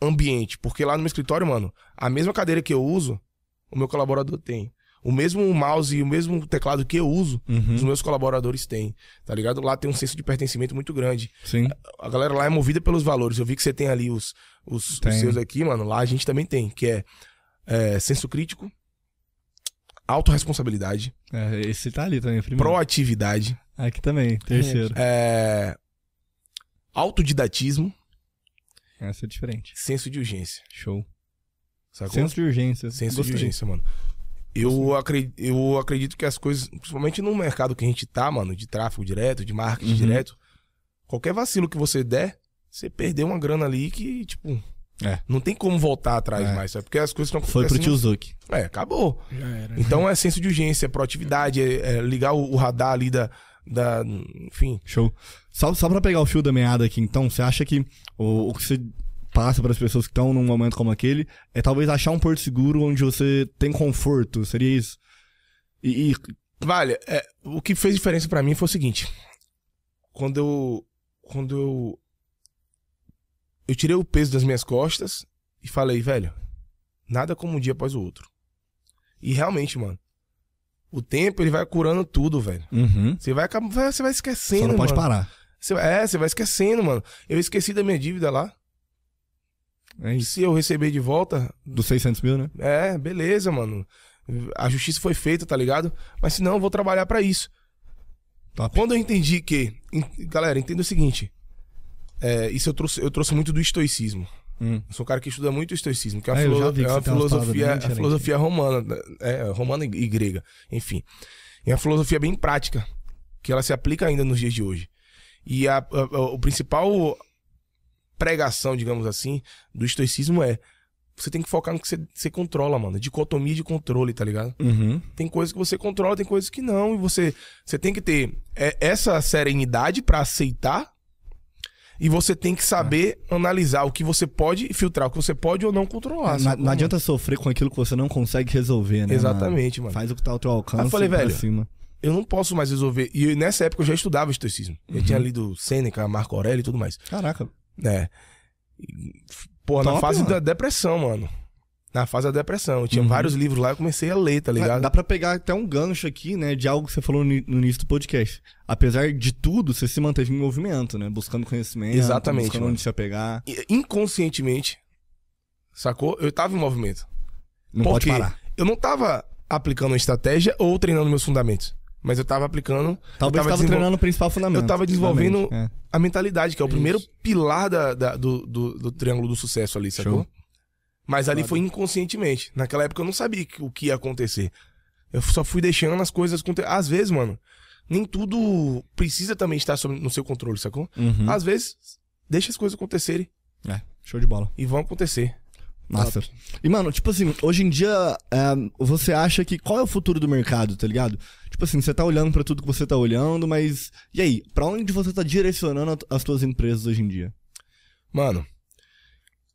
ambiente. Porque lá no meu escritório, mano, a mesma cadeira que eu uso, o meu colaborador tem. O mesmo mouse e o mesmo teclado que eu uso, uhum. os meus colaboradores têm. Tá ligado? Lá tem um senso de pertencimento muito grande. Sim. A galera lá é movida pelos valores. Eu vi que você tem ali os, os, tem. os seus aqui, mano. Lá a gente também tem, que é, é senso crítico, autorresponsabilidade. É, esse tá ali também, primeiro. Proatividade. Aqui também, terceiro. É, autodidatismo. Essa é diferente. Senso de urgência. Show. Sacou? Senso de urgência. Senso Gostei. de urgência, mano. Eu, eu acredito que as coisas, principalmente no mercado que a gente tá, mano, de tráfego direto, de marketing uhum. direto, qualquer vacilo que você der, você perdeu uma grana ali que, tipo, é. Não tem como voltar atrás é. mais, É Porque as coisas estão acontecendo. Foi pro tio Zuc. É, acabou. Era, então é senso de urgência, é proatividade, é, é ligar o, o, radar ali da, da. Enfim. Show. Só, só pra pegar o fio da meada aqui, então, você acha que o, o que você passa para as pessoas que estão num momento como aquele é talvez achar um porto seguro onde você tem conforto? Seria isso? E. e... Vale, é, o que fez diferença para mim foi o seguinte. Quando eu. Quando eu. Eu tirei o peso das minhas costas e falei, velho, nada como um dia após o outro. E realmente, mano. O tempo, ele vai curando tudo, velho. Uhum. Você vai, você vai esquecendo, Só não pode mano. parar. Você, é, você vai esquecendo, mano. Eu esqueci da minha dívida lá. É Se eu receber de volta. Dos 600 mil, né? É, beleza, mano. A justiça foi feita, tá ligado? Mas se não, eu vou trabalhar para isso. Top. Quando eu entendi que. Galera, entenda o seguinte. É, isso eu trouxe, eu trouxe muito do estoicismo. Hum. Eu sou um cara que estuda muito o estoicismo, que é, ah, é, filo... que é uma, filosofia, a filosofia né? romana, é, romana e grega, enfim. É uma filosofia bem prática, que ela se aplica ainda nos dias de hoje. E a, a, a, o principal pregação, digamos assim, do estoicismo é você tem que focar no que você, você controla, mano. Dicotomia de controle, tá ligado? Uhum. Tem coisas que você controla, tem coisas que não. E você, você tem que ter é, essa serenidade para aceitar. E você tem que saber ah. analisar o que você pode filtrar, o que você pode ou não controlar. Na, não, adianta sofrer com aquilo que você não consegue resolver, né? Exatamente, mano. mano. Faz o que tá ao teu alcance. eu falei, velho, cima eu não posso mais resolver. E nessa época eu já estudava estoicismo. Uhum. Eu tinha uhum. lido Sêneca, Marco Aurélio e tudo mais. Caraca. É. Pô, na fase mano. da depressão, mano. Na fase da depressão. Eu tinha uhum. vários livros lá, eu comecei a ler, tá ligado? Dá pra pegar até um gancho aqui, né, de algo que você falou no início do podcast. Apesar de tudo, você se manteve em movimento, né? Buscando conhecimento, Exatamente, buscando mano. onde se apegar. Inconscientemente, sacou? Eu tava em movimento. Não Porque pode parar. Eu não tava aplicando uma estratégia ou treinando meus fundamentos. Mas eu tava aplicando. Talvez eu tava, tava treinando o principal fundamento. Eu tava desenvolvendo é. a mentalidade, que é o Isso. primeiro pilar da, da do, do, do, triângulo do sucesso ali, sacou? Show. Mas ali claro. foi inconscientemente. Naquela época eu não sabia o que ia acontecer. Eu só fui deixando as coisas acontecer. Às vezes, mano, nem tudo precisa também estar no seu controle, sacou? Uhum. Às vezes, deixa as coisas acontecerem. É, show de bola. E vão acontecer. Massa. E, mano, tipo assim, hoje em dia, é, você acha que qual é o futuro do mercado, tá ligado? Tipo assim, você tá olhando para tudo que você tá olhando, mas. E aí, para onde você tá direcionando as suas empresas hoje em dia? Mano,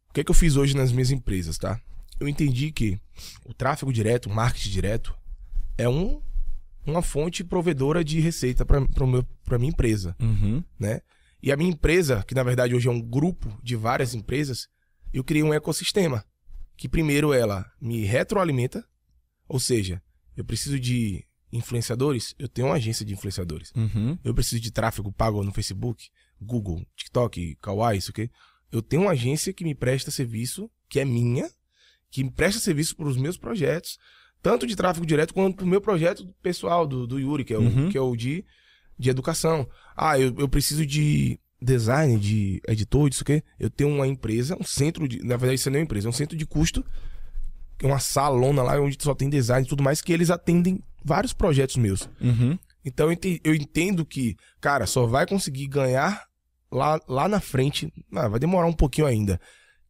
o que é que eu fiz hoje nas minhas empresas, tá? Eu entendi que o tráfego direto, o marketing direto, é um, uma fonte provedora de receita para minha empresa, uhum. né? E a minha empresa, que na verdade hoje é um grupo de várias empresas, eu criei um ecossistema que primeiro ela me retroalimenta, ou seja, eu preciso de influenciadores, eu tenho uma agência de influenciadores. Uhum. Eu preciso de tráfego pago no Facebook, Google, TikTok, Kawaii, isso aqui. Eu tenho uma agência que me presta serviço, que é minha, que me presta serviço para os meus projetos, tanto de tráfego direto quanto para o meu projeto pessoal, do, do Yuri, que é o, uhum. que é o de, de educação. Ah, eu, eu preciso de design, de editor, disso que eu tenho uma empresa, um centro de. Na verdade, isso não é uma empresa, é um centro de custo, é uma salona lá onde só tem design e tudo mais, que eles atendem vários projetos meus. Uhum. Então eu entendo que, cara, só vai conseguir ganhar lá, lá na frente. Ah, vai demorar um pouquinho ainda.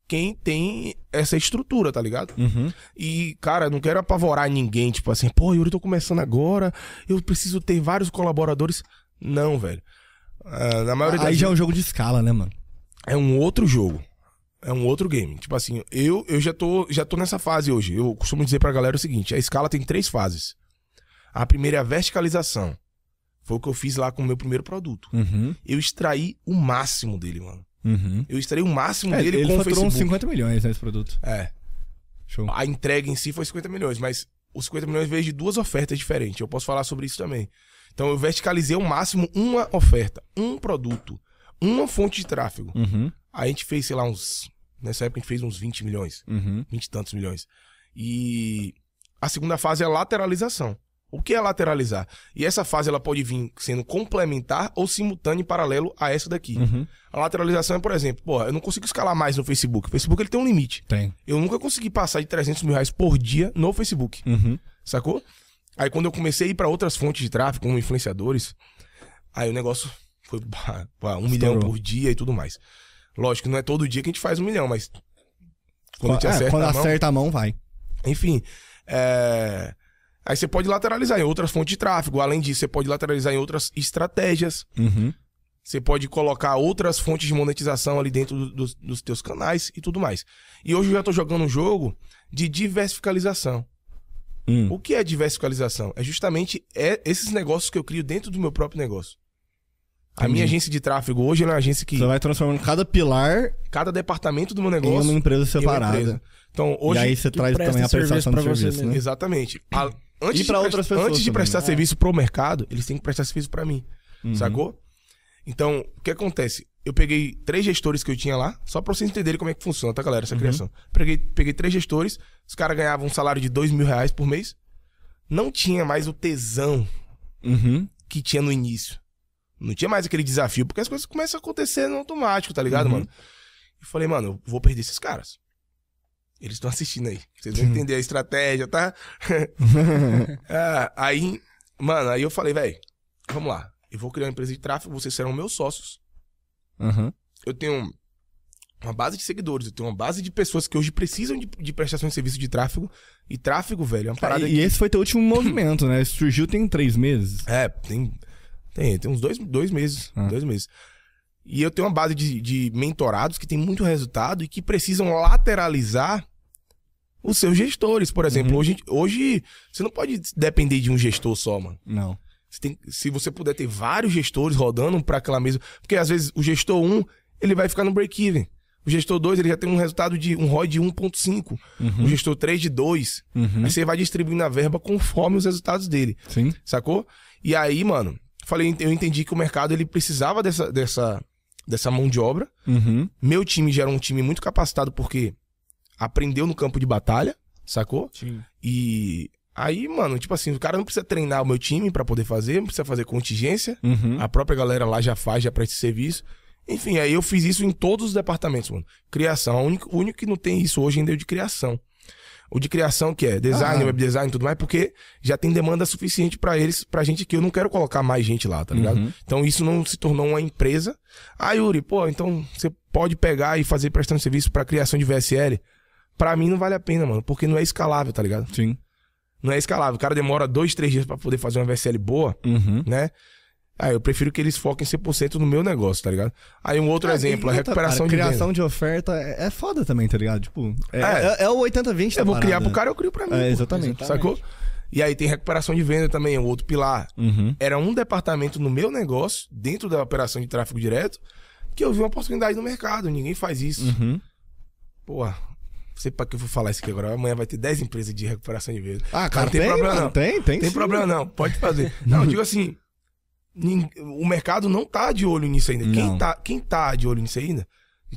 Quem tem essa estrutura, tá ligado? Uhum. E, cara, não quero apavorar ninguém, tipo assim, pô, Yuri, tô começando agora, eu preciso ter vários colaboradores. Não, velho. É, na maioria Aí já é um jogo de escala, né, mano? É um outro jogo. É um outro game. Tipo assim, eu, eu já, tô, já tô nessa fase hoje. Eu costumo dizer pra galera o seguinte: a escala tem três fases. A primeira é a verticalização. Foi o que eu fiz lá com o meu primeiro produto. Uhum. Eu extraí o máximo dele, mano. Uhum. Eu extraí o máximo é, dele ele com o Facebook. uns 50 milhões nesse né, produto. É. Show. A entrega em si foi 50 milhões, mas os 50 milhões veio de duas ofertas diferentes. Eu posso falar sobre isso também. Então eu verticalizei o máximo uma oferta, um produto, uma fonte de tráfego. Uhum. a gente fez, sei lá, uns. Nessa época a gente fez uns 20 milhões, uhum. 20 e tantos milhões. E a segunda fase é a lateralização. O que é lateralizar? E essa fase ela pode vir sendo complementar ou simultânea e paralelo a essa daqui. Uhum. A lateralização é, por exemplo, pô, eu não consigo escalar mais no Facebook. O Facebook ele tem um limite. Tem. Eu nunca consegui passar de 300 mil reais por dia no Facebook. Uhum. Sacou? Aí quando eu comecei a ir para outras fontes de tráfego, como influenciadores, aí o negócio foi um Estourou. milhão por dia e tudo mais. Lógico, não é todo dia que a gente faz um milhão, mas quando, gente é, acerta, é, quando a mão, acerta a mão, vai. Enfim, é... aí você pode lateralizar em outras fontes de tráfego. Além disso, você pode lateralizar em outras estratégias. Uhum. Você pode colocar outras fontes de monetização ali dentro do, do, dos teus canais e tudo mais. E hoje eu já estou jogando um jogo de diversificalização. Hum. O que é diversificação? É justamente é esses negócios que eu crio dentro do meu próprio negócio. A minha agência de tráfego hoje é uma agência que. Você vai transformando cada pilar. Cada departamento do meu negócio. Em uma empresa separada. Uma empresa. Então, hoje, e aí você traz também a prestação de serviço. né? Exatamente. A, antes, de outras pessoas antes de prestar também. Né? serviço o mercado, eles têm que prestar serviço para mim. Uhum. Sacou? Então, o que acontece? eu peguei três gestores que eu tinha lá, só pra vocês entenderem como é que funciona, tá, galera? Essa uhum. criação. Peguei, peguei três gestores, os caras ganhavam um salário de dois mil reais por mês. Não tinha mais o tesão uhum. que tinha no início. Não tinha mais aquele desafio, porque as coisas começam a acontecer no automático, tá ligado, uhum. mano? E falei, mano, eu vou perder esses caras. Eles estão assistindo aí. Vocês vão entender a estratégia, tá? ah, aí, mano, aí eu falei, velho, vamos lá. Eu vou criar uma empresa de tráfego, vocês serão meus sócios. Uhum. Eu tenho uma base de seguidores, eu tenho uma base de pessoas que hoje precisam de, de prestação de serviço de tráfego. E tráfego, velho, é uma ah, parada. e, que... esse foi teu último movimento, né? Surgiu tem três meses. É, tem. Tem, tem uns dois, dois meses. Ah. Dois meses. E eu tenho uma base de, de mentorados que tem muito resultado e que precisam lateralizar os seus gestores, por exemplo. Uhum. Hoje, hoje, você não pode depender de um gestor só, mano. Não. Você tem, se você puder ter vários gestores rodando para aquela mesa, porque às vezes o gestor 1, ele vai ficar no break-even. O gestor 2, ele já tem um resultado de um ROI de 1.5. Uhum. O gestor 3 de 2. Uhum. Aí você vai distribuindo a verba conforme os resultados dele. Sim. Sacou? E aí, mano, falei, eu entendi que o mercado ele precisava dessa dessa dessa mão de obra. Uhum. Meu time já era um time muito capacitado porque aprendeu no campo de batalha, sacou? Sim. E Aí, mano, tipo assim, o cara não precisa treinar o meu time para poder fazer, não precisa fazer contingência. Uhum. A própria galera lá já faz, já presta serviço. Enfim, aí eu fiz isso em todos os departamentos, mano. Criação, o único, o único que não tem isso hoje ainda é o de criação. O de criação, que é design, ah, web design e tudo mais, porque já tem demanda suficiente para eles, pra gente que eu não quero colocar mais gente lá, tá ligado? Uhum. Então isso não se tornou uma empresa. Ah, Yuri, pô, então você pode pegar e fazer prestando serviço para criação de VSL? Pra mim não vale a pena, mano, porque não é escalável, tá ligado? Sim não é escalável. O cara demora dois, três dias para poder fazer uma VSL boa, uhum. né? aí eu prefiro que eles foquem 100% no meu negócio, tá ligado? Aí um outro é, exemplo, a recuperação de criação de oferta é, é foda também, tá ligado? Tipo, é, é, é, é o 80-20 Eu vou criar criar pro cara, eu crio pra mim. É, exatamente. Pô, Sacou? E aí tem recuperação de venda também, o outro pilar. Uhum. Era um departamento no meu negócio, dentro da operação de tráfego direto, que eu vi uma oportunidade no mercado. Ninguém faz isso. Uhum. Porra, sei pra que eu vou falar isso aqui agora. Amanhã vai ter 10 empresas de recuperação de vez. Ah, cara, não tem, tem problema mano, não. Tem, tem. Tem sim. problema não, pode fazer. não, digo assim, o mercado não tá de olho nisso ainda. Quem tá, quem tá de olho nisso ainda,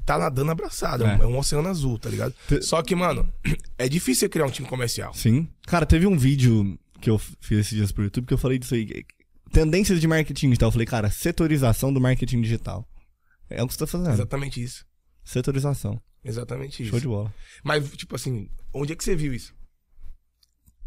tá nadando abraçado. É, é. é um oceano azul, tá ligado? Te... Só que, mano, é difícil criar um time comercial. Sim. Cara, teve um vídeo que eu fiz esses dias pro YouTube que eu falei disso aí. Tendências de marketing digital. Eu falei, cara, setorização do marketing digital. É o que você tá fazendo. Exatamente isso. Setorização. Exatamente isso. Show de bola. Mas, tipo assim, onde é que você viu isso?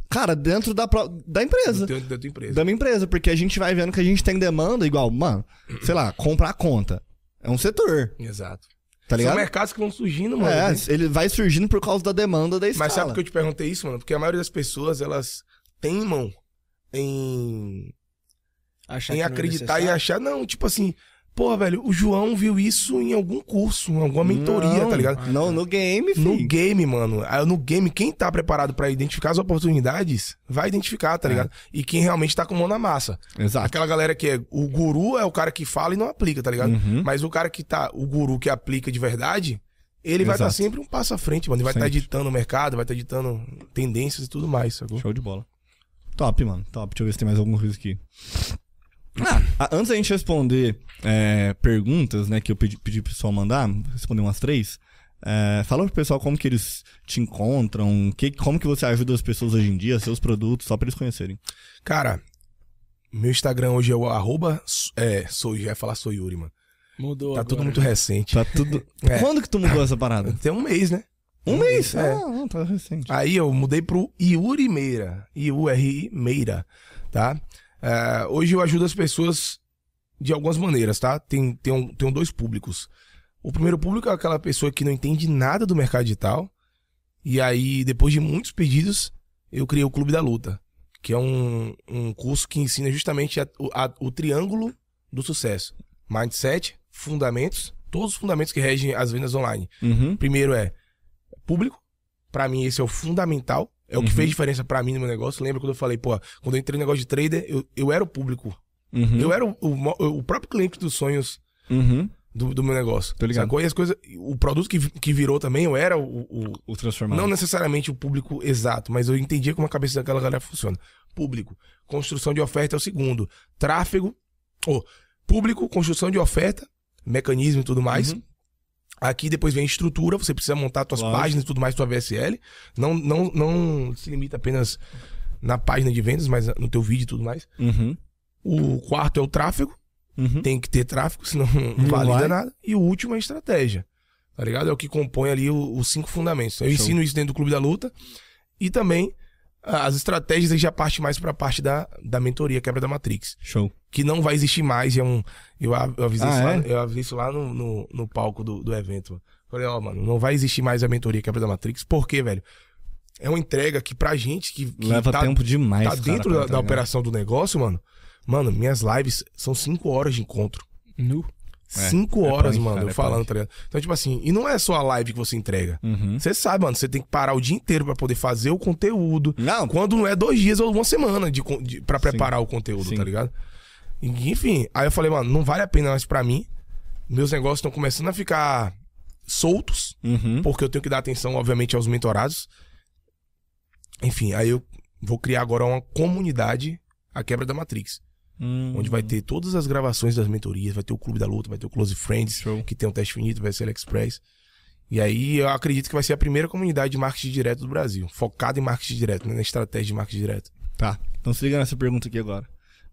Cara, dentro da, da empresa. Dentro da tua empresa. Da minha empresa, porque a gente vai vendo que a gente tem demanda igual, mano, sei lá, comprar conta. É um setor. Exato. Tá ligado? São mercados que vão surgindo, mano. É, né? ele vai surgindo por causa da demanda da escala. Mas sabe por que eu te perguntei isso, mano? Porque a maioria das pessoas, elas teimam em. Achar em é acreditar e achar, não, tipo assim, Pô, velho, o João viu isso em algum curso, em alguma mentoria, tá não, tá ligado? Não, no game, filho. No game, mano. Ah, no game, quem tá preparado para identificar as oportunidades, vai identificar, tá é. ligado? É. E quem realmente tá com mão na massa. Exato. Aquela galera que é. O guru é o cara que fala e não aplica, tá ligado? Uhum. Mas o cara que tá. O guru que aplica de verdade, ele tá Exato. vai estar tá sempre um passo à frente, mano. Ele vai estar tá editando o mercado, vai estar tá editando tendências e tudo mais, sacou? Show de bola. Top, mano. Top. Deixa eu ver se tem mais alguma coisa aqui. Ah, antes da gente responder é, perguntas, né, que eu pedi, pedi pro pessoal mandar, responder umas três. É, fala pro pessoal como que eles te encontram, que, como que você ajuda as pessoas hoje em dia, seus produtos, só pra eles conhecerem. Cara, meu Instagram hoje é o arroba, é, sou, já ia falar sou Yuri, mano. Mudou Tá agora. tudo muito recente. Tá tudo... É. Quando que tu mudou essa parada? Tem um mês, né? Um, mês? É. Ah, não, tá recente. Aí eu mudei pro Yuri Meira, I-U-R-I Meira, tá? É, hoje eu ajudo as pessoas de algumas maneiras, tá? Tem, tem, um, dois públicos. O primeiro público é aquela pessoa que não entende nada do mercado digital. E aí, depois de muitos pedidos, eu criei o Clube da Luta, que é um, um curso que ensina justamente a, a, o triângulo do sucesso: mindset, fundamentos, todos os fundamentos que regem as vendas online. Uhum. Primeiro é público. Para mim, esse é o fundamental. É o que fez uhum. diferença para mim no meu negócio. Lembra quando eu falei, pô, quando eu entrei no negócio de trader, eu, eu era o público. Uhum. Eu era o, o, o, próprio cliente dos sonhos uhum. do, do, meu negócio. Tô ligado. Sacou? E as coisas. O produto que, que virou também, eu era o. O, o transformador. Não necessariamente o público exato, mas eu entendia como a cabeça daquela galera funciona. Público. Construção de oferta é o segundo. Tráfego. Oh, público, construção de oferta, mecanismo e tudo mais. Uhum. Aqui depois vem a estrutura, você precisa montar suas claro. páginas e tudo mais, sua VSL. Não, não, não se limita apenas na página de vendas, mas no teu vídeo e tudo mais. Uhum. O quarto é o tráfego. Uhum. Tem que ter tráfego, senão não, não valida vai. nada. E o último é a estratégia. Tá ligado? É o que compõe ali os cinco fundamentos. Eu Show. ensino isso dentro do Clube da Luta. E também as estratégias já parte mais para a parte da, da mentoria, quebra da Matrix. Show que não vai existir mais. é um, eu, eu avisei, ah, isso, é? lá, eu avisei isso lá no, no, no palco do, do evento. Falei, ó, oh, mano, não vai existir mais a mentoria Quebra da Matrix. Por quê, velho? É uma entrega que pra gente que. que Leva tá, tempo demais, Tá dentro da, da, operação do negócio, mano. Mano, minhas lives são cinco horas de encontro. No. Cinco é, é horas, é mano, cara, eu é falando, tá ligado? Então, tipo assim, e não é só a live que você entrega. Uhum. Você sabe, mano, você tem que parar o dia inteiro para poder fazer o conteúdo. Não. Quando não é dois dias ou uma semana de, de para preparar Sim. o conteúdo, tá Sim. tá ligado? Enfim, aí eu falei, mano, não vale a pena mais pra mim. Meus negócios estão começando a ficar soltos, uhum. porque eu tenho que dar atenção, obviamente, aos mentorados. Enfim, aí eu vou criar agora uma comunidade, a quebra da Matrix. Hum. Onde vai ter todas as gravações das mentorias, vai ter o Clube da Luta, vai ter o Close Friends, Show. que tem um teste finito, vai ser AliExpress. E aí eu acredito que vai ser a primeira comunidade de marketing direto do Brasil, focada em marketing direto, né, na estratégia de marketing direto. Tá, então se liga nessa pergunta aqui agora.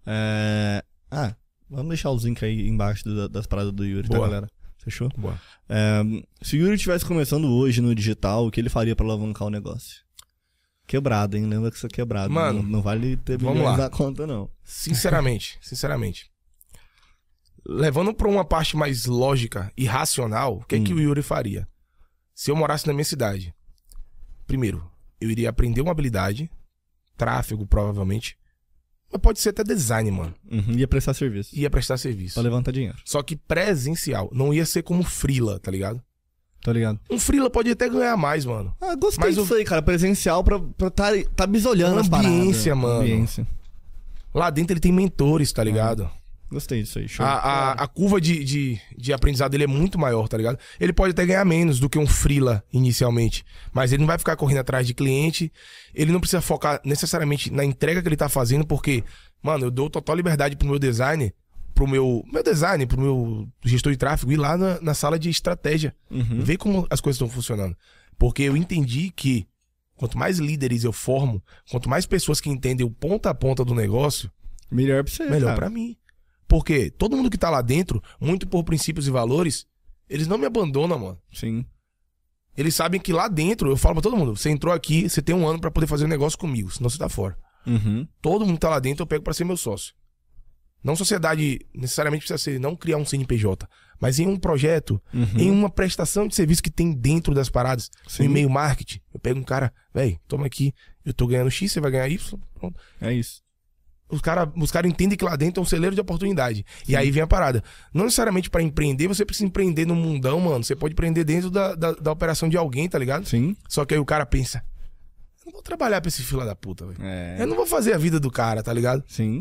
É... Ah, vamos deixar o links aí embaixo do, das paradas do Yuri, tá, Boa. tá, galera? Fechou? Boa. É, se o Yuri estivesse começando hoje no digital, o que ele faria para alavancar o negócio? Quebrado, hein? Lembra que isso é quebrado. Mano, não, não vale ter me dado da conta, não. Sinceramente, sinceramente. Levando para uma parte mais lógica e racional, o que, hum. é que hum. o Yuri faria? Se eu morasse na minha cidade, primeiro, eu iria aprender uma habilidade, tráfego provavelmente, mas pode ser até design, mano. Uhum, ia prestar serviço. Ia prestar serviço. Pra levantar dinheiro. Só que presencial. Não ia ser como frila, tá ligado? Tá ligado? Um frila pode até ganhar mais, mano. Ah, gostei Mas disso o... aí, cara. Presencial pra, pra tá, tá bisolhando a Ambiência, mano. Ambiência. Lá dentro ele tem mentores, tá ligado? Ah. Gostei disso aí. Show. A, a, a curva de, de, de, aprendizado dele é muito maior, tá ligado? Ele pode até ganhar menos do que um Freela inicialmente, mas ele não vai ficar correndo atrás de cliente. Ele não precisa focar necessariamente na entrega que ele tá fazendo, porque, mano, eu dou total liberdade pro meu design pro meu, meu design, pro meu gestor de tráfego ir lá na, na sala de estratégia, uhum. ver como as coisas estão funcionando. Porque eu entendi que quanto mais líderes eu formo, quanto mais pessoas que entendem o ponta a ponta do negócio, melhor pra você. Melhor para mim. Porque todo mundo que tá lá dentro, muito por princípios e valores, eles não me abandonam, mano. Sim. Eles sabem que lá dentro, eu falo pra todo mundo, você entrou aqui, você tem um ano para poder fazer um negócio comigo, senão você tá fora. Uhum. Todo mundo que tá lá dentro, eu pego para ser meu sócio. Não sociedade necessariamente precisa ser, não criar um CNPJ, mas em um projeto, uhum. em uma prestação de serviço que tem dentro das paradas, Sim. um e-mail marketing. Eu pego um cara, velho, toma aqui, eu tô ganhando X, você vai ganhar Y, pronto. É isso os caras os cara entendem que lá dentro é um celeiro de oportunidade. E aí vem a parada. Não necessariamente para empreender, você precisa empreender no mundão, mano. Você pode empreender dentro da, da, da, operação de alguém, tá ligado? Sim. Só que aí o cara pensa: eu não vou trabalhar pra esse fila da puta, velho. É. Eu não vou fazer a vida do cara, tá ligado? Sim.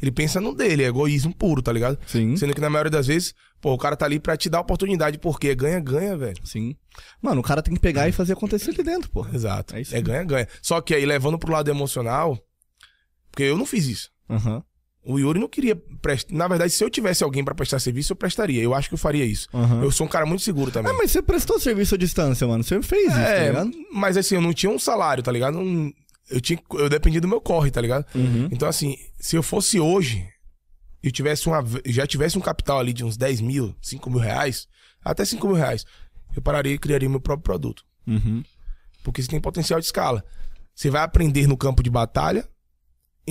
Ele pensa no dele, é egoísmo puro, tá ligado? Sim. Sendo que na maioria das vezes, pô, o cara tá ali pra te dar oportunidade, porque ganha, ganha, velho. Sim. Mano, o cara tem que pegar é. e fazer acontecer ali dentro, pô. Exato. É, isso é ganha, ganha. Só que aí, levando pro lado emocional, porque eu não fiz isso. Uhum. O Yuri não queria prestar. Na verdade, se eu tivesse alguém para prestar serviço, eu prestaria. Eu acho que eu faria isso. Uhum. Eu sou um cara muito seguro também. Ah, mas você prestou serviço à distância, mano. Você fez é, isso, tá é, Mas assim, eu não tinha um salário, tá ligado? Eu, tinha, eu dependia do meu corre, tá ligado? Uhum. Então, assim, se eu fosse hoje, e tivesse uma. Já tivesse um capital ali de uns 10 mil, 5 mil reais, até 5 mil reais, eu pararia e criaria meu próprio produto. Uhum. Porque você tem potencial de escala. Você vai aprender no campo de batalha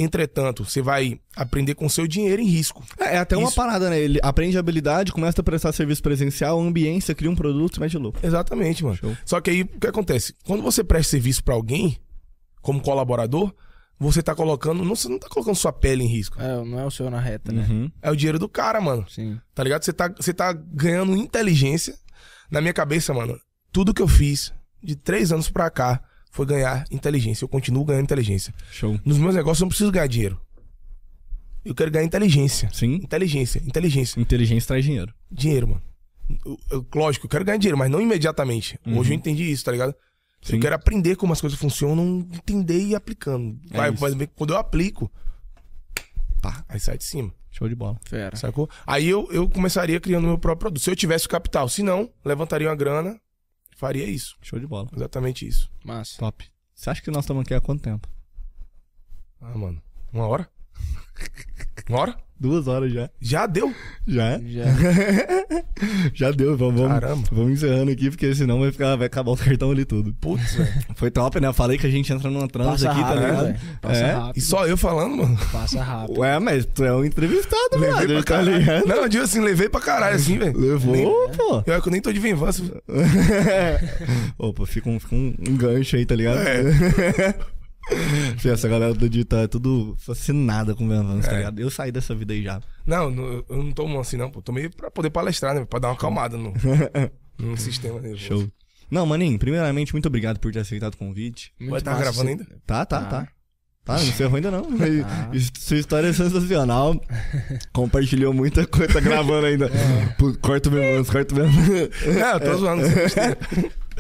Entretanto, você vai aprender com seu dinheiro em risco. É, é até Isso. uma parada, né? Ele aprende habilidade, começa a prestar serviço presencial, ambiência, cria um produto e mete louco. Exatamente, mano. Show. Só que aí o que acontece? Quando você presta serviço para alguém, como colaborador, você tá colocando. Não, você não tá colocando sua pele em risco. É, não é o seu na reta, né? Uhum. É o dinheiro do cara, mano. Sim. Tá ligado? Você tá, você tá ganhando inteligência. Na minha cabeça, mano, tudo que eu fiz de três anos pra cá foi ganhar inteligência. Eu continuo ganhando inteligência. Show. Nos meus negócios eu não preciso ganhar dinheiro. Eu quero ganhar inteligência. Sim. Inteligência, inteligência. Inteligência traz dinheiro. Dinheiro, mano. Eu, eu, lógico, eu quero ganhar dinheiro, mas não imediatamente. Uhum. Hoje eu entendi isso, tá ligado? Sim. Eu quero aprender como as coisas funcionam, entender e ir aplicando. É Vai, quando eu aplico, pá, aí sai de cima. Show de bola. Fera. Sacou? Aí eu, eu começaria criando meu próprio produto. Se eu tivesse o capital. Se não, levantaria uma grana, faria isso. Show de bola. Exatamente isso. Massa. Top. Você acha que nós estamos aqui há quanto tempo? Ah, mano. Uma hora? Uma hora? Duas horas já. Já deu? Já. Já, já deu. Vamos, Caramba. Vamos encerrando aqui, porque senão vai, ficar, vai acabar o cartão ali tudo. Putz, velho. Foi top, né? Eu falei que a gente entra numa trança aqui, tá rápido, tá ligado? Passa é. rápido. E só eu falando, mano? Passa rápido. Ué, mas tu é um entrevistado, velho. Levei pra tá caralho. Tá Não, eu digo assim, levei pra caralho, assim, velho. Levou, nem, pô. Eu, eu nem tô de vingança. Opa, fica um, fica um, um gancho aí, tá ligado? É. Essa galera do digital é tudo fascinada com Venvança, tá é. tá ligado? Eu saí dessa vida aí já. Não, eu não tomo assim, não, pô. Tomei pra poder palestrar, né? Pra dar uma acalmada no, no sistema nervoso. Show. Não, maninho, primeiramente, muito obrigado por ter aceitado o convite. vai estar tá gravando ainda? Tá, tá, tá, ah. tá. Tá, não encerrou ainda não. Ah. Sua história é sensacional. Compartilhou muita coisa, tá gravando ainda. É. corta o meu, corta o meu. Não, eu tô é. zoando.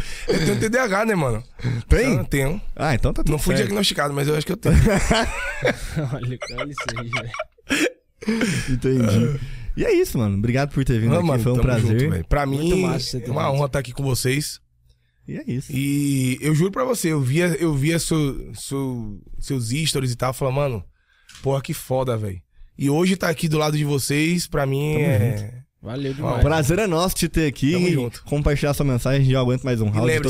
Eu tenho TDAH, né, mano? Tem? Então, eu tenho. Ah, então tá tudo Não fui certo. diagnosticado, mas eu acho que eu tenho. olha, olha isso aí, velho. Entendi. E é isso, mano. Obrigado por ter vindo Não, ah, aqui. Mano, Foi um prazer. Junto, pra mim, é uma honra estar aqui com vocês. E é isso. E eu juro pra você, eu via, eu via seu, seu, seus stories e tal, falando, mano, porra, que foda, velho. E hoje tá aqui do lado de vocês, pra mim Tamo é. Junto. Valeu demais. prazer é nosso te ter aqui Tamo e junto. compartilhar sua mensagem. Já aguento mais um round galera,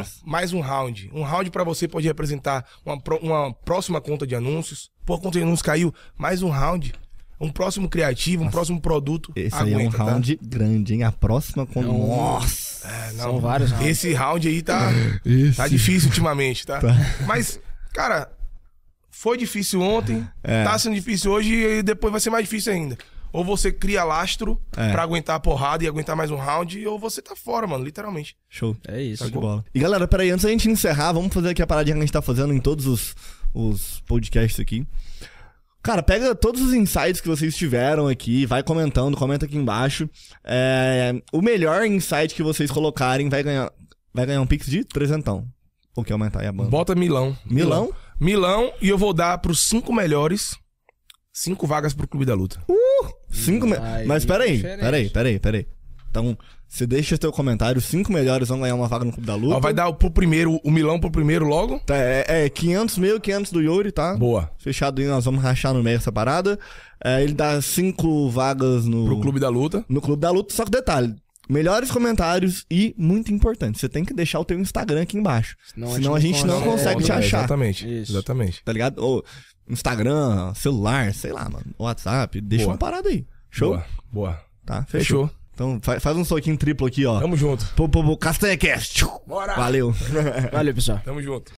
as Ó, mais um round. Um round para você pode representar uma, uma próxima conta de anúncios. Pô, a conta de anúncios caiu. Mais um round. Um próximo criativo, um Nossa. próximo produto. Esse aguenta, aí é um tá? round tá? grande, hein? A próxima conta. É Nossa! É, não, São vários rounds. Esse round aí tá, esse... tá difícil ultimamente, tá? tá? Mas, cara, foi difícil ontem, é. tá sendo difícil hoje e depois vai ser mais difícil ainda. Ou você cria lastro é. para aguentar a porrada e aguentar mais um round, ou você tá fora, mano, literalmente. Show. É isso. Show de bola. E galera, peraí, antes da gente encerrar, vamos fazer aqui a paradinha que a gente tá fazendo em todos os, os podcasts aqui. Cara, pega todos os insights que vocês tiveram aqui, vai comentando, comenta aqui embaixo. É, o melhor insight que vocês colocarem vai ganhar, vai ganhar um pix de trezentão. o que aumentar aí a banda? Bota Milão. Milão? Milão e eu vou dar pros cinco melhores, cinco vagas pro Clube da Luta. Uh! Cinco me... Mas peraí, é peraí, peraí, peraí. Então, você deixa o seu comentário. Cinco melhores vão ganhar uma vaga no Clube da Luta. Ó, vai dar pro primeiro, o Milão pro primeiro logo? Tá, é, é 500 mil, 500 do Yuri, tá? Boa. Fechado aí, nós vamos rachar no meio essa parada. É, ele dá cinco vagas no... Pro Clube da Luta. No Clube da Luta, só que detalhe melhores comentários e muito importante, você tem que deixar o teu Instagram aqui embaixo. Senão, senão a gente não, consegue te é, achar. Exatamente. Isso. Exatamente. Tá ligado? Ou Instagram, celular, sei lá, mano. WhatsApp, deixa Boa. uma parada aí. Show? Boa. Boa. Tá? Fechou. Fechou. Então faz, faz um soquinho triplo aqui, ó. Tamo junto. Pô, pô, pô, Castanha Cast. Bora. Valeu. Valeu, pessoal. Tamo junto.